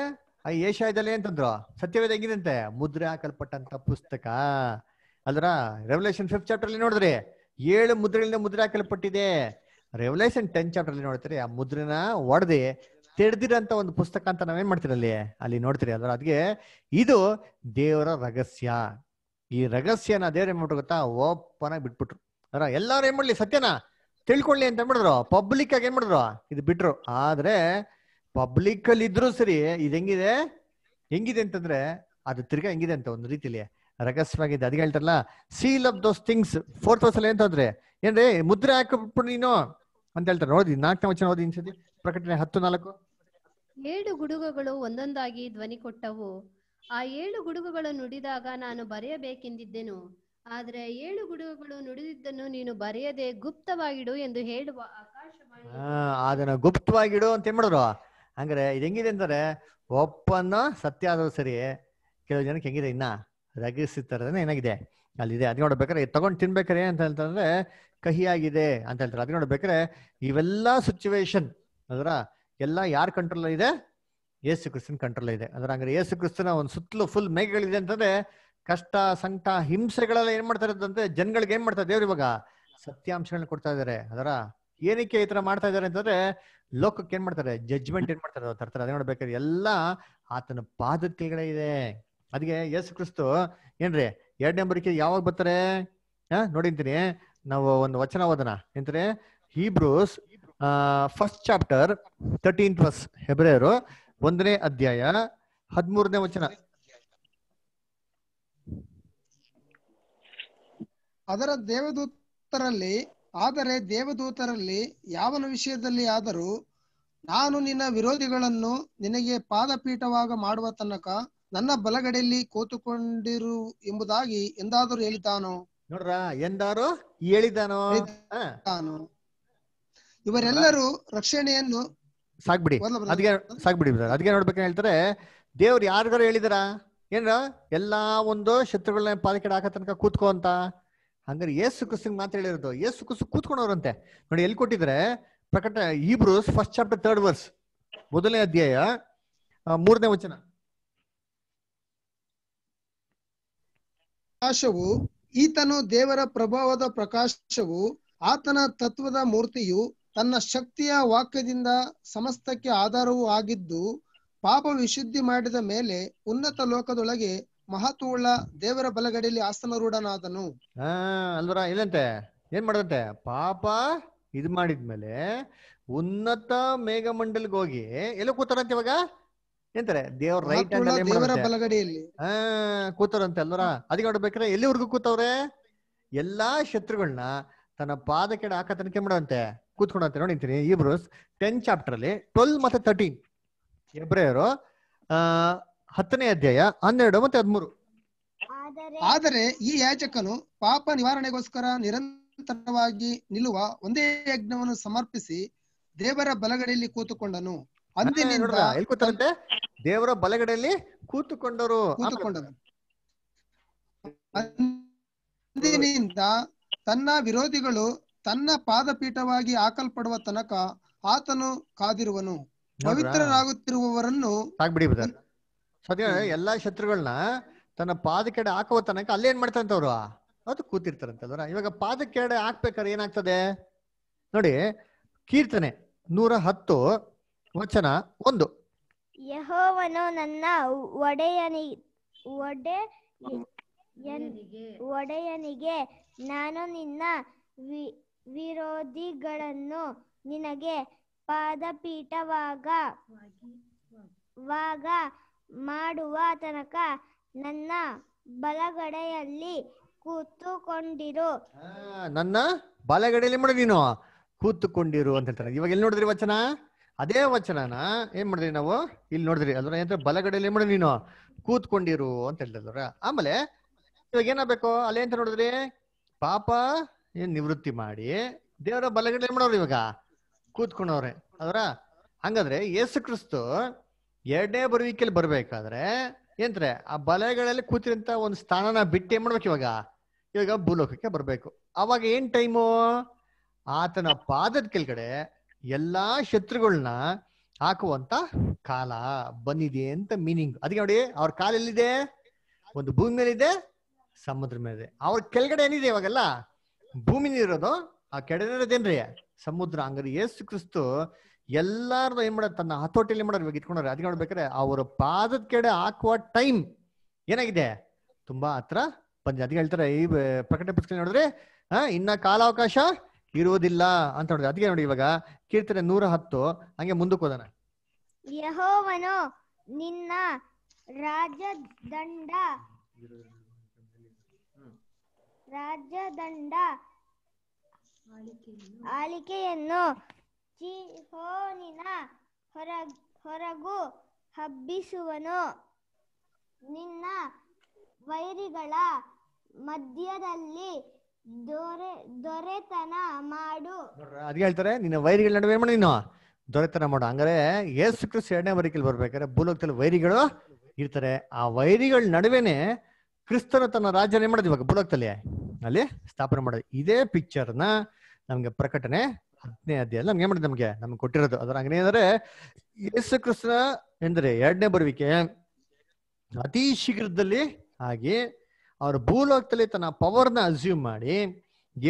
ಆ ಏಷ್ಯಾದಲ್ಲಿ ಏನಂತಂದ್ರು ಸತ್ಯವೇದ ಅಂತೆ ಮುದ್ರೆ ಹಾಕಲ್ಪಟ್ಟಂತ ಪುಸ್ತಕ ಅಲ್ರ ರೆವಲ್ಯೂಷನ್ ಫಿಫ್ತ್ ಚಾಪ್ಟರ್ ಅಲ್ಲಿ ನೋಡಿದ್ರಿ ಏಳು ಮುದ್ರೆಗಳಿಂದ ಮುದ್ರೆ ಹಾಕಲ್ಪಟ್ಟಿದೆ ರೆವಲ್ಯೂಷನ್ ಟೆನ್ ಚಾಪ್ಟರ್ ಅಲ್ಲಿ ನೋಡ್ತಾರೆ ಆ ಮುದ್ರೆನ ಒಡೆದಿ ತೆಡ್ದಿರಂತ ಒಂದು ಪುಸ್ತಕ ಅಂತ ನಾವೇನ್ ಮಾಡ್ತೀರ ಅಲ್ಲಿ ಅಲ್ಲಿ ನೋಡ್ತೀರಿ ಅದರ ಅದ್ಗೆ ಇದು ದೇವರ ರಹಸ್ಯ ಈ ರಹಸ್ಯನ ದೇವ್ರ ಏನ್ ಗೊತ್ತಾ ಓಪನ್ ಆಗಿ ಬಿಟ್ಬಿಟ್ರು ಅದರ ಎಲ್ಲಾರು ಏನ್ ಮಾಡ್ಲಿ ಸತ್ಯನ ತಿಳ್ಕೊಳ್ಳಿ ಅಂತ ಮಾಡಿದ್ರು ಪಬ್ಲಿಕ್ ಆಗಿ ಏನ್ ಮಾಡಿದ್ರು ಇದು ಬಿಟ್ರು ಆದ್ರೆ ಪಬ್ಲಿಕ್ ಅಲ್ಲಿ ಇದ್ರು ಸರಿ ಇದು ಹೆಂಗಿದೆ ಹೆಂಗಿದೆ ಅಂತಂದ್ರೆ ಅದು ತಿರ್ಗಾ ಹೆಂಗಿದೆ ಅಂತ ಒಂದು ರೀತಿಲಿ ರಹಸ್ಯವಾಗಿದೆ ಅದಕ್ಕೆ ಹೇಳ್ತಾರಲ್ಲ seal of those things fourth ಅಲ್ಲಿ ಅಂತಂದ್ರೆ ಏನ್ರಿ ಮುದ್ರೆ ಬಿಟ್ಬಿಟ್ಟು ನೀನು ಅಂತ ಹೇಳ್ತಾರೆ ನೋಡಿ ನಾಲ್ಕನೇ ವಚನ ಓದಿ ಇನ್ಸತಿ ಪ್ರಕಟಣೆ ಹತ್ತು ನಾಲ್ಕು ಏಳು ಗುಡುಗುಗಳು ಒಂದೊಂದಾಗಿ ಧ್ವನಿ ಕೊಟ್ಟವು ಆ ಏಳು ಗುಡುಗುಗಳು ನುಡಿದಾಗ ನಾನು ಬರೆಯಬೇಕೆಂದಿದ್ದೆನು ಆದರೆ ಏಳು ಗುಡುಗುಗಳು ನುಡಿದಿದ್ದನ್ನು ನೀನು ಬರೆಯದೆ ಗುಪ್ತವಾಗಿಡು ಎಂದು ಹೇಳುವ ಆಕಾಶವಾಣಿ ಅದನ್ನ ಗುಪ್ತವಾಗಿಡು ಅಂತ ಏನ್ ಮಾಡಿದ್ರು ಹಂಗಾರೆ ಇದು ಹೆಂಗಿದೆ ಅಂದ್ರೆ ಒಪ್ಪನ್ನ ಸತ್ಯ ಆದರೂ ಸರಿ ಕೆಲವು ಜನಕ್ಕೆ ಹೆಂಗಿದೆ ಇನ್ನ ರಗಿಸಿ ಏನಾಗಿದೆ ಅಲ್ಲಿದೆ ಅದ್ ನೋಡ್ಬೇಕಾರೆ ತಗೊಂಡು ತಿನ್ಬೇಕಾರೆ ಅಂತ ಹೇಳ್ತಾರೆ ಕಹಿಯಾಗಿದೆ ಅಂತ ಹೇಳ್ತಾರೆ ಅದ್ ನೋಡ್ಬೇಕಾರೆ ಇವೆಲ್ಲ ಸಿಚುವೇಶನ್ ಅದರ ಎಲ್ಲ ಯಾರ ಕಂಟ್ರೋಲ್ ಇದೆ ಯೇಸು ಕ್ರಿಸ್ತನ್ ಕಂಟ್ರೋಲ್ ಇದೆ ಅದರ ಹಂಗಾರೆ ಏಸು ಕ್ರಿಸ್ತನ ಒಂದು ಸುತ್ತಲೂ ಫುಲ್ ಮೇಘಗಳಿದೆ ಅಂತಂದ್ರೆ ಕಷ್ಟ ಸಂಕಟ ಹಿಂಸೆಗಳೆಲ್ಲ ಏನ್ ಮಾಡ್ತಾ ಇರೋದಂತೆ ಜನಗಳಿಗೆ ಏನ್ ಮಾಡ್ತಾರೆ ದೇವ್ರು ಇವಾಗ ಸತ್ಯಾಂಶಗಳನ್ನ ಕೊಡ್ತಾ ಇದಾರೆ ಅದರ ಏನಕ್ಕೆ ಈ ತರ ಮಾಡ್ತಾ ಇದಾರೆ ಅಂತಂದ್ರೆ ಲೋಕಕ್ಕೆ ಏನ್ ಮಾಡ್ತಾರೆ ಜಜ್ಮೆಂಟ್ ಏನ್ ಮಾಡ್ತಾರೆ ತರ್ತಾರೆ ಅದೇ ನೋಡ್ಬೇಕಾದ್ರೆ ಎಲ್ಲ ಆತನ ಪಾದದ ಇದೆ ಅದಕ್ಕೆ ಯೇಸು ಕ್ರಿಸ್ತು ಏನ್ರಿ ಎರಡನೇ ಬರಿಕೆ ಯಾವಾಗ ಬರ್ತಾರೆ ಹಾ ನೋಡಿಂತೀನಿ ನಾವು ಒಂದು ವಚನ ಓದನ ಎಂತಾರೆ Hebrews first chapter thirteen plus ಹೆಬ್ರೇರು ಒಂದನೇ ಅಧ್ಯಾಯ ಹದಿಮೂರನೇ ವಚನ ಅದರ ದೇವದೂತರಲ್ಲಿ ಆದರೆ ದೇವದೂತರಲ್ಲಿ ಯಾವನ ವಿಷಯದಲ್ಲಿ ಆದರೂ ನಾನು ನಿನ್ನ ವಿರೋಧಿಗಳನ್ನು ನಿನಗೆ ಪಾದಪೀಠವಾಗ ಮಾಡುವ ತನಕ ನನ್ನ ಬಲಗಡೆಯಲ್ಲಿ ಕೂತುಕೊಂಡಿರು ಎಂಬುದಾಗಿ ಎಂದಾದರೂ ಹೇಳಿದ್ದಾನೋ ನೋಡ್ರ ಎಂದಾರು ಹೇಳಿದಾನೋ ಇವರೆಲ್ಲರೂ ರಕ್ಷಣೆಯನ್ನು ಸಾಕ್ಬಿಡಿ ಅದಕ್ಕೆ ಸಾಕ್ಬಿಡಿ ಸರ್ ಅದ್ಗೆ ನೋಡ್ಬೇಕಂತ ಹೇಳ್ತಾರೆ ದೇವ್ರು ಯಾರಿಗಾರು ಹೇಳಿದಾರ ಏನ್ರ ಎಲ್ಲಾ ಒಂದು ಶತ್ರುಗಳನ್ನ ಪಾಲಿಕೆಡ್ ಹಾಕೋ ತನಕ ಕೂತ್ಕೋ ಅಂತ ಹಂಗಾರೆ ಏಸು ಕುಸಿಂಗ್ ಮಾತ್ರ ಹೇಳಿರೋದು ಯೇಸು ಕುಸು ಕೂತ್ಕೊಂಡವ್ರಂತೆ ನೋಡಿ ಎಲ್ಲಿ ಕೊಟ್ಟಿದ್ರೆ ಪ್ರಕಟ Hebrews first chapter third verse ಮೊದಲನೇ ಅಧ್ಯಾಯ ಮೂರನೇ ವಚನ ಪ್ರಕಾಶವು ಈತನು ದೇವರ ಪ್ರಭಾವದ ಪ್ರಕಾಶವು ಆತನ ತತ್ವದ ಮೂರ್ತಿಯು ತನ್ನ ಶಕ್ತಿಯ ವಾಕ್ಯದಿಂದ ಸಮಸ್ತಕ್ಕೆ ಆಧಾರವೂ ಆಗಿದ್ದು ಪಾಪ ವಿಶುದ್ಧಿ ಮಾಡಿದ ಮೇಲೆ ಉನ್ನತ ಲೋಕದೊಳಗೆ ಮಹತ್ವವುಳ್ಳ ದೇವರ ಬಲಗಡೆಯಲ್ಲಿ ಆಸನರೂಢನಾದನು ಹಾ ಅಲ್ವರ ಇಲ್ಲಂತೆ ಏನ್ ಮಾಡದಂತೆ ಪಾಪ ಇದ್ ಮಾಡಿದ್ಮೇಲೆ ಉನ್ನತ ಮೇಘಮಂಡಲ್ಗೆ ಹೋಗಿ ಎಲ್ಲ ಕೂತಾರಂತೆ ಇವಾಗ ಏನಂತಾರೆ ದೇವ್ರ ರೈಟ್ ದೇವರ ಬಲಗಡೆಯಲ್ಲಿ ಹಾ ಕೂತಾರಂತೆ ಅಲ್ವರ ಅದಕ್ಕೆ ನೋಡ್ಬೇಕ್ರೆ ಎಲ್ಲಿವರೆಗೂ ಕೂತವ್ರೆ ಎಲ್ಲಾ ಶತ್ರುಗಳನ್ನ ತನ್ನ ಪಾದ ಹಾಕ ತನಿಖೆ ಮಾಡುವಂತೆ ಕೂತ್ಕೊಂಡಂತೆ ನೋಡಿಂತೀನಿ ಇಬ್ರೂಸ್ ಟೆನ್ ಚಾಪ್ಟರ್ ಅಲ್ಲಿ ಟ್ವೆಲ್ ಮತ್ತೆ ತರ್ಟೀನ್ ಆ ಹತ್ತನೇ ಅಧ್ಯಾಯ ಹನ್ನೆರಡು ಮತ್ತೆ ಹದಿಮೂರು ಆದರೆ ಈ ಯಾಚಕನು ಪಾಪ ನಿವಾರಣೆಗೋಸ್ಕರ ನಿರಂತರವಾಗಿ ನಿಲ್ಲುವ ಒಂದೇ ಯಜ್ಞವನ್ನು ಸಮರ್ಪಿಸಿ ದೇವರ ಬಲಗಡೆಯಲ್ಲಿ ಕೂತುಕೊಂಡನು ಅಂದಿನಿಂದ ದೇವರ ಬಲಗಡೆಯಲ್ಲಿ ಕೂತುಕೊಂಡರು ಕೂತುಕೊಂಡನು ಅಂದಿನಿಂದ ತನ್ನ ವಿರೋಧಿಗಳು ತನ್ನ ಪಾದಪೀಠವಾಗಿ ಹಾಕಲ್ಪಡುವ ತನಕ ಆತನು ಕಾದಿರುವನು ಪವಿತ್ರರಾಗುತ್ತಿರುವವರನ್ನು ಸದ್ಯ ಎಲ್ಲಾ ಶತ್ರುಗಳನ್ನ ತನ್ನ ಪಾದಕೆಡೆ ಹಾಕುವ ತನಕ ಅಲ್ಲೇನ್ ಅವರು ಅದು ಕೂತಿರ್ತಾರಂತಲ್ವರ ಇವಾಗ ಪಾದಕೆಡೆ ಹಾಕ್ಬೇಕಾದ್ರೆ ಏನಾಗ್ತದೆ ನೋಡಿ ಕೀರ್ತನೆ ನೂರ ಹತ್ತು ವಚನ ಒಂದು ಯಹೋವನು ನನ್ನ ಒಡೆಯನಿ ಒಡೆಯನಿಗೆ ನಾನು ನಿನ್ನ ವಿ ವಿರೋಧಿಗಳನ್ನು ನಿನಗೆ ಪಾದಪೀಠವಾಗ ವಾಗ ಮಾಡುವ ತನಕ ನನ್ನ ಬಲಗಡೆಯಲ್ಲಿ ಕೂತುಕೊಂಡಿರು ನನ್ನ ಬಲಗಡೆಯಲ್ಲಿ ಮಾಡು ನೀನು ಕೂತುಕೊಂಡಿರು ಅಂತ ಹೇಳ್ತಾರೆ ಇವಾಗ ಎಲ್ಲಿ ನೋಡಿದ್ರಿ ವಚನ ಅದೇ ವಚನನ ಏನ್ ಮಾಡಿದ್ರಿ ನಾವು ಇಲ್ಲಿ ನೋಡಿದ್ರಿ ಅದ್ರ ಏನಂತ ಬಲಗಡೆಯಲ್ಲಿ ಮಾಡು ನೀನು ಕೂತ್ಕೊಂಡಿರು ಅಂತ ಹೇಳ್ತಾರೆ ಆಮೇಲೆ ಇವಾಗ ಏನಾಗಬೇಕು ಅಲ್ಲಿ ಅಂತ ನೋಡಿದ್ರಿ ಪಾಪ ಏನ್ ನಿವೃತ್ತಿ ಮಾಡಿ ದೇವರ ಬಲಗಡೆ ಮಾಡೋರು ಇವಾಗ ಕೂತ್ಕೊಂಡವ್ರೆ ಅದರ ಹಂಗಾದ್ರೆ ಯೇಸು ಕ್ರಿಸ್ತು ಎರಡನೇ ಬರುವಿಕೆಯಲ್ಲಿ ಬರ್ಬೇಕಾದ್ರೆ ಏನ್ರೆ ಆ ಬಲೆಗಳಲ್ಲಿ ಕೂತಿರಂತ ಒಂದು ಸ್ಥಾನನ ಬಿಟ್ಟು ಏನ್ ಮಾಡ್ಬೇಕು ಇವಾಗ ಇವಾಗ ಭೂಲೋಕಕ್ಕೆ ಬರ್ಬೇಕು ಅವಾಗ ಏನ್ ಟೈಮು ಆತನ ಪಾದದ ಕೆಳಗಡೆ ಎಲ್ಲಾ ಶತ್ರುಗಳನ್ನ ಹಾಕುವಂತ ಕಾಲ ಬಂದಿದೆ ಅಂತ ಮೀನಿಂಗ್ ಅದಕ್ಕೆ ನೋಡಿ ಅವ್ರ ಕಾಲ ಎಲ್ಲಿದೆ ಒಂದು ಭೂಮಿ ಮೇಲಿದೆ ಸಮುದ್ರ ಮೇಲೆ ಅವ್ರ ಕೆಳಗಡೆ ಏನಿದೆ ಇವಾಗೆಲ್ಲ ಭೂಮಿ ನೀರೋದು ಆ ಏನ್ರಿ ಸಮುದ್ರ ಹಂಗಾರೆ ಯೇಸು ಕ್ರಿಸ್ತು ಎಲ್ಲಾರ್ದು ಏನ್ ಮಾಡೋದು ತನ್ನ ಹತೋಟಿಯಲ್ಲಿ ಮಾಡೋರ್ ಇವಾಗ ಇಟ್ಕೊಂಡ್ರೆ ಅದಕ್ಕೆ ನೋಡ್ಬೇಕಾದ್ರೆ ಅವ್ರ ಪಾದದ ಕೆಡೆ ಹಾಕುವ ಟೈಮ್ ಏನಾಗಿದೆ ತುಂಬಾ ಹತ್ರ ಬಂದಿದೆ ಅದಕ್ಕೆ ಹೇಳ್ತಾರೆ ಈ ಪ್ರಕಟಣೆ ಪುಸ್ತಕ ನೋಡಿದ್ರೆ ಹಾ ಇನ್ನ ಕಾಲಾವಕಾಶ ಇರುವುದಿಲ್ಲ ಅಂತ ನೋಡಿದ್ರೆ ಅದಕ್ಕೆ ನೋಡಿ ಇವಾಗ ಕೀರ್ತನೆ ನೂರ ಹತ್ತು ಹಂಗೆ ಮುಂದಕ್ಕೆ ಹೋದಾನ ಯಹೋವನು ನಿನ್ನ ರಾಜದಂಡ ರಾಜ್ಯದಂಡ ಆಳಿಕೆಯನ್ನು ಚಿಹೋನಿನ ಹೊರ ಹೊರಗೂ ಹಬ್ಬಿಸುವನು ನಿನ್ನ ವೈರಿಗಳ ಮಧ್ಯದಲ್ಲಿ ದೊರೆ ದೊರೆತನ ಮಾಡು ಅದ್ ಹೇಳ್ತಾರೆ ನಿನ್ನ ವೈರಿಗಳ ನಡುವೆ ಏನು ಮಾಡು ನೀನು ದೊರೆತನ ಮಾಡು ಹಂಗಾರೆ ಯೇಸು ಕ್ರಿಸ್ತ ಎರಡನೇ ವರಿಕೆಲಿ ಬರ್ಬೇಕಾದ್ರೆ ಭೂಲೋಕದಲ್ಲಿ ವೈರಿಗಳು ಇರ್ತಾರೆ ಆ ವೈರಿಗಳ ನಡುವೆನೆ ಕ್ರಿಸ್ತನ ತನ್ನ ರಾಜ್ಯನೇ ಮಾಡೋದು ಇವಾಗ ಭೂಲೋಕದಲ್ಲಿ ಅಲ್ಲಿ ಸ್ಥಾಪನೆ ಮಾಡೋದು ಇದೇ ಪಿಕ್ಚರ್ನ ನಮ್ಗೆ ಪ್ರಕಟಣೆ ಹತ್ತನೇ ಅಧ್ಯಾಯ ನಮ್ಗೆ ಏನ್ ಮಾಡಿದೆ ನಮ್ಗೆ ನಮ್ಗೆ ಕೊಟ್ಟಿರೋದು ಅದ್ರ ಹಂಗನೇ ಅಂದ್ರೆ ಯೇಸು ಕೃಷ್ಣ ಎಂದ್ರೆ ಎರಡನೇ ಬರುವಿಕೆ ಅತಿ ಶೀಘ್ರದಲ್ಲಿ ಆಗಿ ಅವ್ರ ಭೂಲೋಕದಲ್ಲಿ ತನ್ನ ಪವರ್ನ ಅಸ್ಯೂಮ್ ಮಾಡಿ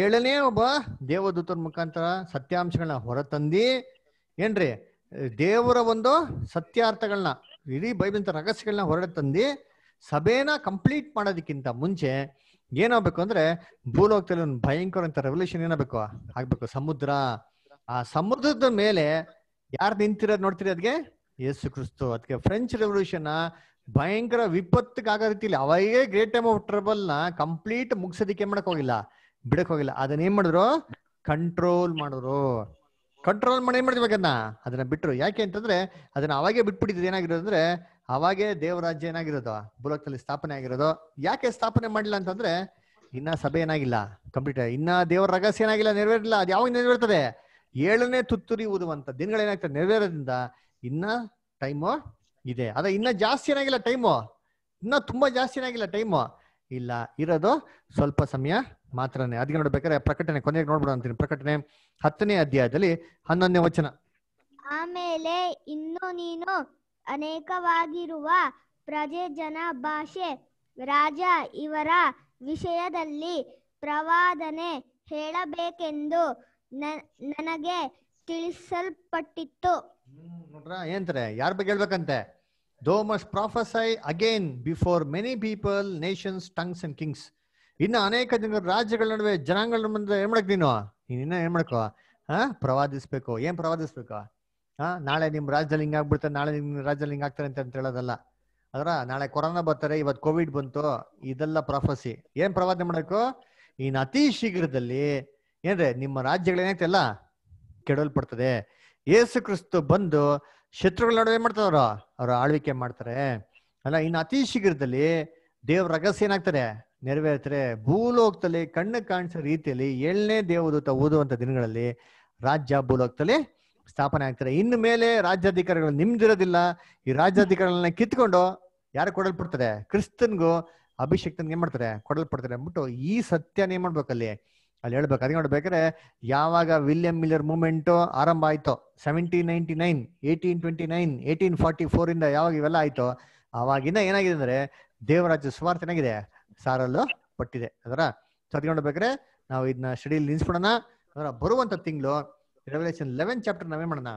ಏಳನೇ ಒಬ್ಬ ದೇವದೂತರ ಮುಖಾಂತರ ಸತ್ಯಾಂಶಗಳನ್ನ ಹೊರತಂದಿ ಏನ್ರಿ ದೇವರ ಒಂದು ಸತ್ಯಾರ್ಥಗಳನ್ನ ಇಡೀ ರಗಸ್ಯಗಳನ್ನ ರಹಸ್ಯಗಳನ್ನ ತಂದು ಸಭೆನ ಕಂಪ್ಲೀಟ್ ಮಾಡೋದಕ್ಕಿಂತ ಮುಂಚೆ ಏನಾಗ್ಬೇಕು ಅಂದ್ರೆ ಭೂಲೋಕದಲ್ಲಿ ಒಂದು ಭಯಂಕರ ಅಂತ ರೆವಲ್ಯೂಷನ್ ಏನಾಗಬೇಕು ಆಗ್ಬೇಕು ಸಮುದ್ರ ಆ ಸಮುದ್ರದ ಮೇಲೆ ಯಾರು ನಿಂತಿರೋದು ನೋಡ್ತೀರಿ ಅದ್ಗೆ ಯೇಸು ಕ್ರಿಸ್ತು ಅದಕ್ಕೆ ಫ್ರೆಂಚ್ ರೆವಲ್ಯೂಷನ್ ಭಯಂಕರ ಆಗೋ ರೀತಿಲಿ ಅವಾಗೇ ಗ್ರೇಟ್ ಟೈಮ್ ಆಫ್ ಟ್ರಬಲ್ ನ ಕಂಪ್ಲೀಟ್ ಮುಗಿಸೋದಕ್ಕೆ ಮಾಡಕ್ ಹೋಗಿಲ್ಲ ಬಿಡಕ್ ಹೋಗಿಲ್ಲ ಅದನ್ನ ಏನ್ ಮಾಡಿದ್ರು ಕಂಟ್ರೋಲ್ ಮಾಡಿದ್ರು ಕಂಟ್ರೋಲ್ ಮಾಡಿ ಏನ್ ಮಾಡಿದ್ವಿ ಅದನ್ನ ಅದನ್ನ ಬಿಟ್ರು ಯಾಕೆ ಅಂತಂದ್ರೆ ಅದನ್ನ ಅವಾಗೇ ಬಿಟ್ಬಿಟ್ಟಿದ್ದು ಏನಾಗಿರೋದಂದ್ರೆ ಅವಾಗೇ ದೇವರಾಜ್ಯ ಏನಾಗಿರೋದು ಭೂಲೋಕದಲ್ಲಿ ಸ್ಥಾಪನೆ ಆಗಿರೋದು ಯಾಕೆ ಸ್ಥಾಪನೆ ಮಾಡಿಲ್ಲ ಅಂತಂದ್ರೆ ಇನ್ನ ಸಭೆ ಏನಾಗಿಲ್ಲ ಕಂಪ್ಲೀಟ್ ಇನ್ನ ದೇವರ ರಹಸ್ಯ ಏನಾಗಿಲ್ಲ ನೆರವೇರಿಲ್ಲ ಅದು ಯಾವಾಗ ನೆರವೇರ್ತದೆ ಏಳನೇ ತುತ್ತುರಿ ಊದುವಂತ ದಿನಗಳೇನಾಗ್ತದೆ ನೆರವೇರೋದ್ರಿಂದ ಇನ್ನ ಟೈಮು ಇದೆ ಅದ ಇನ್ನ ಜಾಸ್ತಿ ಏನಾಗಿಲ್ಲ ಟೈಮು ಇನ್ನ ತುಂಬಾ ಜಾಸ್ತಿ ಏನಾಗಿಲ್ಲ ಟೈಮು ಇಲ್ಲ ಇರೋದು ಸ್ವಲ್ಪ ಸಮಯ ಮಾತ್ರನೇ ಅದಕ್ಕೆ ನೋಡ್ಬೇಕಾದ್ರೆ ಪ್ರಕಟಣೆ ಕೊನೆಗೆ ನೋಡ್ಬೋದು ಅಂತೀನಿ ಪ್ರಕಟಣೆ ಹತ್ತನೇ ಅಧ್ಯಾಯದಲ್ಲಿ ಹನ್ನೊಂದನೇ ವಚನ ಆಮೇಲೆ ಇನ್ನು ನೀನು ಅನೇಕವಾಗಿರುವ ಪ್ರಜೆ ಜನ ಭಾಷೆ ರಾಜ ಇವರ ವಿಷಯದಲ್ಲಿ ಪ್ರವಾದನೆ ಹೇಳಬೇಕೆಂದು ನನಗೆ ತಿಳಿಸಲ್ಪಟ್ಟಿತ್ತು ನೋಡ್ರ ಯಾರ ಬಗ್ಗೆ ಹೇಳ್ಬೇಕಂತೆ thou must prophesy again before many people nations tongues and kings ಇನ್ನು ಅನೇಕ ದಿನ ರಾಜ್ಯಗಳ ನಡುವೆ ಜನಾಂಗಗಳ ಮುಂದೆ ಏನ್ ಮಾಡಕ್ ನೀನು ನೀನ್ ಏನ್ ಮಾಡ್ಕೋ ಹ ಪ್ರವಾದಿಸ್ಬೇಕು ಏನ್ ಪ್ರವಾದಿಸ್ಬೇಕು ಹಾ ನಾಳೆ ನಿಮ್ ರಾಜ್ಯದಲ್ಲಿ ಲಿಂಗ ಆಗ್ಬಿಡ್ತಾರೆ ನಾಳೆ ನಿಮ್ಮ ರಾಜ್ಯದಲ್ಲಿ ಆಗ್ತಾರೆ ಅಂತ ಹೇಳೋದಲ್ಲ ಅದರ ನಾಳೆ ಕೊರೋನಾ ಬರ್ತಾರೆ ಇವತ್ತು ಕೋವಿಡ್ ಬಂತು ಇದೆಲ್ಲ ಪ್ರಾಫಸಿ ಏನ್ ಪ್ರವಾದನೆ ಮಾಡಬೇಕು ಇನ್ ಅತಿ ಶೀಘ್ರದಲ್ಲಿ ಏನ್ರಿ ನಿಮ್ಮ ರಾಜ್ಯಗಳೇನಾಗ್ತದೆ ಎಲ್ಲ ಕೆಡಲ್ಪಡ್ತದೆ ಯೇಸು ಕ್ರಿಸ್ತು ಬಂದು ಶತ್ರುಗಳ ನಡುವೆ ಏನ್ ಮಾಡ್ತಾರೆ ಅವರು ಆಳ್ವಿಕೆ ಮಾಡ್ತಾರೆ ಅಲ್ಲ ಇನ್ನು ಅತಿ ಶೀಘ್ರದಲ್ಲಿ ದೇವ್ರ ರಗಸ್ಯ ಏನಾಗ್ತಾರೆ ನೆರವೇರ್ತಾರೆ ಭೂಲೋಕದಲ್ಲಿ ಕಣ್ಣು ಕಾಣಿಸೋ ರೀತಿಯಲ್ಲಿ ಏಳನೇ ದೇವದೂತ ಓದುವಂತ ದಿನಗಳಲ್ಲಿ ರಾಜ್ಯ ಭೂಲೋಕದಲ್ಲಿ ಸ್ಥಾಪನೆ ಆಗ್ತಾರೆ ಇನ್ನು ಮೇಲೆ ರಾಜ್ಯಾಧಿಕಾರಿಗಳು ನಿಮ್ದಿರೋದಿಲ್ಲ ಈ ರಾಜ್ಯಾಧಿಕಾರಿಗಳನ್ನ ಕಿತ್ಕೊಂಡು ಯಾರು ಕೊಡಲ್ಪಡ್ತಾರೆ ಕ್ರಿಸ್ತನ್ಗೂ ಅಭಿಷೇಕ್ತನ್ಗೆ ಏನ್ ಮಾಡ್ತಾರೆ ಕೊಡಲ್ಪಡ್ತಾರೆ ಅಂದ್ಬಿಟ್ಟು ಈ ಸತ್ಯನ ಏನ್ ಮಾಡ್ಬೇಕಲ್ಲಿ ಅಲ್ಲಿ ಹೇಳ್ಬೇಕು ಅದೇ ನೋಡ್ಬೇಕಾದ್ರೆ ಯಾವಾಗ ವಿಲಿಯಂ ಮಿಲ್ಲರ್ ಮೂಮೆಂಟ್ ಆರಂಭ ಆಯ್ತು seventeen ninety nine eighteen twenty nine eighteen forty four ಇಂದ ಯಾವಾಗ ಇವೆಲ್ಲ ಆಯ್ತು ಆವಾಗಿನ ಏನಾಗಿದೆ ಅಂದ್ರೆ ದೇವರಾಜ ಸ್ವಾರ್ಥ ಏನಾಗಿದೆ ಸಾರಲ್ಲೂ ಪಟ್ಟಿದೆ ಅದರ ಸೊ ಅದ್ ನಾವು ಇದನ್ನ ಸ್ಟಡಿಯಲ್ಲಿ ನಿಲ್ಸ್ಬಿಡೋಣ ಅದರ ಬರುವಂತ ತಿಂಗಳು ರೆವಲೇಷನ್ ಲೆವೆನ್ ಚಾಪ್ಟರ್ ನಾವೇ ಮಾಡೋಣ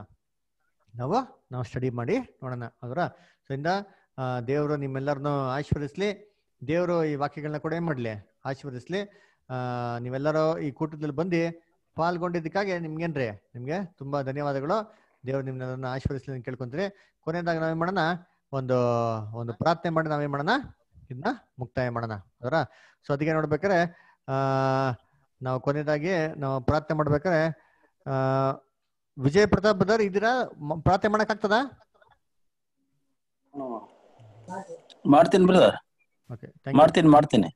ನಾವು ನಾವು ಸ್ಟಡಿ ಮಾಡಿ ನೋಡೋಣ ಅದರ ಸೊ ಇಂದ ದೇವರು ನಿಮ್ಮೆಲ್ಲರನ್ನು ಆಶೀರ್ವದಿಸ್ಲಿ ದೇವರು ಈ ವಾಕ್ಯಗಳನ್ನ ಕೂಡ ಏನು ಮಾಡಲಿ ಆಶೀರ್ವದಿಸ್ಲಿ ನೀವೆಲ್ಲರೂ ಈ ಕೂಟದಲ್ಲಿ ಬಂದು ಪಾಲ್ಗೊಂಡಿದ್ದಕ್ಕಾಗಿ ನಿಮ್ಗೇನ್ರಿ ನಿಮಗೆ ತುಂಬ ಧನ್ಯವಾದಗಳು ದೇವರು ನಿಮ್ಮನ್ನ ಆಶೀರ್ವದಿಸ್ಲಿ ಅಂತ ಕೇಳ್ಕೊಂತೀರಿ ಕೊನೆಯದಾಗ ನಾವೇನು ಮಾಡೋಣ ಒಂದು ಒಂದು ಪ್ರಾರ್ಥನೆ ಮಾಡಿ ನಾವೇನು ಮಾಡೋಣ ಇದನ್ನ ಮುಕ್ತಾಯ ಮಾಡೋಣ ಅದರ ಸೊ ಅದಕ್ಕೆ ನೋಡ್ಬೇಕಾರೆ ನಾವು ಕೊನೆಯದಾಗಿ ನಾವು ಪ್ರಾರ್ಥನೆ ಮಾಡ್ಬೇಕಾರೆ ವಿಜಯ್ ಪ್ರತಾಪ್ ಬ್ರದರ್ ಇದೀರಾ ಪ್ರಾರ್ಥನೆ ಮಾಡಕ್ ಆಗ್ತದ ಮಾಡ್ತೀನಿ ಮಾಡ್ತೀನಿ ಮಾಡ್ತೀನಿ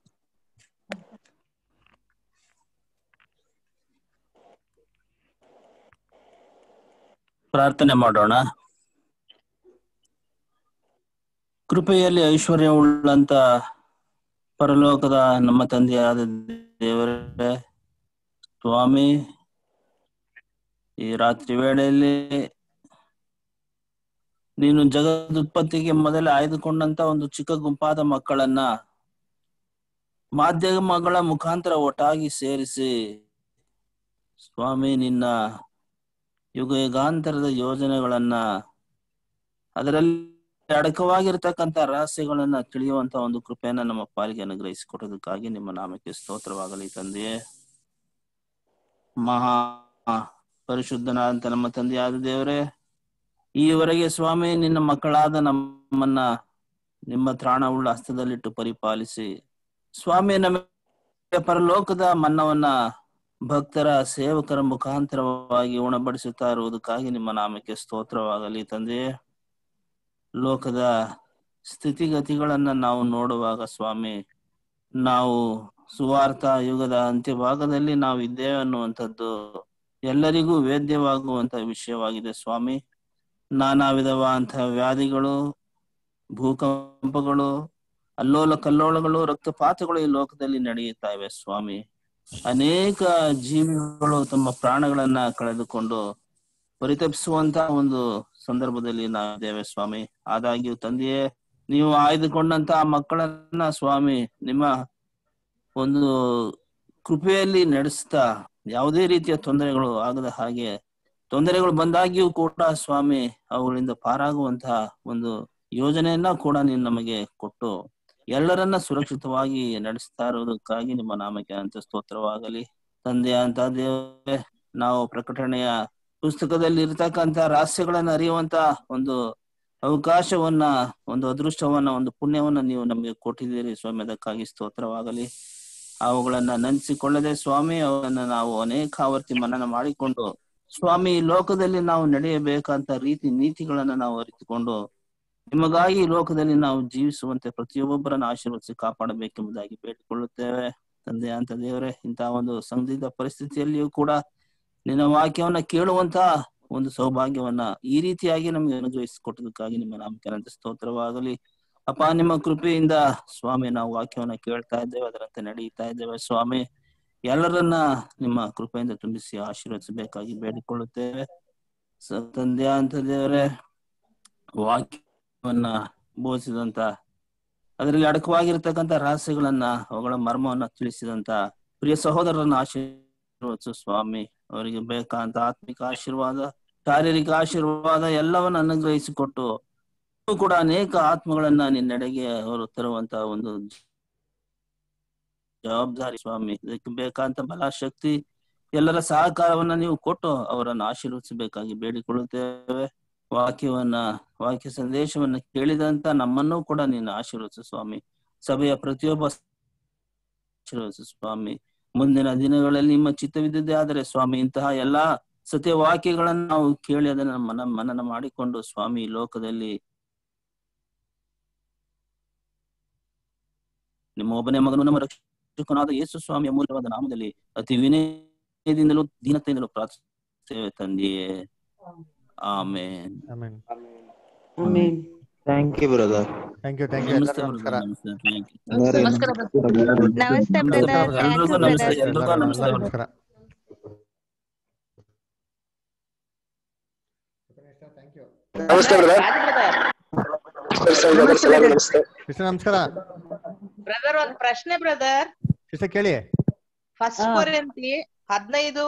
ಪ್ರಾರ್ಥನೆ ಮಾಡೋಣ ಕೃಪೆಯಲ್ಲಿ ಐಶ್ವರ್ಯ ಉಳ್ಳಂತ ಪರಲೋಕದ ನಮ್ಮ ತಂದೆಯಾದ ದೇವರೇ ಸ್ವಾಮಿ ಈ ರಾತ್ರಿ ವೇಳೆಯಲ್ಲಿ ನೀನು ಜಗದುತ್ಪತ್ತಿಗೆ ಮೊದಲೇ ಆಯ್ದುಕೊಂಡಂತ ಒಂದು ಚಿಕ್ಕ ಗುಂಪಾದ ಮಕ್ಕಳನ್ನ ಮಾಧ್ಯಮಗಳ ಮುಖಾಂತರ ಒಟ್ಟಾಗಿ ಸೇರಿಸಿ ಸ್ವಾಮಿ ನಿನ್ನ ಯುಗ ಯುಗಾಂತರದ ಯೋಜನೆಗಳನ್ನ ಅದರಲ್ಲಿ ಅಡಕವಾಗಿರ್ತಕ್ಕಂಥ ರಹಸ್ಯಗಳನ್ನ ತಿಳಿಯುವಂತ ಒಂದು ಕೃಪೆಯನ್ನ ನಮ್ಮ ಪಾಲಿಗೆ ಅನುಗ್ರಹಿಸಿಕೊಡೋದಕ್ಕಾಗಿ ನಿಮ್ಮ ನಾಮಕ್ಕೆ ಸ್ತೋತ್ರವಾಗಲಿ ತಂದೆಯೇ ಮಹಾ ಪರಿಶುದ್ಧನಾದಂತ ನಮ್ಮ ತಂದೆಯಾದ ದೇವರೇ ಈವರೆಗೆ ಸ್ವಾಮಿ ನಿನ್ನ ಮಕ್ಕಳಾದ ನಮ್ಮನ್ನ ನಿಮ್ಮ ತ್ರಾಣವುಳ್ಳ ಹಸ್ತದಲ್ಲಿಟ್ಟು ಪರಿಪಾಲಿಸಿ ಸ್ವಾಮಿ ನಮ್ಮ ಪರಲೋಕದ ಮನ್ನವನ್ನ ಭಕ್ತರ ಸೇವಕರ ಮುಖಾಂತರವಾಗಿ ಉಣಬಡಿಸುತ್ತಾ ಇರುವುದಕ್ಕಾಗಿ ನಿಮ್ಮ ನಾಮಕ್ಕೆ ಸ್ತೋತ್ರವಾಗಲಿ ತಂದೆಯೇ ಲೋಕದ ಸ್ಥಿತಿಗತಿಗಳನ್ನ ನಾವು ನೋಡುವಾಗ ಸ್ವಾಮಿ ನಾವು ಸುವಾರ್ಥ ಯುಗದ ಅಂತ್ಯಭಾಗದಲ್ಲಿ ನಾವು ಇದ್ದೇವೆ ಅನ್ನುವಂಥದ್ದು ಎಲ್ಲರಿಗೂ ವೇದ್ಯವಾಗುವಂತಹ ವಿಷಯವಾಗಿದೆ ಸ್ವಾಮಿ ನಾನಾ ವಿಧವಾದಂತಹ ವ್ಯಾಧಿಗಳು ಭೂಕಂಪಗಳು ಅಲ್ಲೋಲ ಕಲ್ಲೋಳಗಳು ರಕ್ತಪಾತಗಳು ಈ ಲೋಕದಲ್ಲಿ ನಡೆಯುತ್ತಾ ಇವೆ ಸ್ವಾಮಿ ಅನೇಕ ಜೀವಿಗಳು ತಮ್ಮ ಪ್ರಾಣಗಳನ್ನ ಕಳೆದುಕೊಂಡು ಪರಿತಪಿಸುವಂತ ಒಂದು ಸಂದರ್ಭದಲ್ಲಿ ನಾವಿದ್ದೇವೆ ಸ್ವಾಮಿ ಆದಾಗ್ಯೂ ತಂದೆಯೇ ನೀವು ಆಯ್ದುಕೊಂಡಂತ ಮಕ್ಕಳನ್ನ ಸ್ವಾಮಿ ನಿಮ್ಮ ಒಂದು ಕೃಪೆಯಲ್ಲಿ ನಡೆಸ್ತಾ ಯಾವುದೇ ರೀತಿಯ ತೊಂದರೆಗಳು ಆಗದ ಹಾಗೆ ತೊಂದರೆಗಳು ಬಂದಾಗಿಯೂ ಕೂಡ ಸ್ವಾಮಿ ಅವುಗಳಿಂದ ಪಾರಾಗುವಂತಹ ಒಂದು ಯೋಜನೆಯನ್ನ ಕೂಡ ನೀನು ನಮಗೆ ಕೊಟ್ಟು ಎಲ್ಲರನ್ನ ಸುರಕ್ಷಿತವಾಗಿ ನಡೆಸ್ತಾ ಇರೋದಕ್ಕಾಗಿ ನಿಮ್ಮ ನಾಮಕ್ಕೆ ಅಂತ ಸ್ತೋತ್ರವಾಗಲಿ ತಂದೆ ಅಂತ ದೇವರೇ ನಾವು ಪ್ರಕಟಣೆಯ ಪುಸ್ತಕದಲ್ಲಿ ಇರತಕ್ಕಂತ ರಹಸ್ಯಗಳನ್ನ ಅರಿಯುವಂತ ಒಂದು ಅವಕಾಶವನ್ನ ಒಂದು ಅದೃಷ್ಟವನ್ನ ಒಂದು ಪುಣ್ಯವನ್ನ ನೀವು ನಮಗೆ ಕೊಟ್ಟಿದ್ದೀರಿ ಸ್ವಾಮಿ ಅದಕ್ಕಾಗಿ ಸ್ತೋತ್ರವಾಗಲಿ ಅವುಗಳನ್ನ ನೆನೆಸಿಕೊಳ್ಳದೆ ಸ್ವಾಮಿ ಅವರನ್ನ ನಾವು ಅನೇಕ ಆವರ್ತಿ ಮನನ ಮಾಡಿಕೊಂಡು ಸ್ವಾಮಿ ಲೋಕದಲ್ಲಿ ನಾವು ನಡೆಯಬೇಕಂತ ರೀತಿ ನೀತಿಗಳನ್ನ ನಾವು ಅರಿತುಕೊಂಡು ನಿಮಗಾಗಿ ಲೋಕದಲ್ಲಿ ನಾವು ಜೀವಿಸುವಂತೆ ಪ್ರತಿಯೊಬ್ಬರನ್ನ ಆಶೀರ್ವದಿಸಿ ಕಾಪಾಡಬೇಕೆಂಬುದಾಗಿ ಬೇಡಿಕೊಳ್ಳುತ್ತೇವೆ ತಂದೆ ಅಂತ ದೇವರೇ ಇಂತಹ ಒಂದು ಸಂದಿಗ್ಧ ಪರಿಸ್ಥಿತಿಯಲ್ಲಿಯೂ ಕೂಡ ನಿನ್ನ ವಾಕ್ಯವನ್ನ ಕೇಳುವಂತ ಒಂದು ಸೌಭಾಗ್ಯವನ್ನ ಈ ರೀತಿಯಾಗಿ ನಮಗೆ ಅನುಗ್ರಹಿಸಿಕೊಟ್ಟದಕ್ಕಾಗಿ ನಿಮ್ಮ ನಾಮಕೇನಂತ ಸ್ತೋತ್ರವಾಗಲಿ ಅಪ್ಪ ನಿಮ್ಮ ಕೃಪೆಯಿಂದ ಸ್ವಾಮಿ ನಾವು ವಾಕ್ಯವನ್ನ ಕೇಳ್ತಾ ಇದ್ದೇವೆ ಅದರಂತೆ ನಡೆಯುತ್ತಾ ಇದ್ದೇವೆ ಸ್ವಾಮಿ ಎಲ್ಲರನ್ನ ನಿಮ್ಮ ಕೃಪೆಯಿಂದ ತುಂಬಿಸಿ ಆಶೀರ್ವದಿಸಬೇಕಾಗಿ ಬೇಡಿಕೊಳ್ಳುತ್ತೇವೆ ತಂದೆಯ ಅಂತ ದೇವರೇ ವಾಕ್ಯವನ್ನ ಬೋಧಿಸಿದಂತ ಅದರಲ್ಲಿ ಅಡಕವಾಗಿರ್ತಕ್ಕಂಥ ರಹಸ್ಯಗಳನ್ನ ಅವುಗಳ ಮರ್ಮವನ್ನ ತಿಳಿಸಿದಂತ ಪ್ರಿಯ ಸಹೋದರರನ್ನ ಆಶೀರ್ವದಿಸು ಸ್ವಾಮಿ ಅವರಿಗೆ ಬೇಕಾದಂತ ಆತ್ಮಿಕ ಆಶೀರ್ವಾದ ಶಾರೀರಿಕ ಆಶೀರ್ವಾದ ಎಲ್ಲವನ್ನ ಅನುಗ್ರಹಿಸಿಕೊಟ್ಟು ಕೂಡ ಅನೇಕ ಆತ್ಮಗಳನ್ನ ನಿನ್ನೆಡೆಗೆ ಅವರು ತರುವಂತ ಒಂದು ಜವಾಬ್ದಾರಿ ಸ್ವಾಮಿ ಇದಕ್ಕೆ ಬೇಕಾದಂತ ಬಲ ಶಕ್ತಿ ಎಲ್ಲರ ಸಹಕಾರವನ್ನ ನೀವು ಕೊಟ್ಟು ಅವರನ್ನು ಆಶೀರ್ವದಿಸಬೇಕಾಗಿ ಬೇಡಿಕೊಳ್ಳುತ್ತೇವೆ ವಾಕ್ಯವನ್ನ ವಾಕ್ಯ ಸಂದೇಶವನ್ನ ಕೇಳಿದಂತ ನಮ್ಮನ್ನು ಕೂಡ ನೀನು ಆಶೀರ್ವದಿಸು ಸ್ವಾಮಿ ಸಭೆಯ ಪ್ರತಿಯೊಬ್ಬ ಆಶೀರ್ವದಿಸು ಸ್ವಾಮಿ ಮುಂದಿನ ದಿನಗಳಲ್ಲಿ ನಿಮ್ಮ ಚಿತ್ತವಿದ್ದೇ ಆದರೆ ಸ್ವಾಮಿ ಇಂತಹ ಎಲ್ಲಾ ಸತ್ಯ ವಾಕ್ಯಗಳನ್ನ ನಾವು ಕೇಳಿ ಅದನ್ನ ಮನ ಮನನ ಮಾಡಿಕೊಂಡು ಸ್ವಾಮಿ ಲೋಕದಲ್ಲಿ ನಿಮ್ಮ ಒಬ್ಬನೇ ಮಗನು ನಮ್ಮ ರಕ್ಷಕನಾದ ಯೇಸು ಸ್ವಾಮಿಯ ಮೂಲವಾದ ನಾಮದಲ್ಲಿ ಅತಿ ವಿನಯದಿಂದಲೂ ದೀನತೆಯಿಂದಲೂ ಪ್ರಾರ್ಥಿಸುತ್ತೇವೆ ತಂದೆಯೇ ಆಮೇನ್ ಥ್ಯಾಂಕ್ ಯು ಬ್ರದರ್ ಥ್ಯಾಂಕ್ ನಮಸ್ಕಾರ ಬ್ರದರ್ ಒಂದ್ ಪ್ರಶ್ನೆ ಬ್ರದರ್ ಕೇಳಿ ಫಸ್ಟ್ ಹದಿನೈದು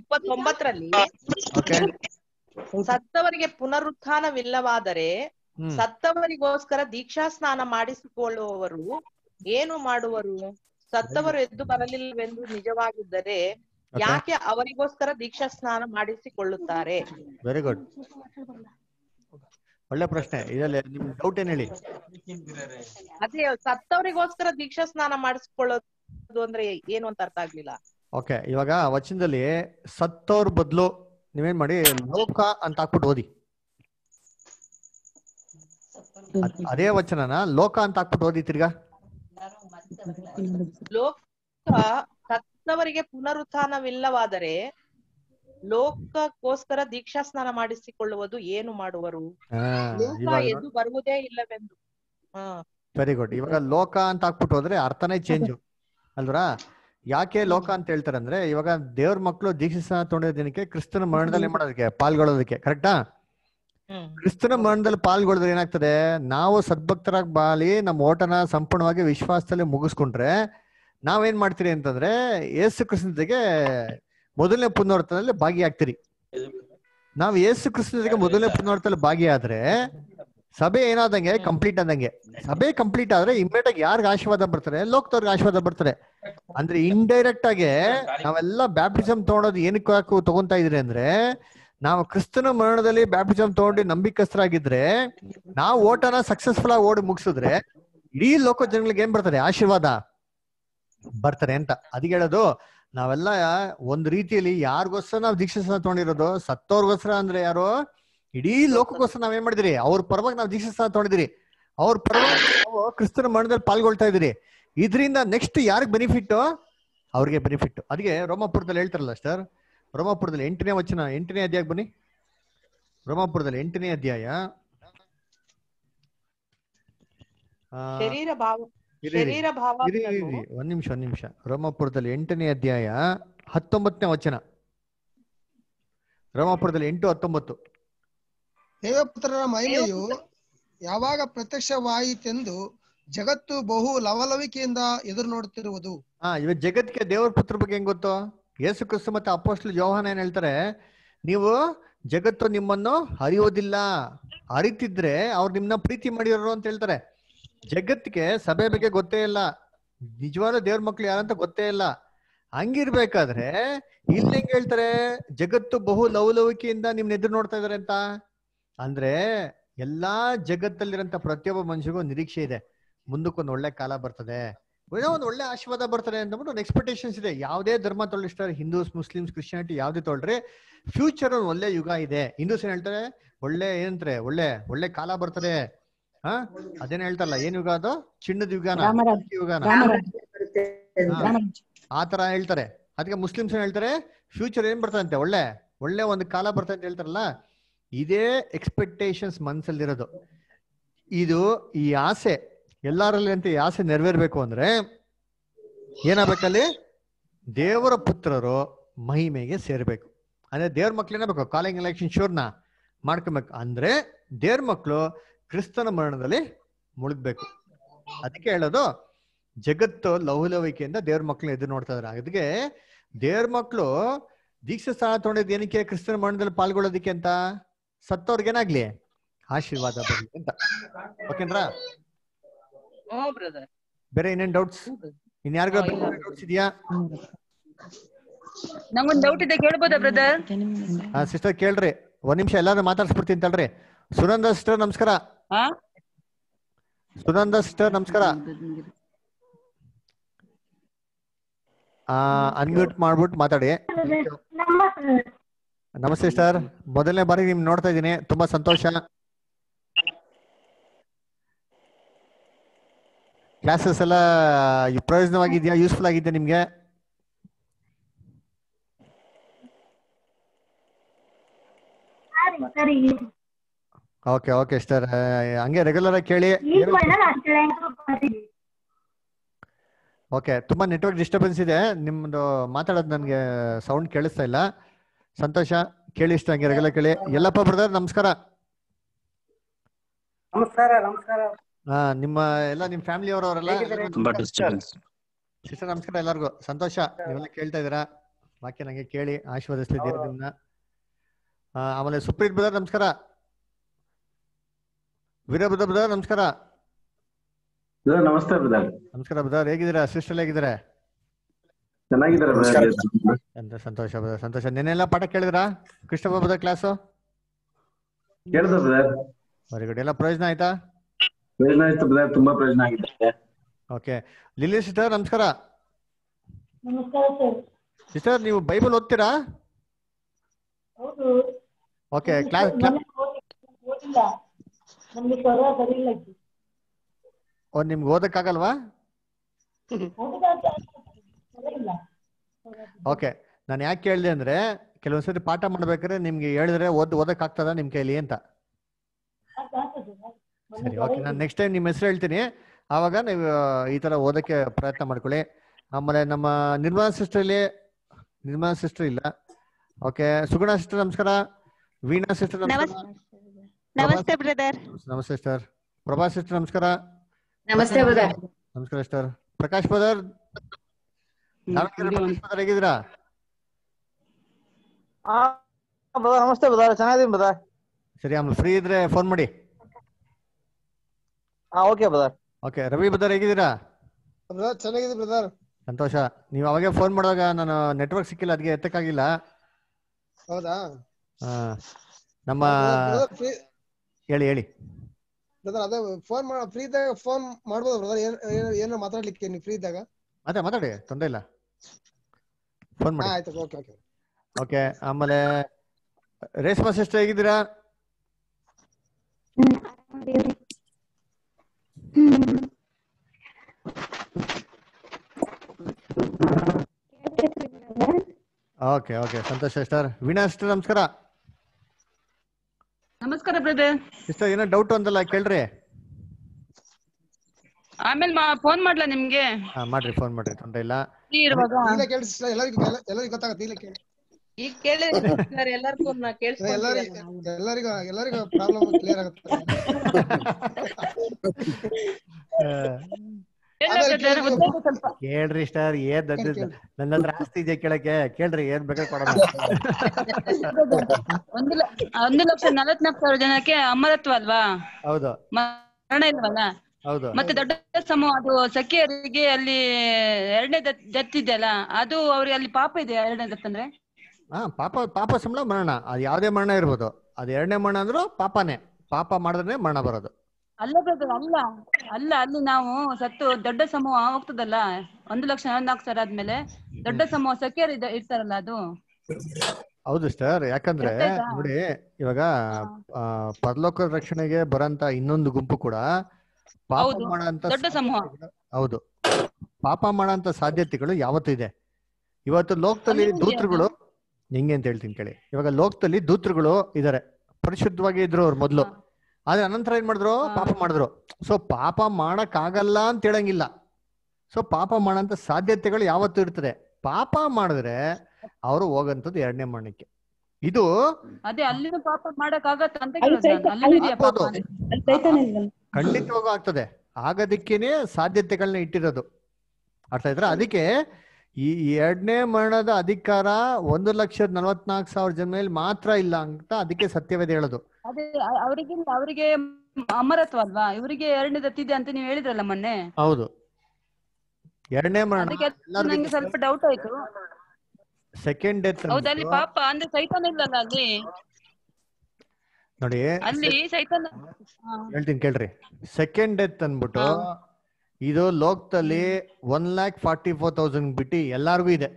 ಇಪ್ಪತ್ತೊಂಬತ್ತರಲ್ಲಿ ಸತ್ತವರಿಗೆ ಪುನರುತ್ಥಾನವಿಲ್ಲವಾದರೆ ಸತ್ತವರಿಗೋಸ್ಕರ ದೀಕ್ಷಾ ಸ್ನಾನ ಮಾಡಿಸಿಕೊಳ್ಳುವವರು ಏನು ಮಾಡುವರು ಸತ್ತವರು ಎದ್ದು ಬರಲಿಲ್ಲವೆಂದು ನಿಜವಾಗಿದ್ದರೆ ಯಾಕೆ ಅವರಿಗೋಸ್ಕರ ದೀಕ್ಷಾ ಸ್ನಾನ ಮಾಡಿಸಿಕೊಳ್ಳುತ್ತಾರೆ ವೆರಿ ಗುಡ್ ಒಳ್ಳೆ ಪ್ರಶ್ನೆ ಇದೆ ನಿಮ್ ಡೌಟ್ ಏನ್ ಹೇಳಿ ಅದೇ ಸತ್ತವರಿಗೋಸ್ಕರ ದೀಕ್ಷಾ ಸ್ನಾನ ಮಾಡಿಸ್ಕೊಳ್ಳೋದು ಅಂದ್ರೆ ಏನು ಅಂತ ಅರ್ಥ ಆಗ್ಲಿಲ್ಲ ಓಕೆ ಇವಾಗ ವಚನದಲ್ಲಿ ಸತ್ತವ್ರ ಬದಲು ನೀವೇನ್ ಮಾಡಿ ಲೋಕ ಅಂತ ಹಾಕ್ಬಿಟ್ಟು ಓದಿ ಅದೇ ವಚನನ ಲೋಕ ಅಂತ ಹಾಕ್ಬಿಟ್ಟು ಓದಿ ತಿರ್ಗಾ ಲೋಕ ಸತ್ತವರಿಗೆ ಪುನರುತ್ಥಾನವಿಲ್ಲವಾದರೆ ಲೋಕಕ್ಕೋಸ್ಕರ ದೀಕ್ಷಾ ಸ್ನಾನ ಮಾಡಿಸಿಕೊಳ್ಳುವುದು ಏನು ಮಾಡುವರು ಲೋಕ ಬರುವುದೇ ಇಲ್ಲವೆಂದು ವೆರಿ ಗುಡ್ ಇವಾಗ ಲೋಕ ಅಂತ ಹಾಕ್ಬಿಟ್ಟು ಹೋದ್ರೆ ಅರ್ಥನೇ ಚೇಂಜ್ ಅಲ್ವರಾ ಯಾಕೆ ಲೋಕ ಅಂತ ಹೇಳ್ತಾರೆ ಅಂದ್ರೆ ಇವಾಗ ದೇವ್ರ ಮಕ್ಕಳು ದೀಕ್ಷಾ ಸ್ನಾನ ದಿನಕ್ಕೆ ಕ್ರಿಸ್ತನ ಮರಣದಲ್ಲಿ ಮಾಡೋದಕ್ಕೆ ಪಾಲ್ಗೊಳ್ಳೋದಕ್ಕೆ ಕರೆಕ್ಟಾ ಕ್ರಿಸ್ತನ ಮರಣದಲ್ಲಿ ಪಾಲ್ಗೊಳ್ದ್ರೆ ಏನಾಗ್ತದೆ ನಾವು ಸದ್ಭಕ್ತರಾಗಿ ಬಾಲಿ ನಮ್ಮ ಓಟನ ಸಂಪೂರ್ಣವಾಗಿ ವಿಶ್ವಾಸದಲ್ಲಿ ಮುಗಿಸ್ಕೊಂಡ್ರೆ ನಾವೇನ್ ಮಾಡ್ತೀರಿ ಅಂತಂದ್ರೆ ಯೇಸು ಜೊತೆಗೆ ಮೊದಲನೇ ಪುನರಾವರ್ತನೆಯಲ್ಲಿ ಭಾಗಿಯಾಗ್ತೀರಿ ನಾವು ಯೇಸು ಕೃಷ್ಣನಿಗೆ ಮೊದಲನೇ ಪುನರಾವರ್ತನೆಯಲ್ಲಿ ಭಾಗಿಯಾದ್ರೆ ಸಭೆ ಏನಾದಂಗೆ ಕಂಪ್ಲೀಟ್ ಆದಂಗೆ ಸಭೆ ಕಂಪ್ಲೀಟ್ ಆದ್ರೆ ಇಮ್ಮಿಡಿಯೇಟ್ ಆಗಿ ಆಶೀರ್ವಾದ ಬರ್ತಾರೆ ಲೋಕದವ್ರಿಗೆ ಆಶೀರ್ವಾದ ಬರ್ತಾರೆ ಅಂದ್ರೆ ಇಂಡೈರೆಕ್ಟ್ ಆಗಿ ನಾವೆಲ್ಲ ಬ್ಯಾಪ್ಟಿಸಮ್ ತಗೊಂಡೋದು ಏನಕ್ಕೆ ತಗೊಂತ ಇದ್ರಿ ಅಂದ್ರೆ ನಾವು ಕ್ರಿಸ್ತನ ಮರಣದಲ್ಲಿ ಬ್ಯಾಪ್ಟಿಸಮ್ ತಗೊಂಡು ಆಗಿದ್ರೆ ನಾವು ಓಟನ ಸಕ್ಸಸ್ಫುಲ್ ಆಗಿ ಓಡಿ ಮುಗಿಸಿದ್ರೆ ಇಡೀ ಲೋಕ ಜನಗಳಿಗೆ ಏನ್ ಬರ್ತಾರೆ ಆಶೀರ್ವಾದ ಬರ್ತಾರೆ ಅಂತ ಅದಿಗೇಳೋದು ಹೇಳೋದು ನಾವೆಲ್ಲ ಒಂದ್ ರೀತಿಯಲ್ಲಿ ಯಾರಿಗೋಸ್ಕರ ನಾವು ದೀಕ್ಷಾಸನ ತಗೊಂಡಿರೋದು ಸತ್ತೋರ್ಗೋಸ್ಕರ ಅಂದ್ರೆ ಯಾರು ಇಡೀ ಲೋಕಕ್ಕೋಸ್ಕರ ನಾವೇನ್ ಮಾಡಿದಿರಿ ಅವ್ರ ಪರವಾಗಿ ನಾವು ದೀಕ್ಷಾಸನ ತಗೊಂಡಿದಿರಿ ಅವ್ರ ಪರವಾಗಿ ನಾವು ಕ್ರಿಸ್ತನ ಮರಣದಲ್ಲಿ ಪಾಲ್ಗೊಳ್ತಾ ಇದ್ರಿ ಇದರಿಂದ ನೆಕ್ಸ್ಟ್ ಯಾರಿಗೆ ಬೆನಿಫಿಟ್ ಅವ್ರಿಗೆ ಬೆನಿಫಿಟ್ ಅದಕ್ಕೆ ರೋಮಾಪುರದಲ್ಲಿ ಹೇಳ್ತಾರಲ್ಲ ಸರ್ ರೋಮಾಪುರದಲ್ಲಿ ಎಂಟನೇ ವಚನ ಎಂಟನೇ ಅಧ್ಯಾಯ ಬನ್ನಿ ರೋಮಾಪುರದಲ್ಲಿ ಎಂಟನೇ ಅಧ್ಯಾಯ ಶರೀರ ಭಾವ ಭಾವ ಒಂದ್ ನಿಮಿಷ ಒಂದ್ ನಿಮಿಷ ರೋಮಾಪುರದಲ್ಲಿ ಎಂಟನೇ ಅಧ್ಯಾಯ ಹತ್ತೊಂಬತ್ತನೇ ವಚನ ರೋಮಾಪುರದಲ್ಲಿ ಎಂಟು ಹತ್ತೊಂಬತ್ತು ದೇವಪುತ್ರರ ಮಹಿಮೆಯು ಯಾವಾಗ ಪ್ರತ್ಯಕ್ಷವಾಯಿತೆಂದು ಜಗತ್ತು ಬಹು ಲವಲವಿಕೆಯಿಂದ ಎದುರು ನೋಡುತ್ತಿರುವುದು ಹಾ ಇವ ಜಗತ್ತಿಗೆ ದೇವರ ಪುತ್ರ ಬಗ್ಗೆ ಹೆಂಗ್ ಗೊತ್ತು ಯೇಸು ಕ್ರಿಸ್ತು ಮತ್ತೆ ಅಪೋಸ್ಟಲ್ ಜೋಹಾನ ಏನ್ ಹೇಳ್ತಾರೆ ನೀವು ಜಗತ್ತು ನಿಮ್ಮನ್ನು ಅರಿಯೋದಿಲ್ಲ ಅರಿತಿದ್ರೆ ಅವ್ರು ನಿಮ್ಮನ್ನ ಪ್ರೀತಿ ಮಾಡಿರೋರು ಅಂತ ಹೇಳ್ತಾರೆ ಜಗತ್ತಿಗೆ ಸಭೆ ಬಗ್ಗೆ ಗೊತ್ತೇ ಇಲ್ಲ ನಿಜವಾದ ದೇವ್ರ ಮಕ್ಳು ಯಾರಂತ ಗೊತ್ತೇ ಇಲ್ಲ ಹಂಗಿರ್ಬೇಕಾದ್ರೆ ಇಲ್ಲಿ ಹೆಂಗ್ ಹೇಳ್ತಾರೆ ಜಗತ್ತು ಬಹು ಲವಲವಿಕೆಯಿಂದ ನಿಮ್ ಎದುರು ನೋಡ್ತಾ ಇದಾರೆ ಅಂತ ಅಂದ್ರೆ ಎಲ್ಲಾ ಜಗತ್ತಲ್ಲಿರಂತ ಪ್ರತಿಯೊಬ್ಬ ಮನುಷ್ಯಗೂ ನಿರೀಕ್ಷೆ ಇದೆ ಮುಂದಕ್ಕೊಂದು ಒಳ್ಳೆ ಕಾಲ ಬರ್ತದೆ ಏನೋ ಒಂದು ಒಳ್ಳೆ ಆಶೀರ್ವಾದ ಬರ್ತದೆ ಅಂತಬಿಟ್ಟು ಒಂದು ಎಕ್ಸ್ಪೆಕ್ಟೇಷನ್ಸ್ ಇದೆ ಯಾವುದೇ ಧರ್ಮ ತೊಳಿಸ್ತಾರೆ ಹಿಂದೂಸ್ ಮುಸ್ಲಿಮ್ಸ್ ಕ್ರಿಶ್ಚಿಯಾನಿಟಿ ಯಾವ್ದೇ ತೊಳ್ರಿ ಫ್ಯೂಚರ್ ಒಂದು ಒಳ್ಳೆ ಯುಗ ಇದೆ ಹಿಂದೂಸ್ ಏನ್ ಹೇಳ್ತಾರೆ ಒಳ್ಳೆ ಏನಂತಾರೆ ಒಳ್ಳೆ ಒಳ್ಳೆ ಕಾಲ ಬರ್ತದೆ ಹಾ ಅದೇನ್ ಹೇಳ್ತಾರಲ್ಲ ಏನ್ ಯುಗ ಅದು ಚಿನ್ನದ ಯುಗಾನ ಆತರ ಹೇಳ್ತಾರೆ ಅದಕ್ಕೆ ಮುಸ್ಲಿಮ್ಸ್ ಹೇಳ್ತಾರೆ ಫ್ಯೂಚರ್ ಏನ್ ಬರ್ತದಂತೆ ಒಳ್ಳೆ ಒಳ್ಳೆ ಒಂದು ಕಾಲ ಬರ್ತದೆ ಅಂತ ಹೇಳ್ತಾರಲ್ಲ ಇದೇ ಎಕ್ಸ್ಪೆಕ್ಟೇಷನ್ಸ್ ಇರೋದು ಇದು ಈ ಆಸೆ ಎಲ್ಲರಲ್ಲಿ ಅಂತ ಈ ಆಸೆ ನೆರವೇರ್ಬೇಕು ಅಂದ್ರೆ ಏನಾಗ್ಬೇಕಲ್ಲಿ ದೇವರ ಪುತ್ರರು ಮಹಿಮೆಗೆ ಸೇರ್ಬೇಕು ಅಂದ್ರೆ ದೇವ್ರ ಮಕ್ಳು ಏನಾಗ್ಬೇಕು ಕಾಲಿಂಗ್ ಎಲೆಕ್ಷನ್ ಶೂರ್ನ ಮಾಡ್ಕೊಬೇಕು ಅಂದ್ರೆ ದೇವ್ರ ಮಕ್ಳು ಕ್ರಿಸ್ತನ ಮರಣದಲ್ಲಿ ಮುಳುಗ್ಬೇಕು ಅದಕ್ಕೆ ಹೇಳೋದು ಜಗತ್ತು ಲವಿಕೆಯಿಂದ ದೇವ್ರ ಮಕ್ಳನ್ನ ಎದುರು ನೋಡ್ತಾ ಇದಾರೆ ಅದಕ್ಕೆ ದೇವ್ರ ಮಕ್ಕಳು ದೀಕ್ಷಾ ಸ್ಥಾನ ತೊಗೊಂಡಿದ್ ಏನಕ್ಕೆ ಕ್ರಿಸ್ತನ ಮರಣದಲ್ಲಿ ಪಾಲ್ಗೊಳ್ಳೋದಿಕ್ಕೆ ಅಂತ ಸತ್ತವ್ರಿಗೇನಾಗ್ಲಿ ಆಶೀರ್ವಾದ ಅಂತ ಬೇರೆ ಇನ್ನೇನ್ ಡೌಟ್ಸ್ ಇನ್ ಡೌಟ್ಸ್ ಇದೆಯಾ ಡೌಟ್ ಇದೆ ಬ್ರದರ್ ಸಿಸ್ಟರ್ ಕೇಳ್ರಿ ಒಂದ್ ನಿಮಿಷ ಎಲ್ಲಾರು ಮಾತಾಡ್ಸ್ಬಿಡ್ತೀನಿ ತಳ್ರಿ ಸುನಂದ ಸಿಸ್ಟರ್ ನಮಸ್ಕಾರ ಸುನಂದ ಸಿಸ್ಟರ್ ನಮಸ್ಕಾರ ಅನ್ಮ್ಯೂಟ್ ಮಾಡ್ಬಿಟ್ಟು ಮಾತಾಡಿ ನಮಸ್ತೆ ಸರ್ ಮೊದಲನೇ ಬಾರಿ ನಿಮ್ ನೋಡ್ತಾ ಇದ್ದೀನಿ ತುಂಬಾ ಸಂತೋಷ ಕ್ಲಾಸಸ್ ಎಲ್ಲ ಪ್ರಯೋಜನವಾಗಿದ್ಯಾ ಯೂಸ್ಫುಲ್ ಆಗಿದ್ಯಾ ನಿಮ್ಗೆ ಓಕೆ ಓಕೆ ಸಿಸ್ಟರ್ ಹಂಗೆ ರೆಗ್ಯುಲರ್ ಆಗಿ ಕೇಳಿ ಓಕೆ ತುಂಬಾ ನೆಟ್ವರ್ಕ್ ಡಿಸ್ಟರ್ಬೆನ್ಸ್ ಇದೆ ನಿಮ್ದು ಮಾತಾಡೋದು ನನಗೆ ಸೌಂಡ್ ಕೇಳಿಸ್ತಾ ಇಲ್ಲ ಸಂತೋಷ ಕೇಳಿ ಇಷ್ಟ ಹಂಗೆ ರೆಗ್ಯುಲರ್ ಕೇಳಿ ಎಲ್ಲಪ್ಪ ಬ್ರದರ್ ನಮಸ್ಕಾರ ನಮಸ್ಕಾರ ನಮಸ್ಕಾರ ಹಾ ನಿಮ್ಮ ಎಲ್ಲ ನಿಮ್ಮ ಫ್ಯಾಮಿಲಿ ಅವರವರೆಲ್ಲ ಸಿಸ್ಟರ್ ನಮಸ್ಕಾರ ಎಲ್ಲರಿಗೂ ಸಂತೋಷ ನೀವೆಲ್ಲ ಕೇಳ್ತಾ ಇದ್ದೀರಾ ಬಾಕಿ ನಂಗೆ ಕೇಳಿ ಆಶೀರ್ವದಿಸ್ತಿದ್ದೀರಾ ನಿಮ್ಮನ್ನ ಆಮೇಲೆ ಸುಪ್ರೀತ್ ಬ್ರದರ್ ನಮಸ್ಕಾರ ವೀರಭದ್ರ ಬ್ರದರ್ ನಮಸ್ಕಾರ ನಮಸ್ತೆ ಬ್ರದರ್ ನಮಸ್ಕಾರ ಬ್ರದರ್ ಹೇಗಿದ್ದೀರಾ ಸಿಸ್ಟರ್ ಹೇಗಿದ್ದೀರಾ ಚೆನ್ನಾಗಿದ್ದಾರೆ ಅಂತ ಸಂತೋಷ ಬ್ರದರ್ ಸಂತೋಷ ನೆನ್ನೆಲ್ಲ ಪಾಠ ಕೇಳಿದ್ರಾ ಕೃಷ್ಣ ಬ್ರದರ್ ಕ್ಲಾಸು ಕೇಳಿದ ಬ್ರದರ್ ವೆರಿ ಗುಡ್ ಎಲ್ಲ ಪ್ರಯೋಜನ ಆಯ್ತಾ ಪ್ರಯೋಜನ ಆಯ್ತು ಬ್ರದರ್ ತುಂಬಾ ಪ್ರಯೋಜನ ಆಗಿದೆ ಓಕೆ ಲಿಲ್ಲಿ ಸಿಸ್ಟರ್ ನಮಸ್ಕಾರ ಸಿಸ್ಟರ್ ನೀವು ಬೈಬಲ್ ಓದ್ತೀರಾ ಓಕೆ ಕ್ಲಾಸ್ ಓ ನಿಮ್ಗೆ ಓದಕ್ಕಾಗಲ್ವಾ ಓಕೆ ನಾನು ಯಾಕೆ ಕೇಳಿದೆ ಅಂದ್ರೆ ಕೆಲವೊಂದ್ಸರಿ ಪಾಠ ಮಾಡ್ಬೇಕಾದ್ರೆ ನಿಮ್ಗೆ ಹೇಳಿದ್ರೆ ಓದ್ ಓದಕ್ ಆಗ್ತದ ನಿಮ್ ಕೈಲಿ ಅಂತ ಸರಿ ಓಕೆ ನಾನು ನೆಕ್ಸ್ಟ್ ಟೈಮ್ ನಿಮ್ಮ ಹೆಸರು ಹೇಳ್ತೀನಿ ಆವಾಗ ನೀವು ಈ ತರ ಓದಕ್ಕೆ ಪ್ರಯತ್ನ ಮಾಡ್ಕೊಳ್ಳಿ ಆಮೇಲೆ ನಮ್ಮ ಸಿಸ್ಟರ್ ಸಿಸ್ಟರ್ಲಿ ನಿರ್ಮಾಣ ಸಿಸ್ಟರ್ ಇಲ್ಲ ಓಕೆ ಸುಗುಣ ಸಿಸ್ಟರ್ ನಮಸ್ಕಾರ ವೀಣಾ ಸಿಸ್ಟರ್ ನಮಸ್ಕಾರ ನಮಸ್ತೆ ಬ್ರದರ್ ನಮಸ್ತೆ ಸ್ಟಾರ್ ಪ್ರಭಾ ಸಿಸ್ಟರ್ ನಮಸ್ಕಾರ ನಮಸ್ತೆ ಬ್ರದರ್ ನಮಸ್ಕಾರ ಸ್ಟಾರ್ ಪ್ರಕಾಶ್ ಬ್ರದರ್ ಹೇಗಿದ್ದೀರಾ ನಮಸ್ತೆ ಬ್ರದರ್ ಚೆನ್ನಾಗಿದ್ದೀನಿ ಬ್ರದರ್ ಸರಿ ಆಮೇಲೆ ಫ್ರೀ ಇದ್ರೆ ಫೋನ್ ಮಾಡಿ ಹಾ okay brother okay Ravi brother ಹೇಗಿದ್ದೀರಾ ಬ್ರದರ್ ಚೆನ್ನಾಗಿದೆ ಬ್ರದರ್ ಸಂತೋಷ ನೀವು ಅವಾಗೆ ಫೋನ್ ಮಾಡುವಾಗ ನಾನು ನೆಟ್ವರ್ಕ್ ಸಿಕ್ಕಿಲ್ಲ ಅದಕ್ಕೆ ಎತ್ತಕ್ಕಾಗಿಲ್ಲ ಹೌದಾ ನಮ್ಮ ಹೇಳಿ ಹೇಳಿ ಬ್ರದರ್ ಅದೇ ಫೋನ್ ಮಾಡ ಫ್ರೀ ಇದ್ದಾಗ ಫೋನ್ ಮಾಡ್ಬೋದು ಬ್ರದರ್ ಏನು ಮಾತಾಡ್ಲಿಕ್ಕೆ ನೀವು ಫ್ರೀ ಇದ್ದಾಗ ಮಾತಾಡಿ ಮಾತಾಡಿ ತೊಂದ್ರೆ ಇಲ್ಲ ಫೋನ್ ಮಾಡಿ ಆಯ್ತು ಓಕೆ ಓಕೆ ಓಕೆ ಆಮೇಲೆ ರೇಷ್ಮಾ ಸಿಸ್ಟರ್ ಹೇಗಿದ್ದೀರಾ okay okay Santosh sister Veena star ನಮಸ್ಕಾರ ನಮಸ್ಕಾರ ಬ್ರದರ್ ಏನೋ ಡೌಟ್ ಒಂದಲ್ಲ ಕೇಳ್ರಿ ಆಮೇಲೆ ಫೋನ್ ಮಾಡ್ಲಾ ನಿಮ್ಗೆ ಮಾಡ್ರಿ ಫೋನ್ ಮಾಡ್ರಿ ತೊಂದ್ರೆ ಇಲ್ಲ ಇರುವಾಗ ಈಗ ಕೇಳಿ ಎಲ್ಲರಿಗೂ ಎಲ್ಲರಿಗೂ ಗೊತ್ತಾಗುತ್ತೆ ಈಗ ಕೇಳಿ ಈಗ ಕೇಳಿ ಸರ್ ಎಲ್ಲರಿಗೂ ನಾ ಕೇಳಿಸ್ತೀನಿ ಎಲ್ಲರಿಗೂ ಎಲ್ಲರಿಗೂ ಎಲ್ಲರಿಗೂ ಪ್ರಾಬ್ಲಮ್ ಕ್ಲಿಯರ್ ಆಗುತ್ತೆ ಕೇಳ್ರಿ ಸ್ಟಾರ್ ಏನ್ ನನ್ನ ಹತ್ರ ಆಸ್ತಿ ಇದೆ ಕೇಳಕ್ಕೆ ಕೇಳ್ರಿ ಏನ್ ಬೇಕಾದ್ರೆ ಕೊಡೋಣ ಒಂದು ಲಕ್ಷ ನಲವತ್ನಾಲ್ಕು ಸಾವಿರ ಜನಕ್ಕೆ ಅಮರತ್ವ ಅಲ್ವಾ ಹೌದು ಮರಣ ಇಲ್ವಲ್ಲ ಹೌದು ಮತ್ತೆ ದೊಡ್ಡ ಸಮೂಹ ಅದು ಸಖಿಯರಿಗೆ ಅಲ್ಲಿ ಎರಡನೇ ದತ್ ಇದೆಯಲ್ಲ ಅದು ಅವ್ರಿಗೆ ಅಲ್ಲಿ ಪಾಪ ಇದೆ ಎರಡನೇ ದತ್ ಅಂದ್ರೆ ಹಾ ಪಾಪ ಪಾಪ ಸಂಬಳ ಮರಣ ಅದು ಯಾವ್ದೇ ಮರಣ ಇರ್ಬೋದು ಅದು ಎರಡನೇ ಮರಣ ಅಂದ್ರೂ ಪಾಪನೇ ಪಾಪ ಮಾಡಿದ್ರೆ ಮರಣ ಬರೋದು ಅಲ್ಲ ಅಲ್ಲ ಅಲ್ಲ ಅಲ್ಲಿ ನಾವು ಸತ್ತು ದೊಡ್ಡ ಸಮೂಹ ಹೋಗ್ತದಲ್ಲ ಒಂದು ಲಕ್ಷ ನಾಲ್ಕು ಸಾವಿರ ಆದ್ಮೇಲೆ ದೊಡ್ಡ ಸಮೂಹ ಸೆಕ್ಯೂರ್ ಇರ್ತಾರಲ್ಲ ಅದು ಹೌದು ಸರ್ ಯಾಕಂದ್ರೆ ನೋಡಿ ಇವಾಗ ಪರಲೋಕ ರಕ್ಷಣೆಗೆ ಬರಂತ ಇನ್ನೊಂದು ಗುಂಪು ಕೂಡ ದೊಡ್ಡ ಸಮೂಹ ಹೌದು ಪಾಪ ಮಾಡಂತ ಸಾಧ್ಯತೆಗಳು ಯಾವತ್ತಿದೆ ಇವತ್ತು ಲೋಕದಲ್ಲಿ ದೂತ್ರಗಳು ಹೆಂಗೆ ಅಂತ ಹೇಳ್ತೀನಿ ಕೇಳಿ ಇವಾಗ ಲೋಕದಲ್ಲಿ ದೂತ್ರಗಳು ಇದಾರೆ ಪರಿಶುದ್ಧವಾಗಿ ಇದ್ರು ಅವ್ರ ಮೊದಲು ಆದ್ರೆ ಅನಂತರ ಏನ್ ಮಾಡಿದ್ರು ಪಾಪ ಮಾಡಿದ್ರು ಸೊ ಪಾಪ ಮಾಡಕ್ ಆಗಲ್ಲ ಅಂತ ಹೇಳಂಗಿಲ್ಲ ಸೊ ಪಾಪ ಮಾಡಂತ ಸಾಧ್ಯತೆಗಳು ಯಾವತ್ತು ಇರ್ತದೆ ಪಾಪ ಮಾಡಿದ್ರೆ ಅವರು ಹೋಗಂತದ್ದು ಎರಡನೇ ಮರಣಕ್ಕೆ ಇದು ಅದೇ ಅಲ್ಲಿನ ಖಂಡಿತವಾಗೂ ಆಗ್ತದೆ ಆಗದಿಕ್ಕೇನೆ ಸಾಧ್ಯತೆಗಳನ್ನ ಇಟ್ಟಿರೋದು ಅರ್ಥ ಇದ್ರ ಅದಕ್ಕೆ ಈ ಎರಡನೇ ಮರಣದ ಅಧಿಕಾರ ಒಂದು ಲಕ್ಷದ ನಲವತ್ನಾಲ್ಕು ಸಾವಿರ ಜನ ಮೇಲೆ ಮಾತ್ರ ಇಲ್ಲ ಅಂತ ಅದಕ್ಕೆ ಸತ್ಯವೇದ ಹೇಳೋದು ಅದೇ ಅವರಿಗೆ ಅವರಿಗೆ ಅಮರತ್ವ ಅಲ್ವಾ ಇವರಿಗೆ ದತ್ತಿದೆ ಅಂತ ನೀವು ಹೇಳಿದ್ರಲ್ಲ ಮೊನ್ನೆ ಹೌದು ಎರಡನೇ ಮರಣ ನನಗೆ ಸ್ವಲ್ಪ ಡೌಟ್ ಆಯ್ತು ಸೆಕೆಂಡ್ ಡೆತ್ ಹೌದು ಅಲ್ಲಿ ಪಾಪ ಅಂದ್ರೆ ಸೈತಾನ ಇಲ್ಲಲ್ಲ ಅಲ್ಲಿ ನೋಡಿ ಅಲ್ಲಿ ಸೈತಾನ ಹೇಳ್ತೀನಿ ಕೇಳ್ರಿ ಸೆಕೆಂಡ್ ಡೆತ್ ಅಂದ್ಬಿಟ್ಟು ಇದು ಲೋಕದಲ್ಲಿ one lakh forty four thousand ಬಿಟ್ಟು ಎಲ್ಲಾರ್ಗೂ ಇದೆ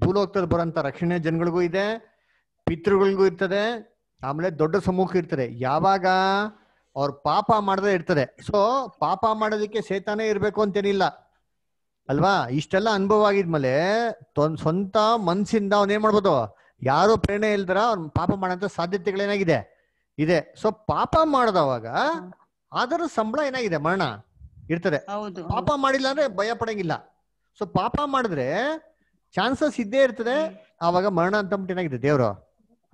ಭೂಲೋಕದಲ್ಲಿ ಬರೋಂಥ ರಕ್ಷಣೆ ಜನಗಳಿಗೂ ಇದೆ ಪಿತೃಗಳಿಗೂ ಇರ್ತದೆ ಆಮೇಲೆ ದೊಡ್ಡ ಸಮೂಹಕ್ಕೆ ಇರ್ತಾರೆ ಯಾವಾಗ ಅವ್ರು ಪಾಪ ಮಾಡದೇ ಇರ್ತಾರೆ ಸೊ ಪಾಪ ಮಾಡೋದಕ್ಕೆ ಸೇತಾನೇ ಇರಬೇಕು ಅಂತೇನಿಲ್ಲ ಅಲ್ವಾ ಇಷ್ಟೆಲ್ಲ ಅನುಭವ ಆಗಿದ್ಮೇಲೆ ತೊನ್ ಸ್ವಂತ ಮನ್ಸಿಂದ ಅವನೇನ್ ಮಾಡ್ಬೋದು ಯಾರು ಪ್ರೇರಣೆ ಇಲ್ದರ ಅವ್ನ ಪಾಪ ಮಾಡೋಂಥ ಸಾಧ್ಯತೆಗಳೇನಾಗಿದೆ ಇದೆ ಸೊ ಪಾಪ ಮಾಡದವಾಗ ಅದರ ಸಂಬಳ ಏನಾಗಿದೆ ಮರಣ ಇರ್ತಾರೆ ಪಾಪ ಮಾಡಿಲ್ಲ ಅಂದ್ರೆ ಭಯ ಪಡಂಗಿಲ್ಲ ಸೊ ಪಾಪ ಮಾಡಿದ್ರೆ ಚಾನ್ಸಸ್ ಇದ್ದೇ ಇರ್ತದೆ ಆವಾಗ ಮರಣ ಅಂತ ಏನಾಗಿದೆ ದೇವ್ರು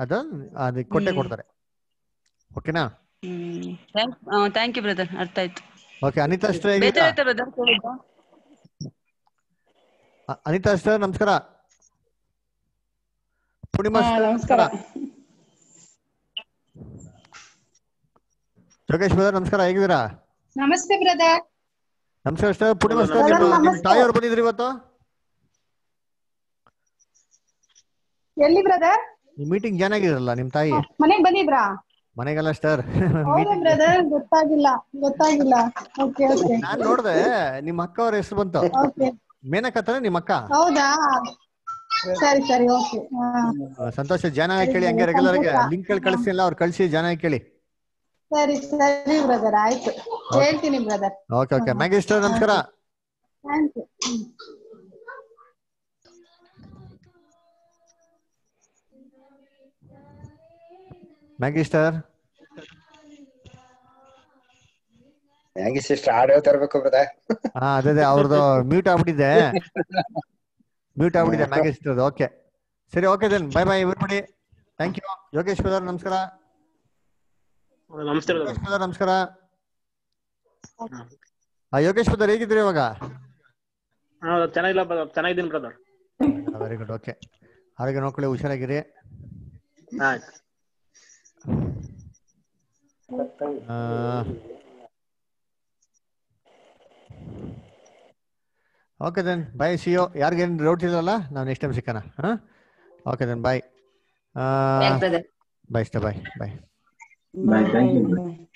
ಅದನ್ನ ಅದು ಕೊಟ್ಟೆ ಕೊಡ್ತಾರೆ ಓಕೆನಾ ಥ್ಯಾಂಕ್ ಯು ಬ್ರದರ್ ಅರ್ಥ ಆಯ್ತು ಓಕೆ ಅನಿತಾ ಸ್ಟ್ರೇ ಅನಿತಾ ಸ್ಟ್ರೇ ನಮಸ್ಕಾರ ಪೂರ್ಣಿಮಾ ನಮಸ್ಕಾರ ಯೋಗೇಶ್ ಬ್ರದರ್ ನಮಸ್ಕಾರ ಹೇಗಿದ್ದೀರಾ ನಮಸ್ತೆ ಬ್ರದರ್ ನಮಸ್ಕಾರ ಸರ್ ಪುಣ್ಯಮ ನಿಮ್ ತಾಯಿ ಅವ್ರು ಬಂದಿದ್ರಿ ಇವತ್ತು ಎಲ್ಲಿ ಬ್ರದರ್ ಮೀಟಿಂಗ್ ಜಾಯ್ನ್ ಆಗಿದ್ರಲ್ಲ ನಿಮ್ ತಾಯಿ ಮನೆಗ್ ಬಂದಿದ್ರಾ ಮನೆಗೆಲ್ಲ ಸ್ಟರ್ ಬ್ರದರ್ ಗೊತ್ತಾಗಿಲ್ಲ ಗೊತ್ತಾಗಿಲ್ಲ ಓಕೆ ಓಕೆ ನಾನ್ ನೋಡ್ದೆ ನಿಮ್ ಅಕ್ಕ ಅವ್ರ ಹೆಸರು ಬಂತು ಮೇನಕ ನಿಮ್ ಅಕ್ಕ ಹೌದಾ ಸರಿ ಸರಿ ಓಕೆ ಸಂತೋಷ ಜಾಯ್ನ್ ಆಗಿ ಕೇಳಿ ಹಂಗೆ ರೆಗ್ಯುಲರ್ ಆಗಿ ಲಿಂಕ್ ಕಳಿಸಿ ಎಲ್ಲ ಅವ್ರು ಕಳಿಸಿ ಜಾಯ್ನ್ ಆಗಿ ಕೇಳಿ ಸರಿ ಸರಿ ಬ್ರದರ್ ಆಯ್ತು ಹೇಳ್ತೀನಿ ಬ್ರದರ್ ಓಕೆ ಓಕೆ ಮ್ಯಾಗಿಸ್ಟರ್ ನಮಸ್ಕಾರ thank you Maggie sister sister audio ತರಬೇಕು ಬ್ರದಾ ಹಾ ಅದೇ ಅದೇ ಅವ್ರದ್ದು ಮ್ಯೂಟ್ ಆಗ್ಬಿಟ್ಟಿದೆ ಮ್ಯೂಟ್ ಆಗ್ಬಿಟ್ಟಿದೆ ಮ್ಯಾಗಿಸ್ಟರ್ ಓಕೆ ಸರಿ okay then bye bye everybody thank you Yogesh brother ನಮಸ್ಕಾರ ನಮಸ್ಕಾರ ಆ ಯೋಗೇಶ್ ಬ್ರದರ್ ಹೇಗಿದ್ರಿ ಇವಾಗ ಚೆನ್ನಾಗಿಲ್ಲ ಬ್ರದರ್ ಚೆನ್ನಾಗಿದ್ದೀನಿ ಬ್ರದರ್ ವೆರಿ ಗುಡ್ ಓಕೆ ಆರೋಗ್ಯ ನೋಡ್ಕೊಳ್ಳಿ ಹುಷಾರಾಗಿರಿ ಆಯ್ತು ಓಕೆ ದೆನ್ ಬಾಯ್ ಸಿಯೋ ಯಾರಿಗೇನು ಡೌಟ್ ಇಲ್ಲಲ್ಲ ನಾವು ನೆಕ್ಸ್ಟ್ ಟೈಮ್ ಸಿಕ್ಕಣ ಹಾಂ ಓಕೆ ದೆನ್ ಬಾಯ್ ಬಾಯ್ ಇಷ್ಟ ಬಾಯ್ ಬಾಯ್ ಬಾಯ್ ಥ್ಯಾಂಕ್ ಯು